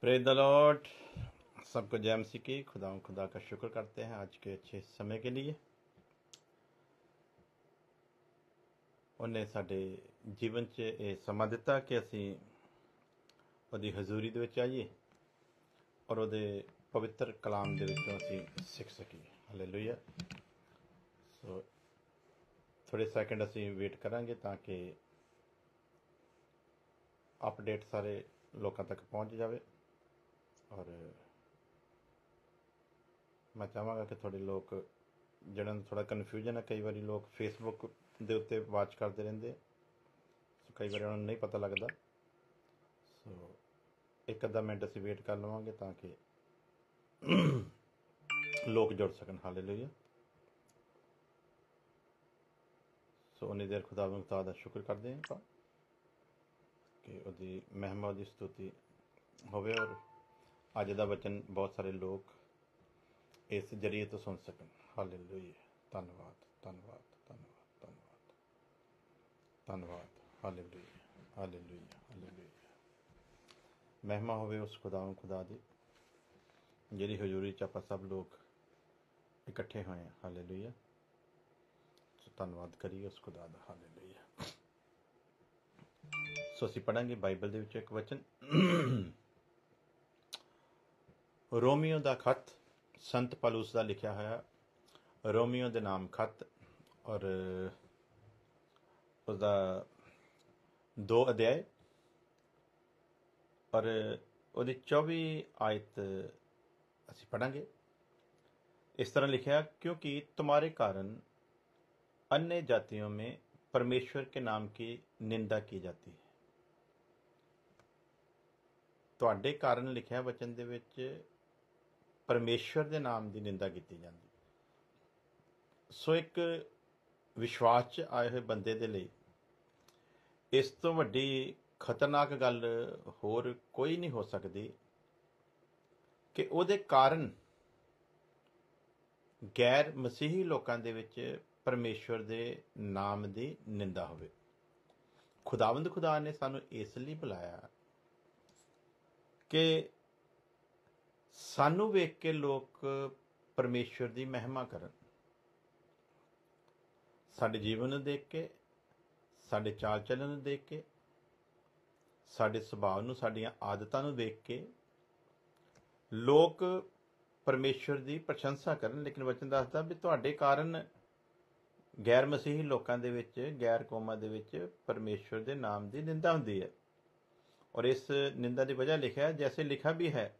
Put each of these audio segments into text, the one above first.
pray the Lord सबको जय मसीह की खुदा खुदा का शुक्र करते हैं आज के अच्छे समय के लिए ਉਹਨੇ ਸਾਡੇ ਜੀਵਨ 'ਚ ਇਹ ਸਮਾਂ ਦਿੱਤਾ ਕਿ ਅਸੀਂ ਉਹਦੀ ਹਜ਼ੂਰੀ ਦੇ ਵਿੱਚ ਆਈਏ ਔਰ ਉਹਦੇ ਪਵਿੱਤਰ ਕਲਾਮ ਦੇ ਵਿੱਚੋਂ ਅਸੀਂ ਸਿੱਖ ਸਕੀਏ ਹਾਲੇਲੂਇਆ ਸੋ ਥੋੜੇ ਸੈਕਿੰਡ ਅਸੀਂ ਵੇਟ ਕਰਾਂਗੇ ਤਾਂ ਕਿ ਅਪਡੇਟ ਸਾਰੇ ਲੋਕਾਂ ਤੱਕ ਪਹੁੰਚ ਜਾਵੇ ਔਰ ਮੈਂ ਚਾਹਾਂਗਾ ਕਿ ਤੁਹਾਡੇ ਲੋਕ ਜਿਹੜਾ ਨੂੰ ਥੋੜਾ ਕਨਫਿਊਜ਼ਨ ਹੈ ਕਈ ਵਾਰੀ ਲੋਕ ਫੇਸਬੁੱਕ ਦੇ ਉੱਤੇ ਵਾਚ ਕਰਦੇ ਰਹਿੰਦੇ ਸੋ ਕਈ ਵਾਰੀ ਉਹਨਾਂ ਨੂੰ ਨਹੀਂ ਪਤਾ ਲੱਗਦਾ ਸੋ ਇੱਕ ਅੱਧਾ ਮਿੰਟ ਅਸੀਂ ਵੇਟ ਕਰ ਲਵਾਂਗੇ ਤਾਂ ਕਿ ਲੋਕ ਜੁੜ ਸਕਣ ਹਾਲੇਲੂਇਆ ਸੋ ਉਹਨੇ ਦੇਰ ਖੁਦਾ ਨੂੰ ਦਾ ਸ਼ੁਕਰ ਕਰਦੇ ਹਾਂ ਕਿ ਉਹਦੀ ਮਹਿਮਾ ਦੀ ਸਤੁਤੀ ਹੋਵੇ ਔਰ ਅੱਜ ਦਾ ਵਚਨ ਬਹੁਤ ਸਾਰੇ ਲੋਕ ਇਸ ਜਰੀਏ ਤੋਂ ਸੁਣ ਸਕਣ ਹਾਲੇਲੂਇਆ ਧੰਨਵਾਦ ਧੰਨਵਾਦ ਧੰਨਵਾਦ ਧੰਨਵਾਦ ਧੰਨਵਾਦ ਹਾਲੇਲੂਇਆ ਹਾਲੇਲੂਇਆ ਹਾਲੇਲੂਇਆ ਮਹਿਮਾ ਹੋਵੇ ਉਸ ਖੁਦਾਵੰ ਖੁਦਾ ਦੀ ਜਿਹੜੀ ਹਜ਼ੂਰੀ ਚ ਆਪਾਂ ਸਭ ਲੋਕ ਇਕੱਠੇ ਹੋਏ ਹਾਂ ਹਾਲੇਲੂਇਆ ਸੋ ਧੰਨਵਾਦ ਕਰੀਏ ਉਸ ਖੁਦਾ ਦਾ ਹਾਲੇਲੂਇਆ ਸੋ ਅਸੀਂ ਪੜਾਂਗੇ ਬਾਈਬਲ ਦੇ ਵਿੱਚ ਇੱਕ ਵਚਨ ਰੋਮੀਓ ਦਾ ਖੱਤ ਸੰਤ ਪਾਲੂਸ ਦਾ ਲਿਖਿਆ ਹੋਇਆ ਰੋਮੀਓ ਦੇ ਨਾਮ ਖੱਤ ਔਰ ਉਸ ਦਾ ਦੋ ਅਧਿਆਇ ਔਰ ਉਹਦੀ 24 ਆਇਤ ਅਸੀਂ ਪੜਾਂਗੇ ਇਸ ਤਰ੍ਹਾਂ ਲਿਖਿਆ ਕਿਉਂਕਿ ਤੁਹਾਰੇ ਕਾਰਨ ਅੰਨੇ ਜਾਤੀਆਂ ਮੇ ਪਰਮੇਸ਼ਵਰ ਕੇ ਨਾਮ ਕੀ ਨਿੰਦਾ ਕੀ ਜਾਂਦੀ ਹੈ ਤੁਹਾਡੇ ਕਾਰਨ ਲਿਖਿਆ ਵਚਨ ਦੇ ਵਿੱਚ ਪਰਮੇਸ਼ਰ ਦੇ ਨਾਮ ਦੀ ਨਿੰਦਾ ਕੀਤੀ ਜਾਂਦੀ ਸੋ ਇੱਕ ਵਿਸ਼ਵਾਸ 'ਚ ਆਏ ਹੋਏ ਬੰਦੇ ਦੇ ਲਈ ਇਸ ਤੋਂ ਵੱਡੀ ਖਤਰਨਾਕ ਗੱਲ ਹੋਰ ਕੋਈ ਨਹੀਂ ਹੋ ਸਕਦੀ ਕਿ ਉਹਦੇ ਕਾਰਨ ਗੈਰ ਮਸੀਹੀ ਲੋਕਾਂ ਦੇ ਵਿੱਚ ਪਰਮੇਸ਼ਵਰ ਦੇ ਨਾਮ ਦੀ ਨਿੰਦਾ ਹੋਵੇ ਖੁਦਾਵੰਦ ਖੁਦਾ ਨੇ ਸਾਨੂੰ ਇਸ ਲਈ ਬੁਲਾਇਆ ਕਿ ਸਾਨੂੰ ਵੇਖ ਕੇ ਲੋਕ ਪਰਮੇਸ਼ਵਰ ਦੀ ਮਹਿਮਾ ਕਰਨ ਸਾਡੇ ਜੀਵਨ ਨੂੰ ਦੇਖ ਕੇ ਸਾਡੇ ਚਾਲ ਚੱਲਣ ਨੂੰ ਦੇਖ ਕੇ ਸਾਡੇ ਸੁਭਾਅ ਨੂੰ ਸਾਡੀਆਂ ਆਦਤਾਂ ਨੂੰ ਦੇਖ ਕੇ ਲੋਕ ਪਰਮੇਸ਼ਵਰ ਦੀ ਪ੍ਰਸ਼ੰਸਾ ਕਰਨ ਲੇਕਿਨ ਵਚਨ ਦੱਸਦਾ ਵੀ ਤੁਹਾਡੇ ਕਾਰਨ ਗੈਰ ਮਸੀਹੀ ਲੋਕਾਂ ਦੇ ਵਿੱਚ ਗੈਰ ਕੌਮਾਂ ਦੇ ਵਿੱਚ ਪਰਮੇਸ਼ਵਰ ਦੇ ਨਾਮ ਦੀ ਨਿੰਦਾ ਹੁੰਦੀ ਹੈ ਔਰ ਇਸ ਨਿੰਦਾ ਦੀ ਵਜ੍ਹਾ ਲਿਖਿਆ ਜੈਸੇ ਲਿਖਾ ਵੀ ਹੈ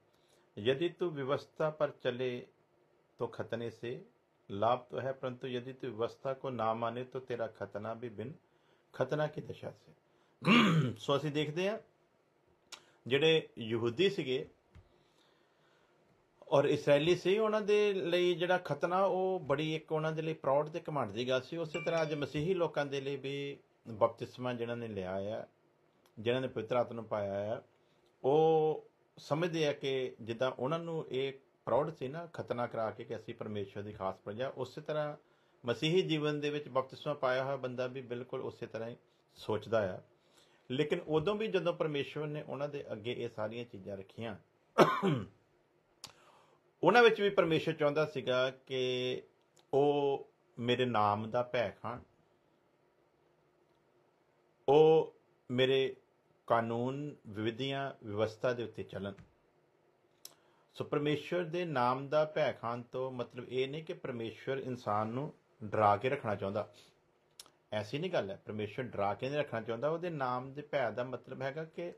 यदि तू व्यवस्था पर चले तो खतने से लाभ तो है परंतु यदि तू व्यवस्था को ना माने तो तेरा खतना भी बिन ਖਤਨਾ ਕੀ ਦਸ਼ਾ ਸੀ ਸੋ ਅਸੀਂ ਦੇਖਦੇ ਆ ਜਿਹੜੇ ਯਹੂਦੀ ਸੀਗੇ ਔਰ ਇਸرائیਲੀ ਸੀ ਉਹਨਾਂ ਦੇ ਲਈ ਜਿਹੜਾ ਖਤਨਾ ਉਹ ਬੜੀ ਇੱਕ ਉਹਨਾਂ ਦੇ ਲਈ ਪ੍ਰਾਊਡ ਤੇ ਕਮਾਂਡ ਦੀ ਗੱਲ ਸੀ ਉਸੇ ਤਰ੍ਹਾਂ ਅੱਜ ਮਸੀਹੀ ਲੋਕਾਂ ਦੇ ਲਈ ਵੀ ਬਪਤਿਸਮਾ ਜਿਹਨਾਂ ਨੇ ਲਿਆ ਆ ਜਿਹਨਾਂ ਨੇ ਪਵਿੱਤਰ ਆਤਮਾ ਪਾਇਆ ਆ ਉਹ ਸਮਝਦੇ ਆ ਕਿ ਜਿੱਦਾਂ ਉਹਨਾਂ ਨੂੰ ਇਹ ਪ੍ਰਾਊਡ ਸੀ ਨਾ ਖਤਨਾ ਕਰਾ ਕੇ ਕਿ ਅਸੀਂ ਪਰਮੇਸ਼ਵਰ ਦੀ ਖਾਸ ਪ੍ਰਜਾ ਉਸੇ ਤਰ੍ਹਾਂ ਮਸੀਹੀ ਜੀਵਨ ਦੇ ਵਿੱਚ ਬਪਤਿਸਮਾ ਪਾਇਆ ਹੋਇਆ ਬੰਦਾ ਵੀ ਬਿਲਕੁਲ ਉਸੇ ਤਰ੍ਹਾਂ ਹੀ ਸੋਚਦਾ ਆ ਲੇਕਿਨ ਉਦੋਂ ਵੀ ਜਦੋਂ ਪਰਮੇਸ਼ਵਰ ਨੇ ਉਹਨਾਂ ਦੇ ਅੱਗੇ ਇਹ ਸਾਰੀਆਂ ਚੀਜ਼ਾਂ ਰੱਖੀਆਂ ਉਹਨਾਂ ਵਿੱਚ ਵੀ ਪਰਮੇਸ਼ਰ ਚਾਹੁੰਦਾ ਸੀਗਾ ਕਿ ਉਹ ਮੇਰੇ ਨਾਮ ਦਾ ਭੈ ਖਾਣ ਉਹ ਮੇਰੇ ਕਾਨੂੰਨ ਵਿਵਧੀਆਂ ਵਿਵਸਥਾ ਦੇ ਉੱਤੇ ਚੱਲਣ ਸੋ ਪਰਮੇਸ਼ਰ ਦੇ ਨਾਮ ਦਾ ਭੈ ਖਾਨ ਤੋਂ ਮਤਲਬ ਇਹ ਨਹੀਂ ਕਿ ਪਰਮੇਸ਼ਰ ਇਨਸਾਨ ਨੂੰ ਡਰਾ ਕੇ ਰੱਖਣਾ ਚਾਹੁੰਦਾ ਐਸੀ ਨਹੀਂ ਗੱਲ ਹੈ ਪਰਮੇਸ਼ਰ ਡਰਾ ਕੇ ਨਹੀਂ ਰੱਖਣਾ ਚਾਹੁੰਦਾ ਉਹਦੇ ਨਾਮ ਦੇ ਭੈ ਦਾ ਮਤਲਬ ਹੈਗਾ ਕਿ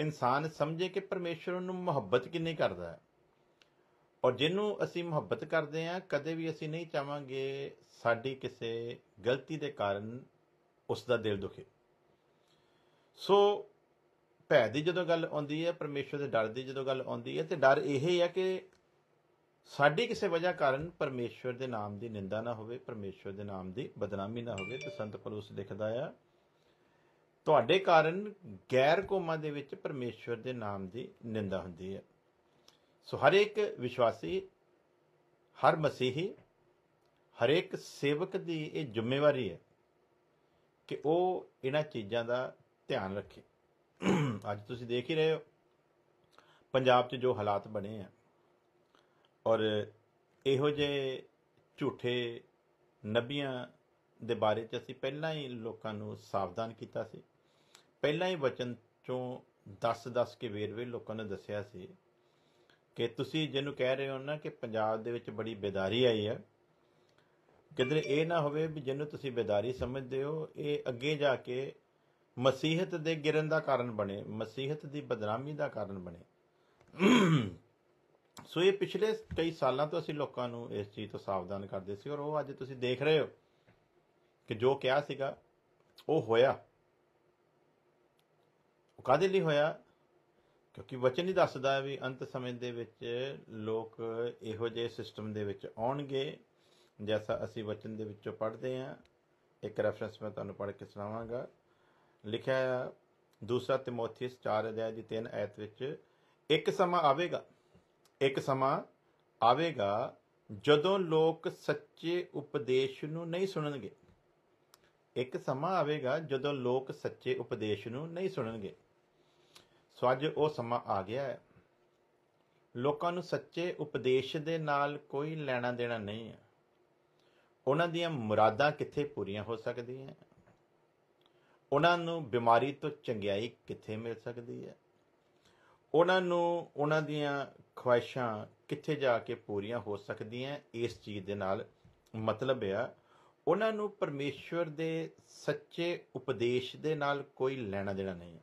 ਇਨਸਾਨ ਸਮਝੇ ਕਿ ਪਰਮੇਸ਼ਰ ਉਹਨੂੰ ਮੁਹੱਬਤ ਕਿੰਨੀ ਕਰਦਾ ਹੈ ਔਰ ਜਿਹਨੂੰ ਅਸੀਂ ਮੁਹੱਬਤ ਕਰਦੇ ਹਾਂ ਕਦੇ ਵੀ ਅਸੀਂ ਨਹੀਂ ਚਾਹਾਂਗੇ ਸਾਡੀ ਕਿਸੇ ਗਲਤੀ ਦੇ ਕਾਰਨ ਉਸ ਦਾ ਦਿਲ ਦੁਖੇ ਸੋ ਭੈ ਦੀ ਜਦੋਂ ਗੱਲ ਆਉਂਦੀ ਹੈ ਪਰਮੇਸ਼ਰ ਦੇ ਡਰ ਦੀ ਜਦੋਂ ਗੱਲ ਆਉਂਦੀ ਹੈ ਤੇ ਡਰ ਇਹ ਹੈ ਕਿ ਸਾਡੀ ਕਿਸੇ ਵਜ੍ਹਾ ਕਾਰਨ ਪਰਮੇਸ਼ਰ ਦੇ ਨਾਮ ਦੀ ਨਿੰਦਾ ਨਾ ਹੋਵੇ ਪਰਮੇਸ਼ਰ ਦੇ ਨਾਮ ਦੀ ਬਦਨਾਮੀ ਨਾ ਹੋਵੇ ਤੇ ਸੰਤ ਪਲੂਸ ਲਿਖਦਾ ਆ ਤੁਹਾਡੇ ਕਾਰਨ ਗੈਰ ਕੋਮਾਂ ਦੇ ਵਿੱਚ ਪਰਮੇਸ਼ਰ ਦੇ ਨਾਮ ਦੀ ਨਿੰਦਾ ਹੁੰਦੀ ਹੈ ਸੋ ਹਰ ਇੱਕ ਵਿਸ਼ਵਾਸੀ ਹਰ ਮਸੀਹੀ ਹਰ ਇੱਕ ਸੇਵਕ ਦੀ ਇਹ ਜ਼ਿੰਮੇਵਾਰੀ ਹੈ ਕਿ ਉਹ ਇਹਨਾਂ ਚੀਜ਼ਾਂ ਦਾ ਧਿਆਨ ਰੱਖੇ ਅੱਜ ਤੁਸੀਂ ਦੇਖ ਹੀ ਰਹੇ ਹੋ ਪੰਜਾਬ 'ਚ ਜੋ ਹਾਲਾਤ ਬਣੇ ਆ ਔਰ ਇਹੋ ਜਿਹੇ ਝੂਠੇ ਨਬੀਆਂ ਦੇ ਬਾਰੇ 'ਚ ਅਸੀਂ ਪਹਿਲਾਂ ਹੀ ਲੋਕਾਂ ਨੂੰ ਸਾਵਧਾਨ ਕੀਤਾ ਸੀ ਪਹਿਲਾਂ ਹੀ ਵਚਨ ਚੋਂ ਦੱਸ-ਦੱਸ ਕੇ ਵੇਰਵੇ ਲੋਕਾਂ ਨੇ ਦੱਸਿਆ ਸੀ ਕਿ ਤੁਸੀਂ ਜਿਹਨੂੰ ਕਹਿ ਰਹੇ ਹੋ ਨਾ ਕਿ ਪੰਜਾਬ ਦੇ ਵਿੱਚ ਬੜੀ ਬੇਦਾਰੀ ਆਈ ਹੈ ਕਿਦਰੇ ਇਹ ਨਾ ਹੋਵੇ ਵੀ ਜਿਹਨੂੰ ਤੁਸੀਂ ਬੇਦਾਰੀ ਸਮਝਦੇ ਹੋ ਇਹ ਅੱਗੇ ਜਾ ਕੇ ਮਸੀਹਤ ਦੇ ਗਿਰਨ ਦਾ ਕਾਰਨ ਬਣੇ ਮਸੀਹਤ ਦੀ ਬਦਨਾਮੀ ਦਾ ਕਾਰਨ ਬਣੇ ਸੋ ਇਹ ਪਿਛਲੇ ਕਈ ਸਾਲਾਂ ਤੋਂ ਅਸੀਂ ਲੋਕਾਂ ਨੂੰ ਇਸ ਚੀਜ਼ ਤੋਂ ਸਾਵਧਾਨ ਕਰਦੇ ਸੀ ਔਰ ਉਹ ਅੱਜ ਤੁਸੀਂ ਦੇਖ ਰਹੇ ਹੋ ਕਿ ਜੋ ਕਿਹਾ ਸੀਗਾ ਉਹ ਹੋਇਆ ਉਹ ਕਾਦੇ ਲਈ ਹੋਇਆ ਕਿਉਂਕਿ ਵਚਨ ਹੀ ਦੱਸਦਾ ਹੈ ਵੀ ਅੰਤ ਸਮੇਂ ਦੇ ਵਿੱਚ ਲੋਕ ਇਹੋ ਜਿਹੇ ਸਿਸਟਮ ਦੇ ਵਿੱਚ ਆਉਣਗੇ ਜੈਸਾ ਅਸੀਂ ਵਚਨ ਦੇ ਵਿੱਚੋਂ ਪੜ੍ਹਦੇ ਹਾਂ ਇੱਕ ਰੈਫਰੈਂਸ ਮੈਂ ਤੁਹਾਨੂੰ ਪੜ੍ਹ ਕੇ ਸੁਣਾਵਾਂਗਾ ਲਿਖਿਆ ਦੂਸਰਾ ਤਿਮੋਥੀਸ 4 ਅਧਿਆਇ ਦੀ 3 ਐਤ ਵਿੱਚ ਇੱਕ ਸਮਾਂ ਆਵੇਗਾ ਇੱਕ ਸਮਾਂ ਆਵੇਗਾ ਜਦੋਂ ਲੋਕ ਸੱਚੇ ਉਪਦੇਸ਼ ਨੂੰ ਨਹੀਂ ਸੁਣਨਗੇ ਇੱਕ ਸਮਾਂ ਆਵੇਗਾ ਜਦੋਂ ਲੋਕ ਸੱਚੇ ਉਪਦੇਸ਼ ਨੂੰ ਨਹੀਂ ਸੁਣਨਗੇ ਸੋ ਅੱਜ ਉਹ ਸਮਾਂ ਆ ਗਿਆ ਹੈ ਲੋਕਾਂ ਨੂੰ ਸੱਚੇ ਉਪਦੇਸ਼ ਦੇ ਨਾਲ ਕੋਈ ਲੈਣਾ ਦੇਣਾ ਨਹੀਂ ਹੈ ਉਹਨਾਂ ਦੀਆਂ ਮੁਰਾਦਾਂ ਕਿੱਥੇ ਪੂਰੀਆਂ ਹੋ ਸਕਦੀਆਂ ਉਹਨਾਂ ਨੂੰ ਬਿਮਾਰੀ ਤੋਂ ਚੰਗਿਆਈ ਕਿੱਥੇ ਮਿਲ ਸਕਦੀ ਹੈ ਉਹਨਾਂ ਨੂੰ ਉਹਨਾਂ ਦੀਆਂ ਖੁਆਇਸ਼ਾਂ ਕਿੱਥੇ ਜਾ ਕੇ ਪੂਰੀਆਂ ਹੋ ਸਕਦੀਆਂ ਇਸ ਚੀਜ਼ ਦੇ ਨਾਲ ਮਤਲਬ ਆ ਉਹਨਾਂ ਨੂੰ ਪਰਮੇਸ਼ਵਰ ਦੇ ਸੱਚੇ ਉਪਦੇਸ਼ ਦੇ ਨਾਲ ਕੋਈ ਲੈਣਾ ਦੇਣਾ ਨਹੀਂ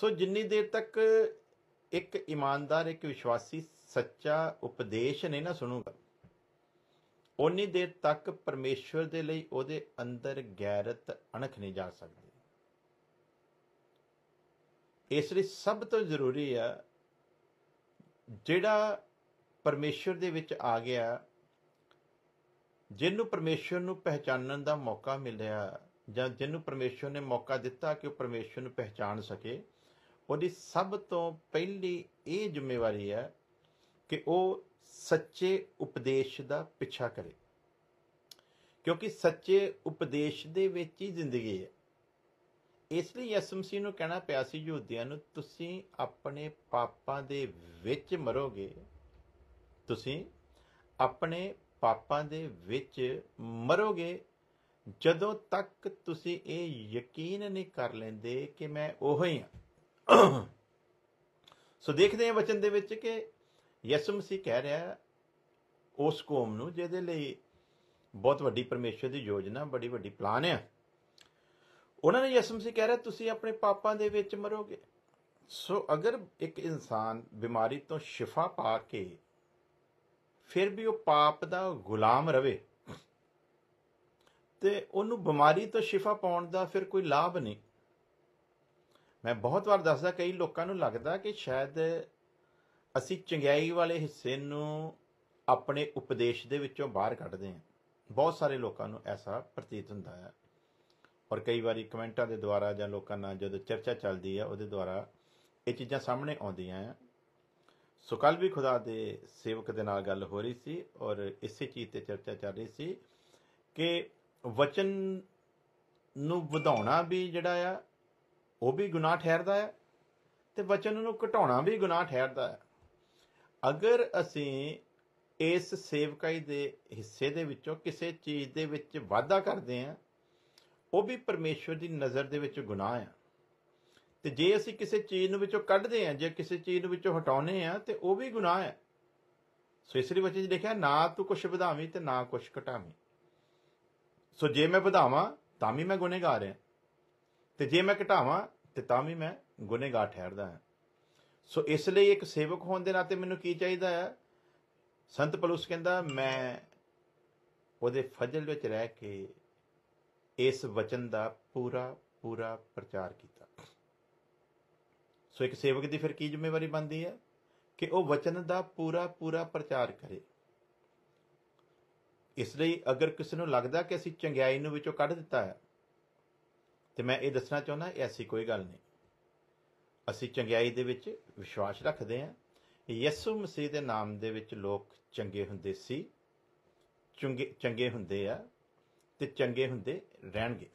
ਸੋ ਜਿੰਨੀ ਦੇਰ ਤੱਕ ਇੱਕ ਇਮਾਨਦਾਰ ਇੱਕ ਵਿਸ਼ਵਾਸੀ ਸੱਚਾ ਉਪਦੇਸ਼ ਨਹੀਂ ਨਾ ਸੁਣੂਗਾ ਉਨੀ ਦੇਰ ਤੱਕ ਪਰਮੇਸ਼ਵਰ ਦੇ ਲਈ ਉਹਦੇ ਅੰਦਰ ਗੈਰਤ ਅਣਖ ਨਹੀਂ ਜਾ ਸਕਦੀ ਇਸ ਲਈ ਸਭ ਤੋਂ ਜ਼ਰੂਰੀ ਆ ਜਿਹੜਾ ਪਰਮੇਸ਼ਵਰ ਦੇ ਵਿੱਚ ਆ ਗਿਆ ਜਿਹਨੂੰ ਪਰਮੇਸ਼ਵਰ ਨੂੰ ਪਹਿਚਾਨਣ ਦਾ ਮੌਕਾ ਮਿਲਿਆ ਜਾਂ ਜਿਹਨੂੰ ਪਰਮੇਸ਼ਵਰ ਨੇ ਮੌਕਾ ਦਿੱਤਾ ਕਿ ਉਹ ਪਰਮੇਸ਼ਵਰ ਨੂੰ ਪਹਿਚਾਨ ਸਕੇ ਉਹਦੀ ਸਭ ਤੋਂ ਪਹਿਲੀ ਇਹ ਜ਼ਿੰਮੇਵਾਰੀ ਹੈ ਕਿ ਉਹ ਸੱਚੇ ਉਪਦੇਸ਼ ਦਾ ਪਿੱਛਾ ਕਰੇ ਕਿਉਂਕਿ ਸੱਚੇ ਉਪਦੇਸ਼ ਦੇ ਵਿੱਚ ਹੀ ਜ਼ਿੰਦਗੀ ਹੈ ਇਸ ਲਈ ਯਸਮਸੀ ਨੂੰ ਕਹਿਣਾ ਪਿਆ ਸੀ ਯਹੂਦੀਆਂ ਨੂੰ ਤੁਸੀਂ ਆਪਣੇ ਪਾਪਾਂ ਦੇ ਵਿੱਚ ਮਰੋਗੇ ਤੁਸੀਂ ਆਪਣੇ ਪਾਪਾਂ ਦੇ ਵਿੱਚ ਮਰੋਗੇ ਜਦੋਂ ਤੱਕ ਤੁਸੀਂ ਇਹ ਯਕੀਨ ਨਹੀਂ ਕਰ ਲੈਂਦੇ ਕਿ ਮੈਂ ਉਹ ਹੀ ਹਾਂ ਸੋ ਦੇਖਦੇ ਹਾਂ ਵਚਨ ਦੇ ਵਿੱਚ ਕਿ ਯਿਸੂ ਮਸੀਹ ਕਹਿ ਰਿਹਾ ਉਸ ਕੌਮ ਨੂੰ ਜਿਹਦੇ ਲਈ ਬਹੁਤ ਵੱਡੀ ਪਰਮੇਸ਼ਰ ਦੀ ਯੋਜਨਾ ਬੜੀ ਵੱਡੀ ਪਲਾਨ ਹੈ ਉਹਨਾਂ ਨੇ ਯਿਸੂ ਮਸੀਹ ਕਹਿ ਰਿਹਾ ਤੁਸੀਂ ਆਪਣੇ ਪਾਪਾਂ ਦੇ ਵਿੱਚ ਮਰੋਗੇ ਸੋ ਅਗਰ ਇੱਕ ਇਨਸਾਨ ਬਿਮਾਰੀ ਤੋਂ ਸ਼ਿਫਾ ਪਾ ਕੇ ਫਿਰ ਵੀ ਉਹ ਪਾਪ ਦਾ ਗੁਲਾਮ ਰਵੇ ਤੇ ਉਹਨੂੰ ਬਿਮਾਰੀ ਤੋਂ ਸ਼ਿਫਾ ਪਾਉਣ ਦਾ ਫਿਰ ਕੋਈ ਲਾਭ ਨਹੀਂ ਮੈਂ ਬਹੁਤ ਵਾਰ ਦੱਸਦਾ ਕਈ ਲੋਕਾਂ ਨੂੰ ਲੱਗਦਾ ਕਿ ਸ਼ਾਇਦ ਅਸੀਂ ਚੰਗਿਆਈ ਵਾਲੇ ਹਿੱਸੇ ਨੂੰ ਆਪਣੇ ਉਪਦੇਸ਼ ਦੇ ਵਿੱਚੋਂ ਬਾਹਰ ਕੱਢਦੇ ਹਾਂ ਬਹੁਤ ਸਾਰੇ ਲੋਕਾਂ ਨੂੰ ਐਸਾ ਪ੍ਰਤੀਤ ਹੁੰਦਾ ਹੈ ਔਰ ਕਈ ਵਾਰੀ ਕਮੈਂਟਾਂ ਦੇ ਦੁਆਰਾ ਜਾਂ ਲੋਕਾਂ ਨਾਲ ਜਦੋਂ ਚਰਚਾ ਚੱਲਦੀ ਹੈ ਉਹਦੇ ਦੁਆਰਾ ਇਹ ਚੀਜ਼ਾਂ ਸਾਹਮਣੇ ਆਉਂਦੀਆਂ ਆ ਸੋ ਕੱਲ ਵੀ ਖੁਦਾ ਦੇ ਸੇਵਕ ਦੇ ਨਾਲ ਗੱਲ ਹੋ ਰਹੀ ਸੀ ਔਰ ਇਸੇ ਚੀਜ਼ ਤੇ ਚਰਚਾ ਚੱਲ ਰਹੀ ਸੀ ਕਿ ਵਚਨ ਨੂੰ ਵਧਾਉਣਾ ਵੀ ਜਿਹੜਾ ਆ ਉਹ ਵੀ ਗੁਨਾਹ ਠਹਿਰਦਾ ਹੈ ਤੇ ਵਚਨ ਨੂੰ ਘਟਾਉਣਾ ਵੀ ਗੁਨਾਹ ਠਹਿਰਦਾ ਹੈ ਅਗਰ ਅਸੀਂ ਇਸ ਸੇਵਕਾਈ ਦੇ ਹਿੱਸੇ ਦੇ ਵਿੱਚੋਂ ਕਿਸੇ ਚੀਜ਼ ਦੇ ਵਿੱਚ ਵਾਧਾ ਕਰਦੇ ਹਾਂ ਉਹ ਵੀ ਪਰਮੇਸ਼ਵਰ ਦੀ ਨਜ਼ਰ ਦੇ ਵਿੱਚ ਗੁਨਾਹ ਆ ਤੇ ਜੇ ਅਸੀਂ ਕਿਸੇ ਚੀਜ਼ ਨੂੰ ਵਿੱਚੋਂ ਕੱਢਦੇ ਹਾਂ ਜੇ ਕਿਸੇ ਚੀਜ਼ ਨੂੰ ਵਿੱਚੋਂ ਹਟਾਉਨੇ ਆ ਤੇ ਉਹ ਵੀ ਗੁਨਾਹ ਹੈ ਸੋ ਇਸ ਲਈ ਬੱਚੇ ਜੀ ਲਿਖਿਆ ਨਾ ਤੂੰ ਕੁਝ ਵਧਾਵੀਂ ਤੇ ਨਾ ਕੁਝ ਘਟਾਵੀਂ ਸੋ ਜੇ ਮੈਂ ਵਧਾਵਾਂ ਤਾਂ ਵੀ ਮੈਂ ਗੁਨਾਹਗਾਰ ਹਾਂ ਤੇ ਜੇ ਮੈਂ ਘਟਾਵਾਂ ਤੇ ਤਾਂ ਵੀ ਮੈਂ ਗੁਨਾਹਗਾਰ ਠਹਿਰਦਾ ਹਾਂ ਸੋ ਇਸ ਲਈ ਇੱਕ ਸੇਵਕ ਹੋਣ ਦੇ ਨਾਤੇ ਮੈਨੂੰ ਕੀ ਚਾਹੀਦਾ ਹੈ ਸੰਤ ਪਲੂਸ ਕਹਿੰਦਾ ਮੈਂ ਉਹਦੇ ਫਜ਼ਲ ਵਿੱਚ ਰਹਿ ਕੇ ਇਸ ਵਚਨ ਦਾ ਪੂਰਾ ਪੂਰਾ ਪ੍ਰਚਾਰ ਕੀਤਾ ਸੋ ਇੱਕ ਸੇਵਕ ਦੀ ਫਿਰ ਕੀ ਜ਼ਿੰਮੇਵਾਰੀ ਬਣਦੀ ਹੈ ਕਿ ਉਹ ਵਚਨ ਦਾ ਪੂਰਾ ਪੂਰਾ ਪ੍ਰਚਾਰ ਕਰੇ ਇਸ ਲਈ ਅਗਰ ਕਿਸੇ ਨੂੰ ਲੱਗਦਾ ਕਿ ਅਸੀਂ ਚੰਗਿਆਈ ਨੂੰ ਵਿੱਚੋਂ ਕੱਢ ਦਿੱਤਾ ਹੈ ਤੇ ਮੈਂ ਇਹ ਦੱਸਣਾ ਚਾਹੁੰਦਾ ਐਸੀ ਕੋਈ ਗੱਲ ਨਹੀਂ ਅਸੀਂ ਚੰਗਿਆਈ ਦੇ ਵਿੱਚ ਵਿਸ਼ਵਾਸ ਰੱਖਦੇ ਹਾਂ ਯਿਸੂ ਮਸੀਹ ਦੇ ਨਾਮ ਦੇ ਵਿੱਚ ਲੋਕ ਚੰਗੇ ਹੁੰਦੇ ਸੀ ਚੰਗੇ ਚੰਗੇ ਹੁੰਦੇ ਆ ਤੇ ਚੰਗੇ ਹੁੰਦੇ ਰਹਿਣਗੇ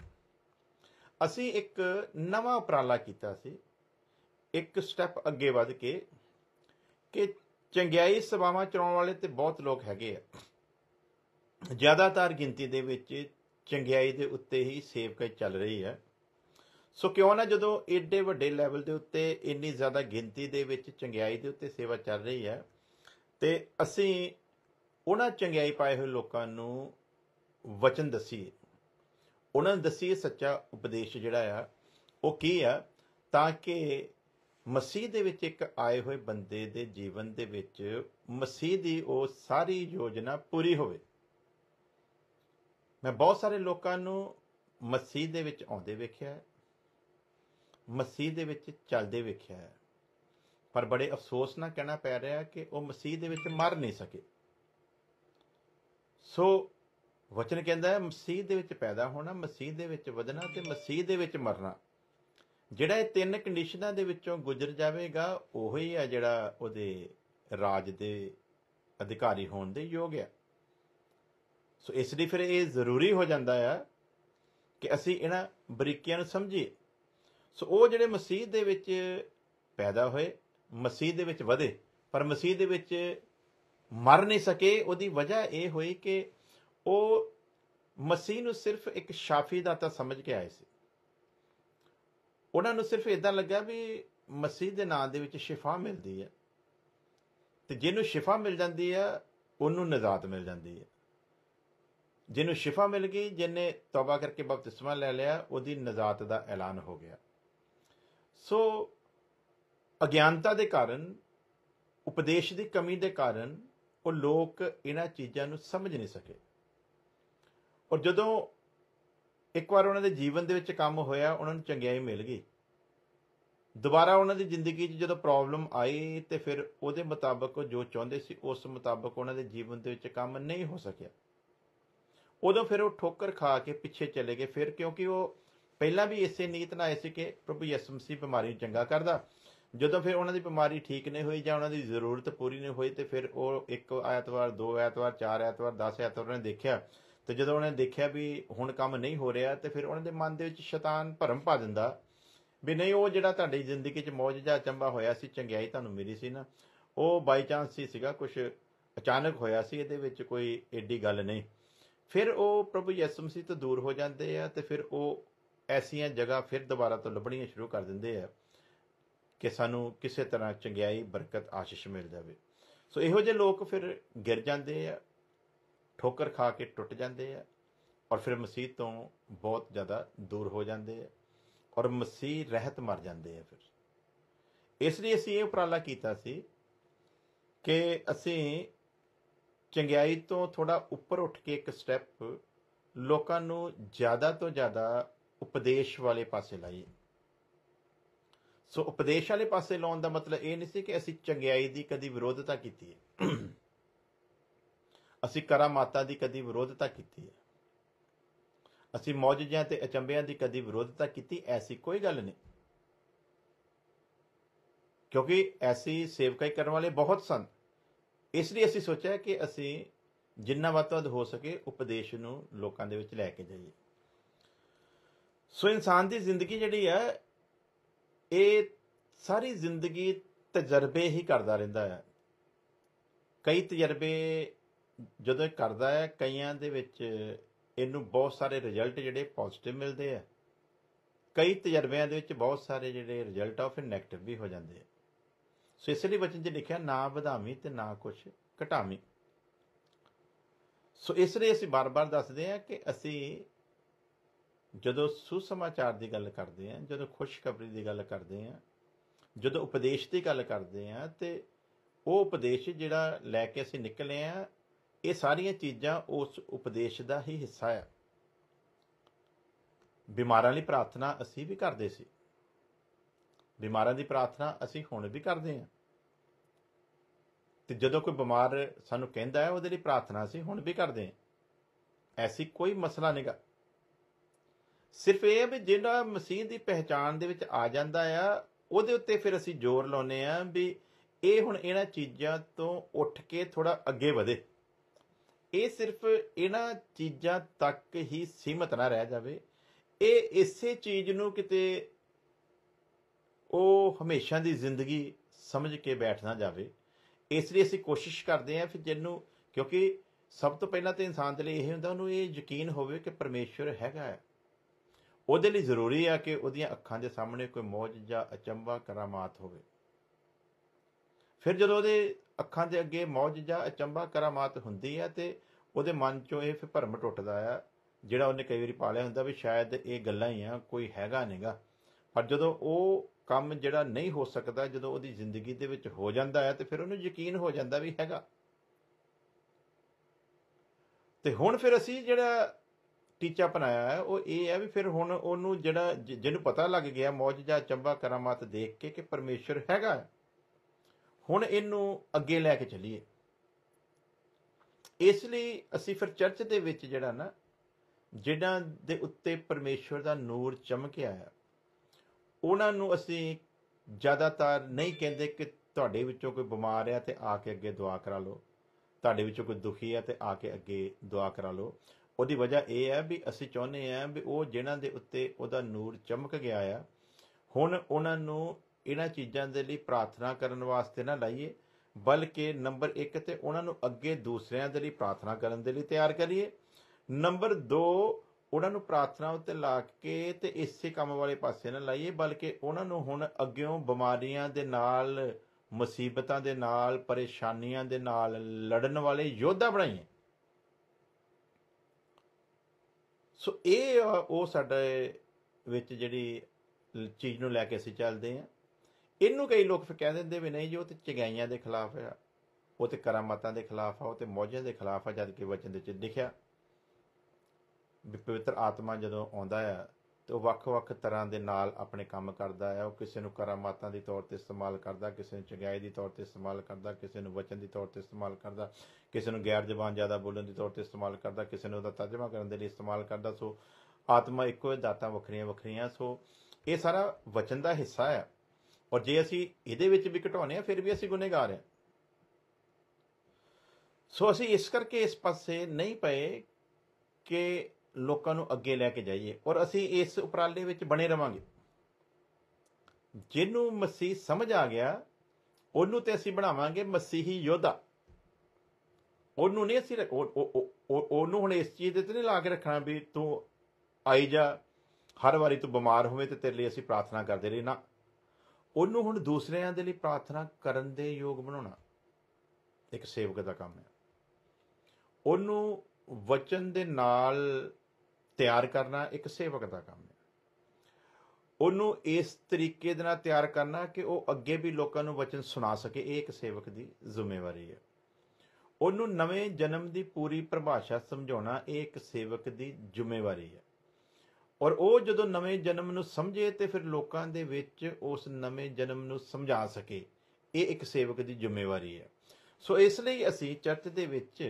ਅਸੀਂ ਇੱਕ ਨਵਾਂ ਉਪਰਾਲਾ ਕੀਤਾ ਸੀ ਇੱਕ ਸਟੈਪ ਅੱਗੇ ਵੱਧ ਕੇ ਕਿ ਚੰਗਿਆਈ ਸੇਵਾਵਾਂ ਚਲਾਉਣ ਵਾਲੇ ਤੇ ਬਹੁਤ ਲੋਕ ਹੈਗੇ ਆ ਜ਼ਿਆਦਾਤਰ ਗਿਣਤੀ ਦੇ ਵਿੱਚ ਚੰਗਿਆਈ ਦੇ ਉੱਤੇ ਹੀ ਸੇਵਕਾਈ ਚੱਲ ਰਹੀ ਹੈ ਸੋ ਕਿਉਂ ਨਾ ਜਦੋਂ ਏਡੇ ਵੱਡੇ ਲੈਵਲ ਦੇ ਉੱਤੇ ਇੰਨੀ ਜ਼ਿਆਦਾ ਗਿਣਤੀ ਦੇ ਵਿੱਚ ਚੰਗਿਆਈ ਦੇ ਉੱਤੇ ਸੇਵਾ ਚੱਲ ਰਹੀ ਹੈ ਤੇ ਅਸੀਂ ਉਹਨਾਂ ਚੰਗਿਆਈ ਪਾਏ ਹੋਏ ਲੋਕਾਂ ਨੂੰ ਵਚਨ ਦਸੀਏ ਉਹਨਾਂ ਨੂੰ ਦਸੀਏ ਸੱਚਾ ਉਪਦੇਸ਼ ਜਿਹੜਾ ਆ ਉਹ ਕੀ ਆ ਤਾਂ ਕਿ ਮਸੀਹ ਦੇ ਵਿੱਚ ਇੱਕ ਆਏ ਹੋਏ ਬੰਦੇ ਦੇ ਜੀਵਨ ਦੇ ਵਿੱਚ ਮਸੀਹ ਦੀ ਉਹ ਸਾਰੀ ਯੋਜਨਾ ਪੂਰੀ ਹੋਵੇ ਮੈਂ ਬਹੁਤ ਸਾਰੇ ਲੋਕਾਂ ਨੂੰ ਮਸੀਹ ਦੇ ਵਿੱਚ ਆਉਂਦੇ ਵੇਖਿਆ ਮਸੀਹ ਦੇ ਵਿੱਚ ਚੱਲਦੇ ਵੇਖਿਆ ਹੈ ਪਰ ਬੜੇ ਅਫਸੋਸ ਨਾਲ ਕਹਿਣਾ ਪੈ ਰਿਹਾ ਹੈ ਕਿ ਉਹ ਮਸੀਹ ਦੇ ਵਿੱਚ ਮਰ ਨਹੀਂ ਸਕੇ ਸੋ ਵਚਨ ਕਹਿੰਦਾ ਹੈ ਮਸੀਹ ਦੇ ਵਿੱਚ ਪੈਦਾ ਹੋਣਾ ਮਸੀਹ ਦੇ ਵਿੱਚ ਵਧਣਾ ਤੇ ਮਸੀਹ ਦੇ ਵਿੱਚ ਮਰਨਾ ਜਿਹੜਾ ਇਹ ਤਿੰਨ ਕੰਡੀਸ਼ਨਾਂ ਦੇ ਵਿੱਚੋਂ ਗੁਜ਼ਰ ਜਾਵੇਗਾ ਉਹ ਹੀ ਹੈ ਜਿਹੜਾ ਉਹਦੇ ਰਾਜ ਦੇ ਅਧਿਕਾਰੀ ਹੋਣ ਦੇ ਯੋਗ ਹੈ ਸੋ ਇਸ ਲਈ ਫਿਰ ਇਹ ਜ਼ਰੂਰੀ ਹੋ ਜਾਂਦਾ ਹੈ ਕਿ ਅਸੀਂ ਇਹਨਾਂ ਬਰੀਕੀਆਂ ਨੂੰ ਸਮਝੀਏ ਸੋ ਉਹ ਜਿਹੜੇ ਮਸੀਹ ਦੇ ਵਿੱਚ ਪੈਦਾ ਹੋਏ ਮਸੀਹ ਦੇ ਵਿੱਚ ਵਧੇ ਪਰ ਮਸੀਹ ਦੇ ਵਿੱਚ ਮਰ ਨਹੀਂ ਸਕੇ ਉਹਦੀ ਵਜ੍ਹਾ ਇਹ ਹੋਈ ਕਿ ਉਹ ਮਸੀਹ ਨੂੰ ਸਿਰਫ ਇੱਕ ਸ਼ਾਫੀ ਦਾ ਤਾਂ ਸਮਝ ਕੇ ਆਏ ਸੀ ਉਹਨਾਂ ਨੂੰ ਸਿਰਫ ਇਦਾਂ ਲੱਗਾ ਵੀ ਮਸੀਹ ਦੇ ਨਾਮ ਦੇ ਵਿੱਚ ਸ਼ਿਫਾ ਮਿਲਦੀ ਹੈ ਤੇ ਜਿਹਨੂੰ ਸ਼ਿਫਾ ਮਿਲ ਜਾਂਦੀ ਹੈ ਉਹਨੂੰ ਨਜ਼ਾਤ ਮਿਲ ਜਾਂਦੀ ਹੈ ਜਿਹਨੂੰ ਸ਼ਿਫਾ ਮਿਲ ਗਈ ਜਿਨੇ ਤੌਬਾ ਕਰਕੇ ਬਪਤਿਸਮਾ ਲੈ ਲਿਆ ਉਹਦੀ ਨਜ਼ਾਤ ਦਾ ਐਲਾਨ ਹੋ ਗਿਆ ਸੋ ਅਗਿਆਨਤਾ ਦੇ ਕਾਰਨ ਉਪਦੇਸ਼ ਦੀ ਕਮੀ ਦੇ ਕਾਰਨ ਉਹ ਲੋਕ ਇਹਨਾਂ ਚੀਜ਼ਾਂ ਨੂੰ ਸਮਝ ਨਹੀਂ ਸਕੇ ਔਰ ਜਦੋਂ ਇੱਕ ਵਾਰ ਉਹਨਾਂ ਦੇ ਜੀਵਨ ਦੇ ਵਿੱਚ ਕੰਮ ਹੋਇਆ ਉਹਨਾਂ ਨੂੰ ਚੰਗਿਆਈ ਮਿਲ ਗਈ ਦੁਬਾਰਾ ਉਹਨਾਂ ਦੀ ਜ਼ਿੰਦਗੀ 'ਚ ਜਦੋਂ ਪ੍ਰੋਬਲਮ ਆਈ ਤੇ ਫਿਰ ਉਹਦੇ ਮੁਤਾਬਕ ਉਹ ਜੋ ਚਾਹੁੰਦੇ ਸੀ ਉਸ ਮੁਤਾਬਕ ਉਹਨਾਂ ਦੇ ਜੀਵਨ ਦੇ ਵਿੱਚ ਕੰਮ ਨਹੀਂ ਹੋ ਸਕਿਆ ਉਦੋਂ ਫਿਰ ਉਹ ਠੋਕਰ ਖਾ ਕੇ ਪਿੱਛੇ ਚਲੇ ਗਏ ਫਿਰ ਕਿਉਂਕਿ ਉਹ ਪਹਿਲਾਂ ਵੀ ਇਸੇ ਨੀਤ ਨਾਲ ਆਏ ਸੀ ਕਿ ਪ੍ਰਭੂ ਯਿਸੂ ਮਸੀਹ ਬਿਮਾਰੀ ਨੂੰ ਚੰਗਾ ਕਰਦਾ ਜਦੋਂ ਫਿਰ ਉਹਨਾਂ ਦੀ ਬਿਮਾਰੀ ਠੀਕ ਨਹੀਂ ਹੋਈ ਜਾਂ ਉਹਨਾਂ ਦੀ ਜ਼ਰੂਰਤ ਪੂਰੀ ਨਹੀਂ ਹੋਈ ਤੇ ਫਿਰ ਉਹ ਇੱਕ ਐਤਵਾਰ ਦੋ ਐਤਵਾਰ ਚਾਰ ਐਤਵਾਰ 10 ਐਤਵਾਰ ਉਹਨੇ ਦੇਖਿਆ ਤੇ ਜਦੋਂ ਉਹਨੇ ਦੇਖਿਆ ਵੀ ਹੁਣ ਕੰਮ ਨਹੀਂ ਹੋ ਰਿਹਾ ਤੇ ਫਿਰ ਉਹਨਾਂ ਦੇ ਮਨ ਦੇ ਵਿੱਚ ਸ਼ੈਤਾਨ ਭਰਮ ਪਾ ਦਿੰਦਾ ਵੀ ਨਹੀਂ ਉਹ ਜਿਹੜਾ ਤੁਹਾਡੀ ਜ਼ਿੰਦਗੀ 'ਚ ਮੌਜਜਾ ਚੰਬਾ ਹੋਇਆ ਸੀ ਚੰਗਿਆਈ ਤੁਹਾਨੂੰ ਮਿਲੀ ਸੀ ਨਾ ਉਹ ਬਾਈ ਚਾਂਸ ਹੀ ਸੀਗਾ ਕੁਝ ਅਚਾਨਕ ਹੋਇਆ ਸੀ ਇਹਦੇ ਵਿੱਚ ਕੋਈ ਏਡੀ ਗੱਲ ਨਹੀਂ ਫਿਰ ਉਹ ਪ੍ਰਭੂ ਯਿਸੂ ਮਸੀਹ ਤੋਂ ਦੂਰ ਹੋ ਜਾਂਦੇ ਆ ਤੇ ਫਿਰ ਉਹ ਐਸੀਆਂ ਜਗ੍ਹਾ ਫਿਰ ਦੁਬਾਰਾ ਤੋਂ ਲੱਭਣੀਆਂ ਸ਼ੁਰੂ ਕਰ ਦਿੰਦੇ ਆ ਕਿ ਸਾਨੂੰ ਕਿਸੇ ਤਰ੍ਹਾਂ ਚੰਗਿਆਈ ਬਰਕਤ ਆਸ਼ੀਸ਼ ਮਿਲ ਜਾਵੇ ਸੋ ਇਹੋ ਜਿਹੇ ਲੋਕ ਫਿਰ ਗਿਰ ਜਾਂਦੇ ਆ ਠੋਕਰ ਖਾ ਕੇ ਟੁੱਟ ਜਾਂਦੇ ਆ ਔਰ ਫਿਰ ਮਸੀਹ ਤੋਂ ਬਹੁਤ ਜ਼ਿਆਦਾ ਦੂਰ ਹੋ ਜਾਂਦੇ ਆ ਔਰ ਮਸੀਹ ਰਹਿਤ ਮਰ ਜਾਂਦੇ ਆ ਫਿਰ ਇਸ ਲਈ ਅਸੀਂ ਇਹ ਉਪਰਾਲਾ ਕੀਤਾ ਸੀ ਕਿ ਅਸੀਂ ਚੰਗਿਆਈ ਤੋਂ ਥੋੜਾ ਉੱਪਰ ਉੱਠ ਕੇ ਇੱਕ ਸਟੈਪ ਲੋਕਾਂ ਨੂੰ ਜ਼ਿਆਦਾ ਤੋਂ ਜ਼ਿਆਦਾ ਉਪਦੇਸ਼ ਵਾਲੇ ਪਾਸੇ ਲਾਈਏ ਸੋ ਉਪਦੇਸ਼ ਵਾਲੇ ਪਾਸੇ ਲਾਉਣ ਦਾ ਮਤਲਬ ਇਹ ਨਹੀਂ ਸੀ ਕਿ ਅਸੀਂ ਚੰਗਿਆਈ ਦੀ ਕਦੀ ਵਿਰੋਧਤਾ ਕੀਤੀ ਹੈ ਅਸੀਂ ਕਰਾਮਾਤਾ ਦੀ ਕਦੀ ਵਿਰੋਧਤਾ ਕੀਤੀ ਹੈ ਅਸੀਂ ਮੌਜਜਿਆਂ ਤੇ ਅਚੰਬਿਆਂ ਦੀ ਕਦੀ ਵਿਰੋਧਤਾ ਕੀਤੀ ਐਸੀ ਕੋਈ ਗੱਲ ਨਹੀਂ ਕਿਉਂਕਿ ਐਸੀ ਸੇਵਕਾਈ ਕਰਨ ਵਾਲੇ ਬਹੁਤ ਸਨ ਇਸ ਲਈ ਅਸੀਂ ਸੋਚਿਆ ਕਿ ਅਸੀਂ ਜਿੰਨਾ ਵੱਧ ਤੋਂ ਵੱਧ ਹੋ ਸਕੇ ਉਪਦੇਸ਼ ਨੂੰ ਲੋਕਾਂ ਦੇ ਵਿੱਚ ਲੈ ਕੇ ਜਾਈਏ ਸੋ ਇਨਸਾਨ ਦੀ ਜ਼ਿੰਦਗੀ ਜਿਹੜੀ ਹੈ ਇਹ ਸਾਰੀ ਜ਼ਿੰਦਗੀ ਤਜਰਬੇ ਹੀ ਕਰਦਾ ਰਹਿੰਦਾ ਹੈ ਕਈ ਤਜਰਬੇ ਜਦੋਂ ਕਰਦਾ ਹੈ ਕਈਆਂ ਦੇ ਵਿੱਚ ਇਹਨੂੰ ਬਹੁਤ ਸਾਰੇ ਰਿਜ਼ਲਟ ਜਿਹੜੇ ਪੋਜ਼ਿਟਿਵ ਮਿਲਦੇ ਆ ਕਈ ਤਜਰਬਿਆਂ ਦੇ ਵਿੱਚ ਬਹੁਤ ਸਾਰੇ ਜਿਹੜੇ ਰਿਜ਼ਲਟ ਆ ਉਹ ਫਿਰ ਵੀ ਹੋ ਜਾਂਦੇ ਆ ਸੋ ਇਸ ਲਈ ਬਚਨ 'ਚ ਲਿਖਿਆ ਨਾ ਵਧਾਵੀਂ ਤੇ ਨਾ ਕੁਝ ਘਟਾਵੀਂ ਸੋ ਇਸ ਲਈ ਅਸੀਂ ਬਾਰ-ਬਾਰ ਦੱਸਦੇ ਆ ਕਿ ਅਸੀਂ ਜਦੋਂ ਸੁਸਮਾਚਾਰ ਦੀ ਗੱਲ ਕਰਦੇ ਆ ਜਦੋਂ ਖੁਸ਼ਖਬਰੀ ਦੀ ਗੱਲ ਕਰਦੇ ਆ ਜਦੋਂ ਉਪਦੇਸ਼ ਦੀ ਗੱਲ ਕਰਦੇ ਆ ਤੇ ਉਹ ਉਪਦੇਸ਼ ਜਿਹੜਾ ਲੈ ਕੇ ਅਸੀਂ ਨਿਕਲੇ ਆ ਇਹ ਸਾਰੀਆਂ ਚੀਜ਼ਾਂ ਉਸ ਉਪਦੇਸ਼ ਦਾ ਹੀ ਹਿੱਸਾ ਆ ਬਿਮਾਰਾਂ ਲਈ ਪ੍ਰਾਰਥਨਾ ਅਸੀਂ ਵੀ ਕਰਦੇ ਸੀ ਬਿਮਾਰਾਂ ਦੀ ਪ੍ਰਾਰਥਨਾ ਅਸੀਂ ਹੁਣ ਵੀ ਕਰਦੇ ਆ ਤੇ ਜਦੋਂ ਕੋਈ ਬਿਮਾਰ ਸਾਨੂੰ ਕਹਿੰਦਾ ਹੈ ਉਹਦੇ ਲਈ ਪ੍ਰਾਰਥਨਾ ਅਸੀਂ ਹੁਣ ਵੀ ਕਰਦੇ ਆ ਐਸੀ ਕੋਈ ਮਸਲਾ ਨਹੀਂਗਾ ਸਿਰਫ ਇਹ ਵੀ ਜਿਹੜਾ ਮਸੀਹ ਦੀ ਪਹਿਚਾਣ ਦੇ ਵਿੱਚ ਆ ਜਾਂਦਾ ਆ ਉਹਦੇ ਉੱਤੇ ਫਿਰ ਅਸੀਂ ਜ਼ੋਰ ਲਾਉਨੇ ਆ ਵੀ ਇਹ ਹੁਣ ਇਹਨਾਂ ਚੀਜ਼ਾਂ ਤੋਂ ਉੱਠ ਕੇ ਥੋੜਾ ਅੱਗੇ ਵਧੇ ਇਹ ਸਿਰਫ ਇਹਨਾਂ ਚੀਜ਼ਾਂ ਤੱਕ ਹੀ ਸੀਮਤ ਨਾ ਰਹਿ ਜਾਵੇ ਇਹ ਇਸੇ ਚੀਜ਼ ਨੂੰ ਕਿਤੇ ਉਹ ਹਮੇਸ਼ਾ ਦੀ ਜ਼ਿੰਦਗੀ ਸਮਝ ਕੇ ਬੈਠ ਨਾ ਜਾਵੇ ਇਸ ਲਈ ਅਸੀਂ ਕੋਸ਼ਿਸ਼ ਕਰਦੇ ਆਂ ਫਿਰ ਜਿੰਨੂੰ ਕਿਉਂਕਿ ਸਭ ਤੋਂ ਪਹਿਲਾਂ ਤੇ ਇਨਸਾਨ ਦੇ ਲਈ ਇਹ ਹੁੰਦਾ ਉਹਨੂੰ ਇਹ ਯਕੀਨ ਹੋਵੇ ਕਿ ਪਰਮੇਸ਼ਵਰ ਹੈਗਾ ਹੈ ਉਹਦੇ ਲਈ ਜ਼ਰੂਰੀ ਆ ਕਿ ਉਹਦੀਆਂ ਅੱਖਾਂ ਦੇ ਸਾਹਮਣੇ ਕੋਈ ਮੌਜਜ਼ਾ ਜਾਂ ਅਚੰਭਾ ਕਰਾਮਾਤ ਹੋਵੇ ਫਿਰ ਜਦੋਂ ਉਹਦੇ ਅੱਖਾਂ ਦੇ ਅੱਗੇ ਮੌਜਜ਼ਾ ਜਾਂ ਅਚੰਭਾ ਕਰਾਮਾਤ ਹੁੰਦੀ ਹੈ ਤੇ ਉਹਦੇ ਮਨ ਚੋਂ ਇਹ ਫਿਰ ਭਰਮ ਟੁੱਟਦਾ ਆ ਜਿਹੜਾ ਉਹਨੇ ਕਈ ਵਾਰੀ ਪਾਲਿਆ ਹੁੰਦਾ ਵੀ ਸ਼ਾਇਦ ਇਹ ਗੱਲਾਂ ਹੀ ਆ ਕੋਈ ਹੈਗਾ ਨਹੀਂਗਾ ਪਰ ਜਦੋਂ ਉਹ ਕੰਮ ਜਿਹੜਾ ਨਹੀਂ ਹੋ ਸਕਦਾ ਜਦੋਂ ਉਹਦੀ ਜ਼ਿੰਦਗੀ ਦੇ ਵਿੱਚ ਹੋ ਜਾਂਦਾ ਹੈ ਤੇ ਫਿਰ ਉਹਨੂੰ ਯਕੀਨ ਹੋ ਜਾਂਦਾ ਵੀ ਹੈਗਾ ਤੇ ਹੁਣ ਫਿਰ ਅਸੀਂ ਜਿਹੜਾ ਟੀਚਾ ਬਣਾਇਆ ਹੈ ਉਹ ਇਹ ਹੈ ਵੀ ਫਿਰ ਹੁਣ ਉਹਨੂੰ ਜਿਹੜਾ ਜਿਹਨੂੰ ਪਤਾ ਲੱਗ ਗਿਆ ਮੌਜਜ਼ਾ ਚੰਬਾ ਕਰਾਮਾਤ ਦੇਖ ਕੇ ਕਿ ਪਰਮੇਸ਼ਰ ਹੈਗਾ ਹੁਣ ਇਹਨੂੰ ਅੱਗੇ ਲੈ ਕੇ ਚੱਲੀਏ ਇਸ ਲਈ ਅਸੀਂ ਫਿਰ ਚਰਚ ਦੇ ਵਿੱਚ ਜਿਹੜਾ ਨਾ ਜਿਨ੍ਹਾਂ ਦੇ ਉੱਤੇ ਪਰਮੇਸ਼ਰ ਦਾ ਨੂਰ ਚਮਕਿਆ ਹੈ ਉਹਨਾਂ ਨੂੰ ਅਸੀਂ ਜ਼ਿਆਦਾਤਰ ਨਹੀਂ ਕਹਿੰਦੇ ਕਿ ਤੁਹਾਡੇ ਵਿੱਚੋਂ ਕੋਈ ਬਿਮਾਰ ਹੈ ਤੇ ਆ ਕੇ ਅੱਗੇ ਦੁਆ ਕਰਾ ਲਓ ਤੁਹਾਡੇ ਵਿੱਚੋਂ ਕੋਈ ਦੁਖੀ ਹੈ ਤੇ ਆ ਕੇ ਅੱਗੇ ਦੁਆ ਕਰਾ ਲਓ ਉਹਦੀ ਵਜ੍ਹਾ ਇਹ ਹੈ ਵੀ ਅਸੀਂ ਚਾਹੁੰਦੇ ਆ ਵੀ ਉਹ ਜਿਨ੍ਹਾਂ ਦੇ ਉੱਤੇ ਉਹਦਾ ਨੂਰ ਚਮਕ ਗਿਆ ਆ ਹੁਣ ਉਹਨਾਂ ਨੂੰ ਇਹਨਾਂ ਚੀਜ਼ਾਂ ਦੇ ਲਈ ਪ੍ਰਾਰਥਨਾ ਕਰਨ ਵਾਸਤੇ ਨਾ ਲਾਈਏ ਬਲਕਿ ਨੰਬਰ 1 ਤੇ ਉਹਨਾਂ ਨੂੰ ਅੱਗੇ ਦੂਸਰਿਆਂ ਦੇ ਲਈ ਪ੍ਰਾਰਥਨਾ ਕਰਨ ਦੇ ਲਈ ਤਿਆਰ ਕਰੀਏ ਨੰਬਰ 2 ਉਹਨਾਂ ਨੂੰ ਪ੍ਰਾਰਥਨਾ ਉੱਤੇ ਲਾ ਕੇ ਤੇ ਇਸੇ ਕੰਮ ਵਾਲੇ ਪਾਸੇ ਨਾ ਲਾਈਏ ਬਲਕਿ ਉਹਨਾਂ ਨੂੰ ਹੁਣ ਅੱਗਿਓਂ ਬਿਮਾਰੀਆਂ ਦੇ ਨਾਲ ਮੁਸੀਬਤਾਂ ਦੇ ਨਾਲ ਪਰੇਸ਼ਾਨੀਆਂ ਦੇ ਨਾਲ ਲੜਨ ਵਾਲੇ ਯੋਧਾ ਬਣਾਈਏ ਸੋ ਇਹ ਉਹ ਸਾਡੇ ਵਿੱਚ ਜਿਹੜੀ ਚੀਜ਼ ਨੂੰ ਲੈ ਕੇ ਅਸੀਂ ਚੱਲਦੇ ਆ ਇਹਨੂੰ ਕਈ ਲੋਕ ਫਿਰ ਕਹਿ ਦਿੰਦੇ ਵੀ ਨਹੀਂ ਜੀ ਉਹ ਤੇ ਚਗਾਈਆਂ ਦੇ ਖਿਲਾਫ ਆ ਉਹ ਤੇ ਕਰਾਮਾਤਾਂ ਦੇ ਖਿਲਾਫ ਆ ਉਹ ਤੇ ਮੌਜਾਂ ਦੇ ਖਿਲਾਫ ਆ ਜਦ ਕਿ ਵਚਨ ਦੇ ਵਿੱਚ ਲਿਖਿਆ ਪਵਿੱਤਰ ਆਤਮਾ ਜਦੋਂ ਆਉਂਦਾ ਆ ਤੇ ਉਹ ਵੱਖ-ਵੱਖ ਤਰ੍ਹਾਂ ਦੇ ਨਾਲ ਆਪਣੇ ਕੰਮ ਕਰਦਾ ਹੈ ਉਹ ਕਿਸੇ ਨੂੰ ਕਰਾਮਾਤਾਂ ਦੀ ਤੌਰ ਤੇ ਇਸਤੇਮਾਲ ਕਰਦਾ ਕਿਸੇ ਨੂੰ ਚੰਗਿਆਈ ਦੀ ਤੌਰ ਤੇ ਇਸਤੇਮਾਲ ਕਰਦਾ ਕਿਸੇ ਨੂੰ ਵਚਨ ਦੀ ਤੌਰ ਤੇ ਇਸਤੇਮਾਲ ਕਰਦਾ ਕਿਸੇ ਨੂੰ ਗੈਰ ਜ਼ਬਾਨ ਜ਼ਿਆਦਾ ਬੋਲਣ ਦੀ ਤੌਰ ਤੇ ਇਸਤੇਮਾਲ ਕਰਦਾ ਕਿਸੇ ਨੂੰ ਉਹਦਾ ਤਰਜਮਾ ਕਰਨ ਦੇ ਲਈ ਇਸਤੇਮਾਲ ਕਰਦਾ ਸੋ ਆਤਮਾ ਇੱਕੋ ਹੀ ਦਾਤਾਂ ਵੱਖਰੀਆਂ ਵੱਖਰੀਆਂ ਸੋ ਇਹ ਸਾਰਾ ਵਚਨ ਦਾ ਹਿੱਸਾ ਹੈ ਔਰ ਜੇ ਅਸੀਂ ਇਹਦੇ ਵਿੱਚ ਵੀ ਘਟਾਉਨੇ ਆ ਫਿਰ ਵੀ ਅਸੀਂ ਗੁਨਾਹਗਾਰ ਆ ਸੋ ਅਸੀਂ ਇਸ ਕਰਕੇ ਇਸ ਪਾਸੇ ਨਹੀਂ ਪਏ ਕਿ ਲੋਕਾਂ ਨੂੰ ਅੱਗੇ ਲੈ ਕੇ ਜਾਈਏ ਔਰ ਅਸੀਂ ਇਸ ਉਪਰਾਲੇ ਵਿੱਚ ਬਣੇ ਰਵਾਂਗੇ ਜਿਹਨੂੰ ਮਸੀਹ ਸਮਝ ਆ ਗਿਆ ਉਹਨੂੰ ਤੇ ਅਸੀਂ ਬਣਾਵਾਂਗੇ ਮਸੀਹੀ ਯੋਧਾ ਉਹਨੂੰ ਨਹੀਂ ਅਸੀਂ ਉਹਨੂੰ ਹੁਣ ਇਸ ਚੀਜ਼ ਦੇ ਤੇ ਨਹੀਂ ਲਾ ਕੇ ਰੱਖਣਾ ਵੀ ਤੂੰ ਆਈ ਜਾ ਹਰ ਵਾਰੀ ਤੂੰ ਬਿਮਾਰ ਹੋਵੇਂ ਤੇ ਤੇਰੇ ਲਈ ਅਸੀਂ ਪ੍ਰਾਰਥਨਾ ਕਰਦੇ ਰਹੇ ਨਾ ਉਹਨੂੰ ਹੁਣ ਦੂਸਰਿਆਂ ਦੇ ਲਈ ਪ੍ਰਾਰਥਨਾ ਕਰਨ ਦੇ ਯੋਗ ਬਣਾਉਣਾ ਇੱਕ ਸੇਵਕ ਦਾ ਕੰਮ ਹੈ ਉਹਨੂੰ ਵਚਨ ਦੇ ਨਾਲ ਤਿਆਰ ਕਰਨਾ ਇੱਕ ਸੇਵਕ ਦਾ ਕੰਮ ਹੈ ਉਹਨੂੰ ਇਸ ਤਰੀਕੇ ਦੇ ਨਾਲ ਤਿਆਰ ਕਰਨਾ ਕਿ ਉਹ ਅੱਗੇ ਵੀ ਲੋਕਾਂ ਨੂੰ ਵਚਨ ਸੁਣਾ ਸਕੇ ਇਹ ਇੱਕ ਸੇਵਕ ਦੀ ਜ਼ਿੰਮੇਵਾਰੀ ਹੈ ਉਹਨੂੰ ਨਵੇਂ ਜਨਮ ਦੀ ਪੂਰੀ ਪਰਿਭਾਸ਼ਾ ਸਮਝਾਉਣਾ ਇਹ ਇੱਕ ਸੇਵਕ ਦੀ ਜ਼ਿੰਮੇਵਾਰੀ ਹੈ ਔਰ ਉਹ ਜਦੋਂ ਨਵੇਂ ਜਨਮ ਨੂੰ ਸਮਝੇ ਤੇ ਫਿਰ ਲੋਕਾਂ ਦੇ ਵਿੱਚ ਉਸ ਨਵੇਂ ਜਨਮ ਨੂੰ ਸਮਝਾ ਸਕੇ ਇਹ ਇੱਕ ਸੇਵਕ ਦੀ ਜ਼ਿੰਮੇਵਾਰੀ ਹੈ ਸੋ ਇਸ ਲਈ ਅਸੀਂ ਚਰਚ ਦੇ ਵਿੱਚ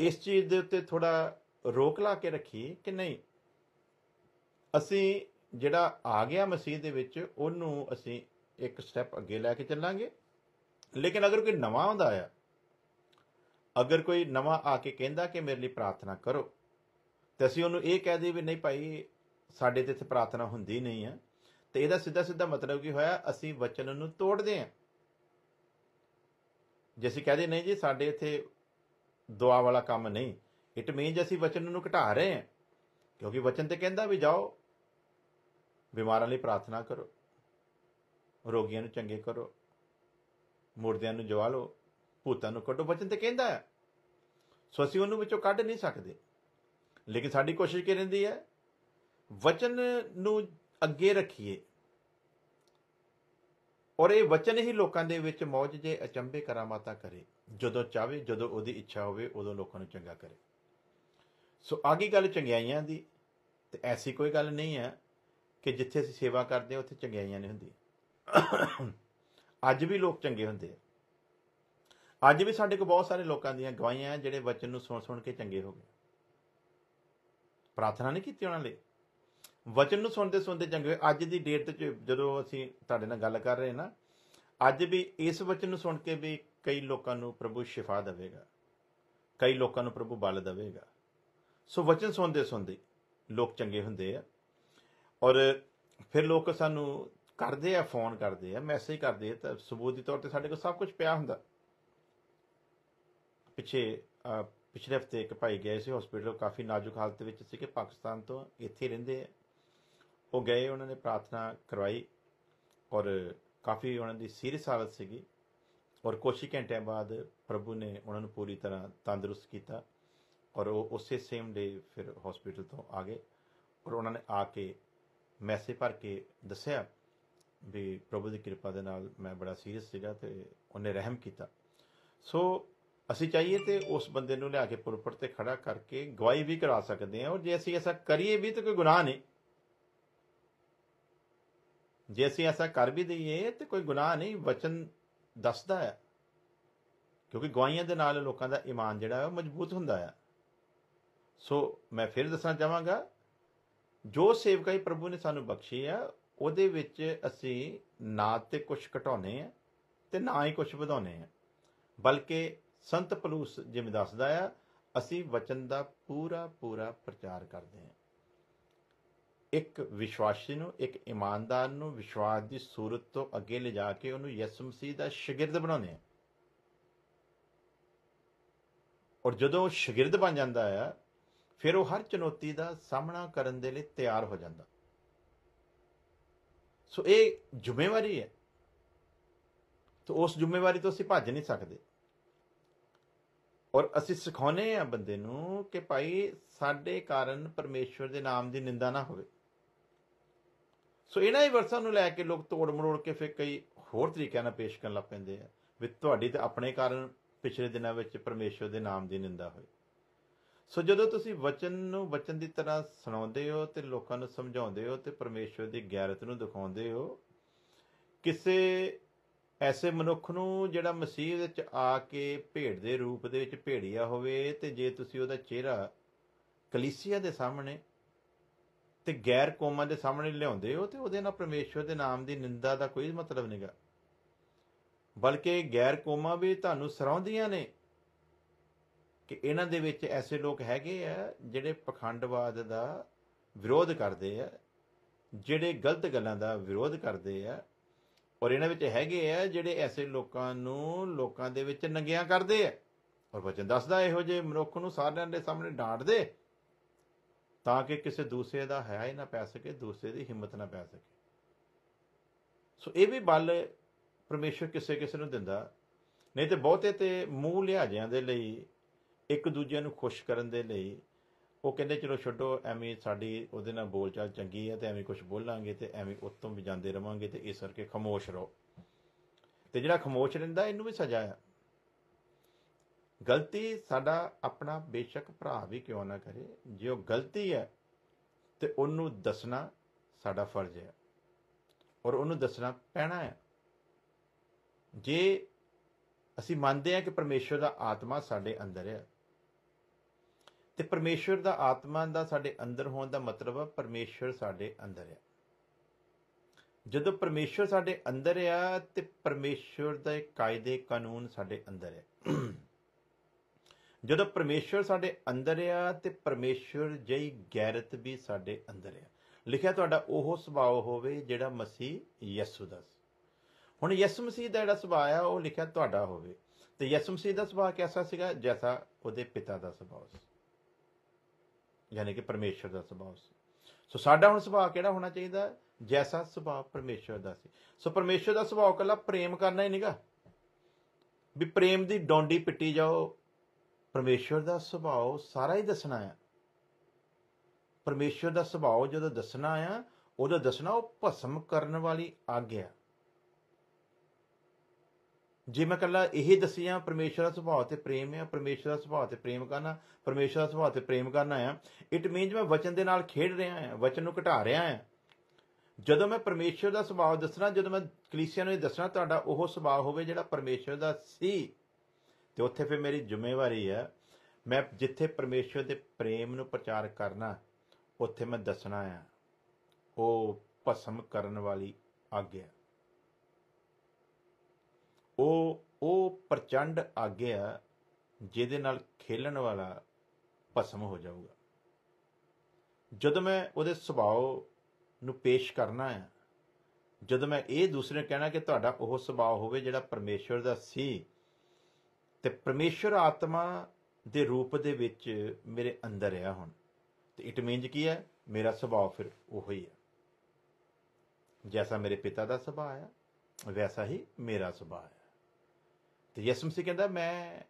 ਇਸ ਚੀਜ਼ ਦੇ ਉੱਤੇ ਥੋੜਾ ਰੋਕ ਲਾ ਕੇ ਰੱਖੀ ਕਿ ਨਹੀਂ ਅਸੀਂ ਜਿਹੜਾ ਆ ਗਿਆ ਮਸੀਹ ਦੇ ਵਿੱਚ ਉਹਨੂੰ ਅਸੀਂ ਇੱਕ ਸਟੈਪ ਅੱਗੇ ਲੈ ਕੇ ਚੱਲਾਂਗੇ ਲੇਕਿਨ ਅਗਰ ਕੋਈ ਨਵਾਂ ਆਉਂਦਾ ਆ ਅਗਰ ਕੋਈ ਨਵਾਂ ਆ ਕੇ ਕਹਿੰਦਾ ਕਿ ਮੇਰੇ ਲਈ ਪ੍ਰਾਰਥਨਾ ਕਰੋ ਤੇ ਅਸੀਂ ਉਹਨੂੰ ਇਹ ਕਹਿ ਦੇ ਵੀ ਨਹੀਂ ਭਾਈ ਸਾਡੇ ਤੇ ਇੱਥੇ ਪ੍ਰਾਰਥਨਾ ਹੁੰਦੀ ਨਹੀਂ ਆ ਤੇ ਇਹਦਾ ਸਿੱਧਾ ਸਿੱਧਾ ਮਤਲਬ ਕੀ ਹੋਇਆ ਅਸੀਂ ਵਚਨ ਨੂੰ ਤੋੜਦੇ ਆ ਜੇ ਅਸੀਂ ਕਹਦੇ ਨਹੀਂ ਜੀ ਸਾਡੇ ਇੱਥੇ ਦੁਆ ਵਾਲਾ ਕੰਮ ਨਹੀਂ ਇਟ ਮੀਨਸ ਅਸੀਂ ਵਚਨ ਨੂੰ ਘਟਾ ਰਹੇ ਹਾਂ ਕਿਉਂਕਿ ਵਚਨ ਤੇ ਕਹਿੰਦਾ ਵੀ ਜਾਓ ਬਿਮਾਰਾਂ ਲਈ ਪ੍ਰਾਰਥਨਾ ਕਰੋ ਰੋਗੀਆਂ ਨੂੰ ਚੰਗੇ ਕਰੋ ਮੁਰਦਿਆਂ ਨੂੰ ਜਵਾ ਲਓ ਭੂਤਾਂ ਨੂੰ ਕੱਢੋ ਵਚਨ ਤੇ ਕਹਿੰਦਾ ਹੈ ਸੋ ਅਸੀਂ ਉਹਨੂੰ ਵਿੱਚੋਂ ਕੱਢ ਨਹੀਂ ਸਕਦੇ ਲੇਕਿਨ ਸਾਡੀ ਕੋਸ਼ਿਸ਼ ਕੀ ਰਹਿੰਦੀ ਹੈ ਵਚਨ ਨੂੰ ਅੱਗੇ ਰੱਖੀਏ ਔਰ ਇਹ ਵਚਨ ਹੀ ਲੋਕਾਂ ਦੇ ਵਿੱਚ ਮੌਜ ਜੇ ਅਚੰਬੇ ਕਰਾਮਾਤਾ ਕਰੇ ਜਦੋਂ ਚਾਵੇ ਜਦੋਂ ਉਹਦੀ ਇੱਛਾ ਹੋਵੇ ਉਦੋਂ ਲੋਕਾਂ ਨੂੰ ਚੰਗਾ ਕਰੇ ਸੋ ਆਗੀ ਗੱਲ ਚੰਗਿਆਈਆਂ ਦੀ ਤੇ ਐਸੀ ਕੋਈ ਗੱਲ ਨਹੀਂ ਹੈ ਕਿ ਜਿੱਥੇ ਅਸੀਂ ਸੇਵਾ ਕਰਦੇ ਹਾਂ ਉੱਥੇ ਚੰਗਿਆਈਆਂ ਨਹੀਂ ਹੁੰਦੀਆਂ ਅੱਜ ਵੀ ਲੋਕ ਚੰਗੇ ਹੁੰਦੇ ਆ ਅੱਜ ਵੀ ਸਾਡੇ ਕੋਲ ਬਹੁਤ ਸਾਰੇ ਲੋਕਾਂ ਦੀਆਂ ਗਵਾਹੀਆਂ ਜਿਹੜੇ ਵਚਨ ਨੂੰ ਸੁਣ ਸੁਣ ਕੇ ਚੰਗੇ ਹੋ ਗਏ ਪ੍ਰਾਰਥਨਾ ਨਹੀਂ ਕੀਤੀ ਉਹਨਾਂ ਲਈ ਵਚਨ ਨੂੰ ਸੁਣਦੇ ਸੁਣਦੇ ਚੰਗੇ ਅੱਜ ਦੀ ਡੇਟ ਤੇ ਜਦੋਂ ਅਸੀਂ ਤੁਹਾਡੇ ਨਾਲ ਗੱਲ ਕਰ ਰਹੇ ਨਾ ਅੱਜ ਵੀ ਇਸ ਵਚਨ ਨੂੰ ਸੁਣ ਕੇ ਵੀ ਕਈ ਲੋਕਾਂ ਨੂੰ ਪ੍ਰਭੂ ਸ਼ਿਫਾ ਦੇਵੇਗਾ ਕਈ ਲੋਕਾਂ ਨੂੰ ਪ੍ਰਭੂ ਬਲ ਦੇਵੇਗਾ ਸੋ ਵਚਨ ਸੁਣਦੇ ਸੁਣਦੇ ਲੋਕ ਚੰਗੇ ਹੁੰਦੇ ਆ ਔਰ ਫਿਰ ਲੋਕ ਸਾਨੂੰ ਕਰਦੇ ਆ ਫੋਨ ਕਰਦੇ ਆ ਮੈਸੇਜ ਕਰਦੇ ਆ ਤਾਂ ਸਬੂਤ ਦੇ ਤੌਰ ਤੇ ਸਾਡੇ ਕੋਲ ਸਭ ਕੁਝ ਪਿਆ ਹੁੰਦਾ ਪਿਛੇ ਪਿਛਲੇ ਹਫਤੇ ਇੱਕ ਭਾਈ ਗਏ ਸੀ ਹਸਪੀਟਲ ਕਾਫੀ ਨਾਜ਼ੁਕ ਹਾਲਤ ਵਿੱਚ ਸੀ ਕਿ ਪਾਕਿਸਤਾਨ ਤੋਂ ਇੱਥੇ ਰਹਿੰਦੇ ਆ ਉਹ ਗਏ ਉਹਨਾਂ ਨੇ ਪ੍ਰਾਰਥਨਾ ਕਰਵਾਈ ਔਰ ਕਾਫੀ ਉਹਨਾਂ ਦੀ ਸੀਰੀਅਸ ਹਾਲਤ ਸੀਗੀ ਔਰ ਕੁਝ ਘੰਟਿਆਂ ਬਾਅਦ ਪ੍ਰਭੂ ਨੇ ਉਹਨਾਂ ਨੂੰ ਪੂਰੀ ਤਰ੍ਹਾਂ ਤੰਦਰੁਸਤ ਕੀਤਾ ਔਰ ਉਹ ਉਸੇ ਸੇਮ ਡੇ ਫਿਰ ਹਸਪੀਟਲ ਤੋਂ ਆ ਗਏ ਔਰ ਉਹਨਾਂ ਨੇ ਆ ਕੇ ਮੈਸੇਜ ਭਰ ਕੇ ਦੱਸਿਆ ਵੀ ਪ੍ਰਭੂ ਦੀ ਕਿਰਪਾ ਦੇ ਨਾਲ ਮੈਂ ਬੜਾ ਸੀਰੀਅਸ ਸੀਗਾ ਤੇ ਉਹਨੇ ਰਹਿਮ ਕੀਤਾ ਸੋ ਅਸੀਂ ਚਾਹੀਏ ਤੇ ਉਸ ਬੰਦੇ ਨੂੰ ਲਿਆ ਕੇ ਪੁਰਪਰ ਤੇ ਖੜਾ ਕਰਕੇ ਗਵਾਹੀ ਵੀ ਕਰਾ ਸਕਦੇ ਹਾਂ ਔਰ ਜੇ ਅਸੀਂ ਐਸਾ ਕਰੀਏ ਵੀ ਤਾਂ ਕੋਈ ਗੁਨਾਹ ਨਹੀਂ ਜੇ ਅਸੀਂ ਐਸਾ ਕਰ ਵੀ ਦਈਏ ਤੇ ਕੋਈ ਗੁਨਾਹ ਨਹੀਂ ਵਚਨ ਦੱਸਦਾ ਹੈ ਕਿਉਂਕਿ ਗਵਾਹੀਆਂ ਦੇ ਨਾਲ ਲੋਕਾਂ ਦਾ ਈਮਾਨ ਜਿਹੜਾ ਹੈ ਮਜ਼ਬੂਤ ਹੁੰਦਾ ਹੈ ਸੋ ਮੈਂ ਫਿਰ ਦੱਸਣਾ ਚਾਹਾਂਗਾ ਜੋ ਸੇਵਕਾਈ ਪ੍ਰਭੂ ਨੇ ਸਾਨੂੰ ਬਖਸ਼ੀ ਆ ਉਹਦੇ ਵਿੱਚ ਅਸੀਂ ਨਾ ਤੇ ਕੁਝ ਘਟਾਉਨੇ ਆ ਤੇ ਨਾ ਹੀ ਕੁਝ ਵਧਾਉਨੇ ਆ ਬਲਕਿ ਸੰਤ ਪਲੂਸ ਜਿਵੇਂ ਦੱਸਦਾ ਆ ਅਸੀਂ ਵਚਨ ਦਾ ਪੂਰਾ ਪੂਰਾ ਪ੍ਰਚਾਰ ਕਰਦੇ ਆ ਇੱਕ ਵਿਸ਼ਵਾਸੀ ਨੂੰ ਇੱਕ ਇਮਾਨਦਾਰ ਨੂੰ ਵਿਸ਼ਵਾਸ ਦੀ ਸੂਰਤ ਤੋਂ ਅੱਗੇ ਲਿਜਾ ਕੇ ਉਹਨੂੰ ਯਿਸੂ ਮਸੀਹ ਦਾ ਸ਼ਾਗਿਰਦ ਬਣਾਉਂਦੇ ਆ ਔਰ ਜਦੋਂ ਸ਼ਾਗਿਰਦ ਬਣ ਜਾਂਦਾ ਆ ਫਿਰ ਉਹ ਹਰ ਚੁਣੌਤੀ ਦਾ ਸਾਹਮਣਾ ਕਰਨ ਦੇ ਲਈ ਤਿਆਰ ਹੋ ਜਾਂਦਾ ਸੋ ਇਹ ਜ਼ਿੰਮੇਵਾਰੀ ਹੈ ਤੇ ਉਸ ਜ਼ਿੰਮੇਵਾਰੀ ਤੋਂ ਅਸੀਂ ਭੱਜ ਨਹੀਂ ਸਕਦੇ ਔਰ ਅਸੀਂ ਸਿਖਾਉਨੇ ਆ ਬੰਦੇ ਨੂੰ ਕਿ ਭਾਈ ਸਾਡੇ ਕਾਰਨ ਪਰਮੇਸ਼ਵਰ ਦੇ ਨਾਮ ਦੀ ਨਿੰਦਾ ਨਾ ਹੋਵੇ ਸੋ ਇਹਨਾਂ ਹੀ ਵਰਸਾਂ ਨੂੰ ਲੈ ਕੇ ਲੋਕ ਤੋੜ ਮਰੋੜ ਕੇ ਫਿਰ ਕਈ ਹੋਰ ਤਰੀਕਿਆਂ ਨਾਲ ਪੇਸ਼ ਕਰਨ ਲੱਗ ਪੈਂਦੇ ਆ ਵੀ ਤੁਹਾਡੀ ਤੇ ਆਪਣੇ ਕਾਰਨ ਪਿਛਲੇ ਦਿਨਾਂ ਵਿੱਚ ਪਰਮੇਸ਼ਵਰ ਦੇ ਨਾਮ ਦੀ ਨਿੰਦਾ ਹੋਈ ਸੋ ਜਦੋਂ ਤੁਸੀਂ ਵਚਨ ਨੂੰ ਵਚਨ ਦੀ ਤਰ੍ਹਾਂ ਸੁਣਾਉਂਦੇ ਹੋ ਤੇ ਲੋਕਾਂ ਨੂੰ ਸਮਝਾਉਂਦੇ ਹੋ ਤੇ ਪਰਮੇਸ਼ਵਰ ਦੀ ਗੈਰਤ ਨੂੰ ਦਿਖਾਉਂਦੇ ਹੋ ਕਿਸੇ ਐਸੇ ਮਨੁੱਖ ਨੂੰ ਜਿਹੜਾ ਮਸੀਹ ਵਿੱਚ ਆ ਕੇ ਭੇਡ ਦੇ ਰੂਪ ਦੇ ਵਿੱਚ ਭੇੜਿਆ ਹੋਵੇ ਤੇ ਜੇ ਤੁਸੀਂ ਉਹਦਾ ਚਿਹਰਾ ਕਲੀਸਿਆ ਦੇ ਸਾਹਮਣੇ ਤੇ ਗੈਰ ਕੋਮਾਂ ਦੇ ਸਾਹਮਣੇ ਲਿਆਉਂਦੇ ਹੋ ਤੇ ਉਹਦੇ ਨਾਲ ਪਰਮੇਸ਼ਵਰ ਦੇ ਨਾਮ ਦੀ ਨਿੰਦਾ ਦਾ ਕੋਈ ਮਤਲਬ ਨਹੀਂਗਾ ਬਲਕਿ ਗੈਰ ਕੋਮਾਂ ਵੀ ਤੁਹਾਨੂੰ ਸਰਾਉਂਦੀਆਂ ਨੇ ਕਿ ਇਹਨਾਂ ਦੇ ਵਿੱਚ ਐਸੇ ਲੋਕ ਹੈਗੇ ਆ ਜਿਹੜੇ ਪਖੰਡਵਾਦ ਦਾ ਵਿਰੋਧ ਕਰਦੇ ਆ ਜਿਹੜੇ ਗਲਤ ਗੱਲਾਂ ਦਾ ਵਿਰੋਧ ਕਰਦੇ ਆ ਔਰ ਇਹਨਾਂ ਵਿੱਚ ਹੈਗੇ ਆ ਜਿਹੜੇ ਐਸੇ ਲੋਕਾਂ ਨੂੰ ਲੋਕਾਂ ਦੇ ਵਿੱਚ ਨੰਗਿਆਂ ਕਰਦੇ ਆ ਔਰ ਬਚਨ ਦੱਸਦਾ ਇਹੋ ਜੇ ਮਨੁੱਖ ਨੂੰ ਸਾਰਿਆਂ ਦੇ ਸਾਹਮਣੇ ਡਾਂਟ ਦੇ ਤਾਂ ਕਿ ਕਿਸੇ ਦੂਸਰੇ ਦਾ ਹਿਆ ਹੀ ਨਾ ਪੈ ਸਕੇ ਦੂਸਰੇ ਦੀ ਹਿੰਮਤ ਨਾ ਪੈ ਸਕੇ ਸੋ ਇਹ ਵੀ ਬਲ ਪਰਮੇਸ਼ਰ ਕਿਸੇ ਕਿਸੇ ਨੂੰ ਦਿੰਦਾ ਨਹੀਂ ਤੇ ਬਹੁਤੇ ਤੇ ਮੂਹ ਲਿਆਜਿਆਂ ਦੇ ਲਈ ਇੱਕ ਦੂਜੇ ਨੂੰ ਖੁਸ਼ ਕਰਨ ਦੇ ਲਈ ਉਹ ਕਹਿੰਦੇ ਚਲੋ ਛੱਡੋ ਐਵੇਂ ਸਾਡੀ ਉਹਦੇ ਨਾਲ ਬੋਲਚਾਲ ਚੰਗੀ ਹੈ ਤੇ ਐਵੇਂ ਕੁਝ ਬੋਲਾਂਗੇ ਤੇ ਐਵੇਂ ਉਤੋਂ ਵੀ ਜਾਂਦੇ ਰਵਾਂਗੇ ਤੇ ਇਸ ਕਰਕੇ ਖਮੋਸ਼ ਰਹੋ ਤੇ ਜਿਹੜਾ ਖਮੋਸ਼ ਰਹਿੰਦਾ ਇਹਨੂੰ ਵੀ ਸਜ਼ਾ ਆ ਗਲਤੀ ਸਾਡਾ ਆਪਣਾ ਬੇਸ਼ੱਕ ਭਰਾ ਵੀ ਕਿਉਂ ਨਾ ਕਰੇ ਜੇ ਉਹ ਗਲਤੀ ਹੈ ਤੇ ਉਹਨੂੰ ਦੱਸਣਾ ਸਾਡਾ ਫਰਜ਼ ਹੈ ਔਰ ਉਹਨੂੰ ਦੱਸਣਾ ਪੈਣਾ ਹੈ ਜੇ ਅਸੀਂ ਮੰਨਦੇ ਹਾਂ ਕਿ ਪਰਮੇਸ਼ਵਰ ਦਾ ਆਤਮਾ ਸਾਡੇ ਅੰਦਰ ਹੈ ਤੇ ਪਰਮੇਸ਼ਰ ਦਾ ਆਤਮਾ ਦਾ ਸਾਡੇ ਅੰਦਰ ਹੋਣ ਦਾ ਮਤਲਬ ਹੈ ਪਰਮੇਸ਼ਰ ਸਾਡੇ ਅੰਦਰ ਹੈ ਜਦੋਂ ਪਰਮੇਸ਼ਰ ਸਾਡੇ ਅੰਦਰ ਆ ਤੇ ਪਰਮੇਸ਼ਰ ਦੇ ਕਾਇਦੇ ਕਾਨੂੰਨ ਸਾਡੇ ਅੰਦਰ ਹੈ ਜਦੋਂ ਪਰਮੇਸ਼ਰ ਸਾਡੇ ਅੰਦਰ ਆ ਤੇ ਪਰਮੇਸ਼ਰ ਜਈ ਗੈਰਤ ਵੀ ਸਾਡੇ ਅੰਦਰ ਹੈ ਲਿਖਿਆ ਤੁਹਾਡਾ ਉਹ ਸੁਭਾਅ ਹੋਵੇ ਜਿਹੜਾ ਮਸੀਹ ਯਿਸੂ ਦਾ ਹੁਣ ਯਿਸੂ ਮਸੀਹ ਦਾ ਜਿਹੜਾ ਸੁਭਾਅ ਆ ਉਹ ਲਿਖਿਆ ਤੁਹਾਡਾ ਹੋਵੇ ਤੇ ਯਿਸੂ ਮਸੀਹ ਦਾ ਸੁਭਾਅ ਕਿਹਦਾ ਸੀਗਾ ਜੈਸਾ ਉਹਦੇ ਪਿਤਾ ਦਾ ਸੁਭਾਅ ਸੀ ਯਾਨੀ ਕਿ ਪਰਮੇਸ਼ਰ ਦਾ ਸੁਭਾਅ ਸੀ ਸੋ ਸਾਡਾ ਹੁਣ ਸੁਭਾਅ ਕਿਹੜਾ ਹੋਣਾ ਚਾਹੀਦਾ ਜੈਸਾ ਸੁਭਾਅ ਪਰਮੇਸ਼ਰ ਦਾ ਸੀ ਸੋ ਪਰਮੇਸ਼ਰ ਦਾ ਸੁਭਾਅ ਕੱਲਾ ਪ੍ਰੇਮ ਕਰਨਾ ਹੀ ਨਹੀਂਗਾ ਵੀ ਪ੍ਰੇਮ ਦੀ ਡੋਂਡੀ ਪਿੱਟੀ ਜਾਓ ਪਰਮੇਸ਼ਰ ਦਾ ਸੁਭਾਅ ਸਾਰਾ ਹੀ ਦੱਸਣਾ ਹੈ ਪਰਮੇਸ਼ਰ ਦਾ ਸੁਭਾਅ ਜਦੋਂ ਦੱਸਣਾ ਆ ਉਹਦਾ ਦੱਸਣਾ ਉਹ ਭਸਮ ਕਰਨ ਵਾਲੀ ਆਗਿਆ ਜੇ ਮੈਂ ਕੱਲਾ ਇਹ ਦੱਸਿਆ ਪਰਮੇਸ਼ਰ ਦਾ ਸੁਭਾਅ ਤੇ ਪ੍ਰੇਮ ਹੈ ਪਰਮੇਸ਼ਰ ਦਾ ਸੁਭਾਅ ਤੇ ਪ੍ਰੇਮ ਕਰਨਾ ਪਰਮੇਸ਼ਰ ਦਾ ਸੁਭਾਅ ਤੇ ਪ੍ਰੇਮ ਕਰਨਾ ਆ ਇਟ ਮੀਨਸ ਮੈਂ ਵਚਨ ਦੇ ਨਾਲ ਖੇਡ ਰਿਹਾ ਹਾਂ ਵਚਨ ਨੂੰ ਘਟਾ ਰਿਹਾ ਹਾਂ ਜਦੋਂ ਮੈਂ ਪਰਮੇਸ਼ਰ ਦਾ ਸੁਭਾਅ ਦੱਸਣਾ ਜਦੋਂ ਮੈਂ ਕਲੀਸਿਆ ਨੂੰ ਇਹ ਦੱਸਣਾ ਤੁਹਾਡਾ ਉਹ ਸੁਭਾਅ ਹੋਵੇ ਜਿਹੜਾ ਪਰਮੇਸ਼ਰ ਦਾ ਸੀ ਤੇ ਉੱਥੇ ਫਿਰ ਮੇਰੀ ਜ਼ਿੰਮੇਵਾਰੀ ਹੈ ਮੈਂ ਜਿੱਥੇ ਪਰਮੇਸ਼ਰ ਦੇ ਪ੍ਰੇਮ ਨੂੰ ਪ੍ਰਚਾਰ ਕਰਨਾ ਉੱਥੇ ਮੈਂ ਦੱਸਣਾ ਆ ਉਹ ਭਸਮ ਕਰਨ ਵਾਲੀ ਆਗਿਆ ਉਹ ਉਹ ਪ੍ਰਚੰਡ ਆਗਿਆ ਜਿਹਦੇ ਨਾਲ ਖੇਲਣ ਵਾਲਾ ਭਸਮ ਹੋ ਜਾਊਗਾ ਜਦੋਂ ਮੈਂ ਉਹਦੇ ਸੁਭਾਅ ਨੂੰ ਪੇਸ਼ ਕਰਨਾ ਹੈ ਜਦੋਂ ਮੈਂ ਇਹ ਦੂਸਰੇ ਕਹਿਣਾ ਕਿ ਤੁਹਾਡਾ ਉਹ ਸੁਭਾਅ ਹੋਵੇ ਜਿਹੜਾ ਪਰਮੇਸ਼ਰ ਦਾ ਸੀ ਤੇ ਪਰਮੇਸ਼ਰ ਆਤਮਾ ਦੇ ਰੂਪ ਦੇ ਵਿੱਚ ਮੇਰੇ ਅੰਦਰ ਆ ਹੁਣ ਤੇ ਇਟ ਮੀਨਸ ਕੀ ਹੈ ਮੇਰਾ ਸੁਭਾਅ ਫਿਰ ਉਹੋ ਹੀ ਹੈ ਜੈਸਾ ਮੇਰੇ ਪਿਤਾ ਦਾ ਸੁਭਾਅ ਹੈ ਵੈਸਾ ਹੀ ਮੇਰਾ ਸੁਭਾਅ ਹੈ ਤੇ ਯਿਸੂ ਮਸੀਹ ਕਹਿੰਦਾ ਮੈਂ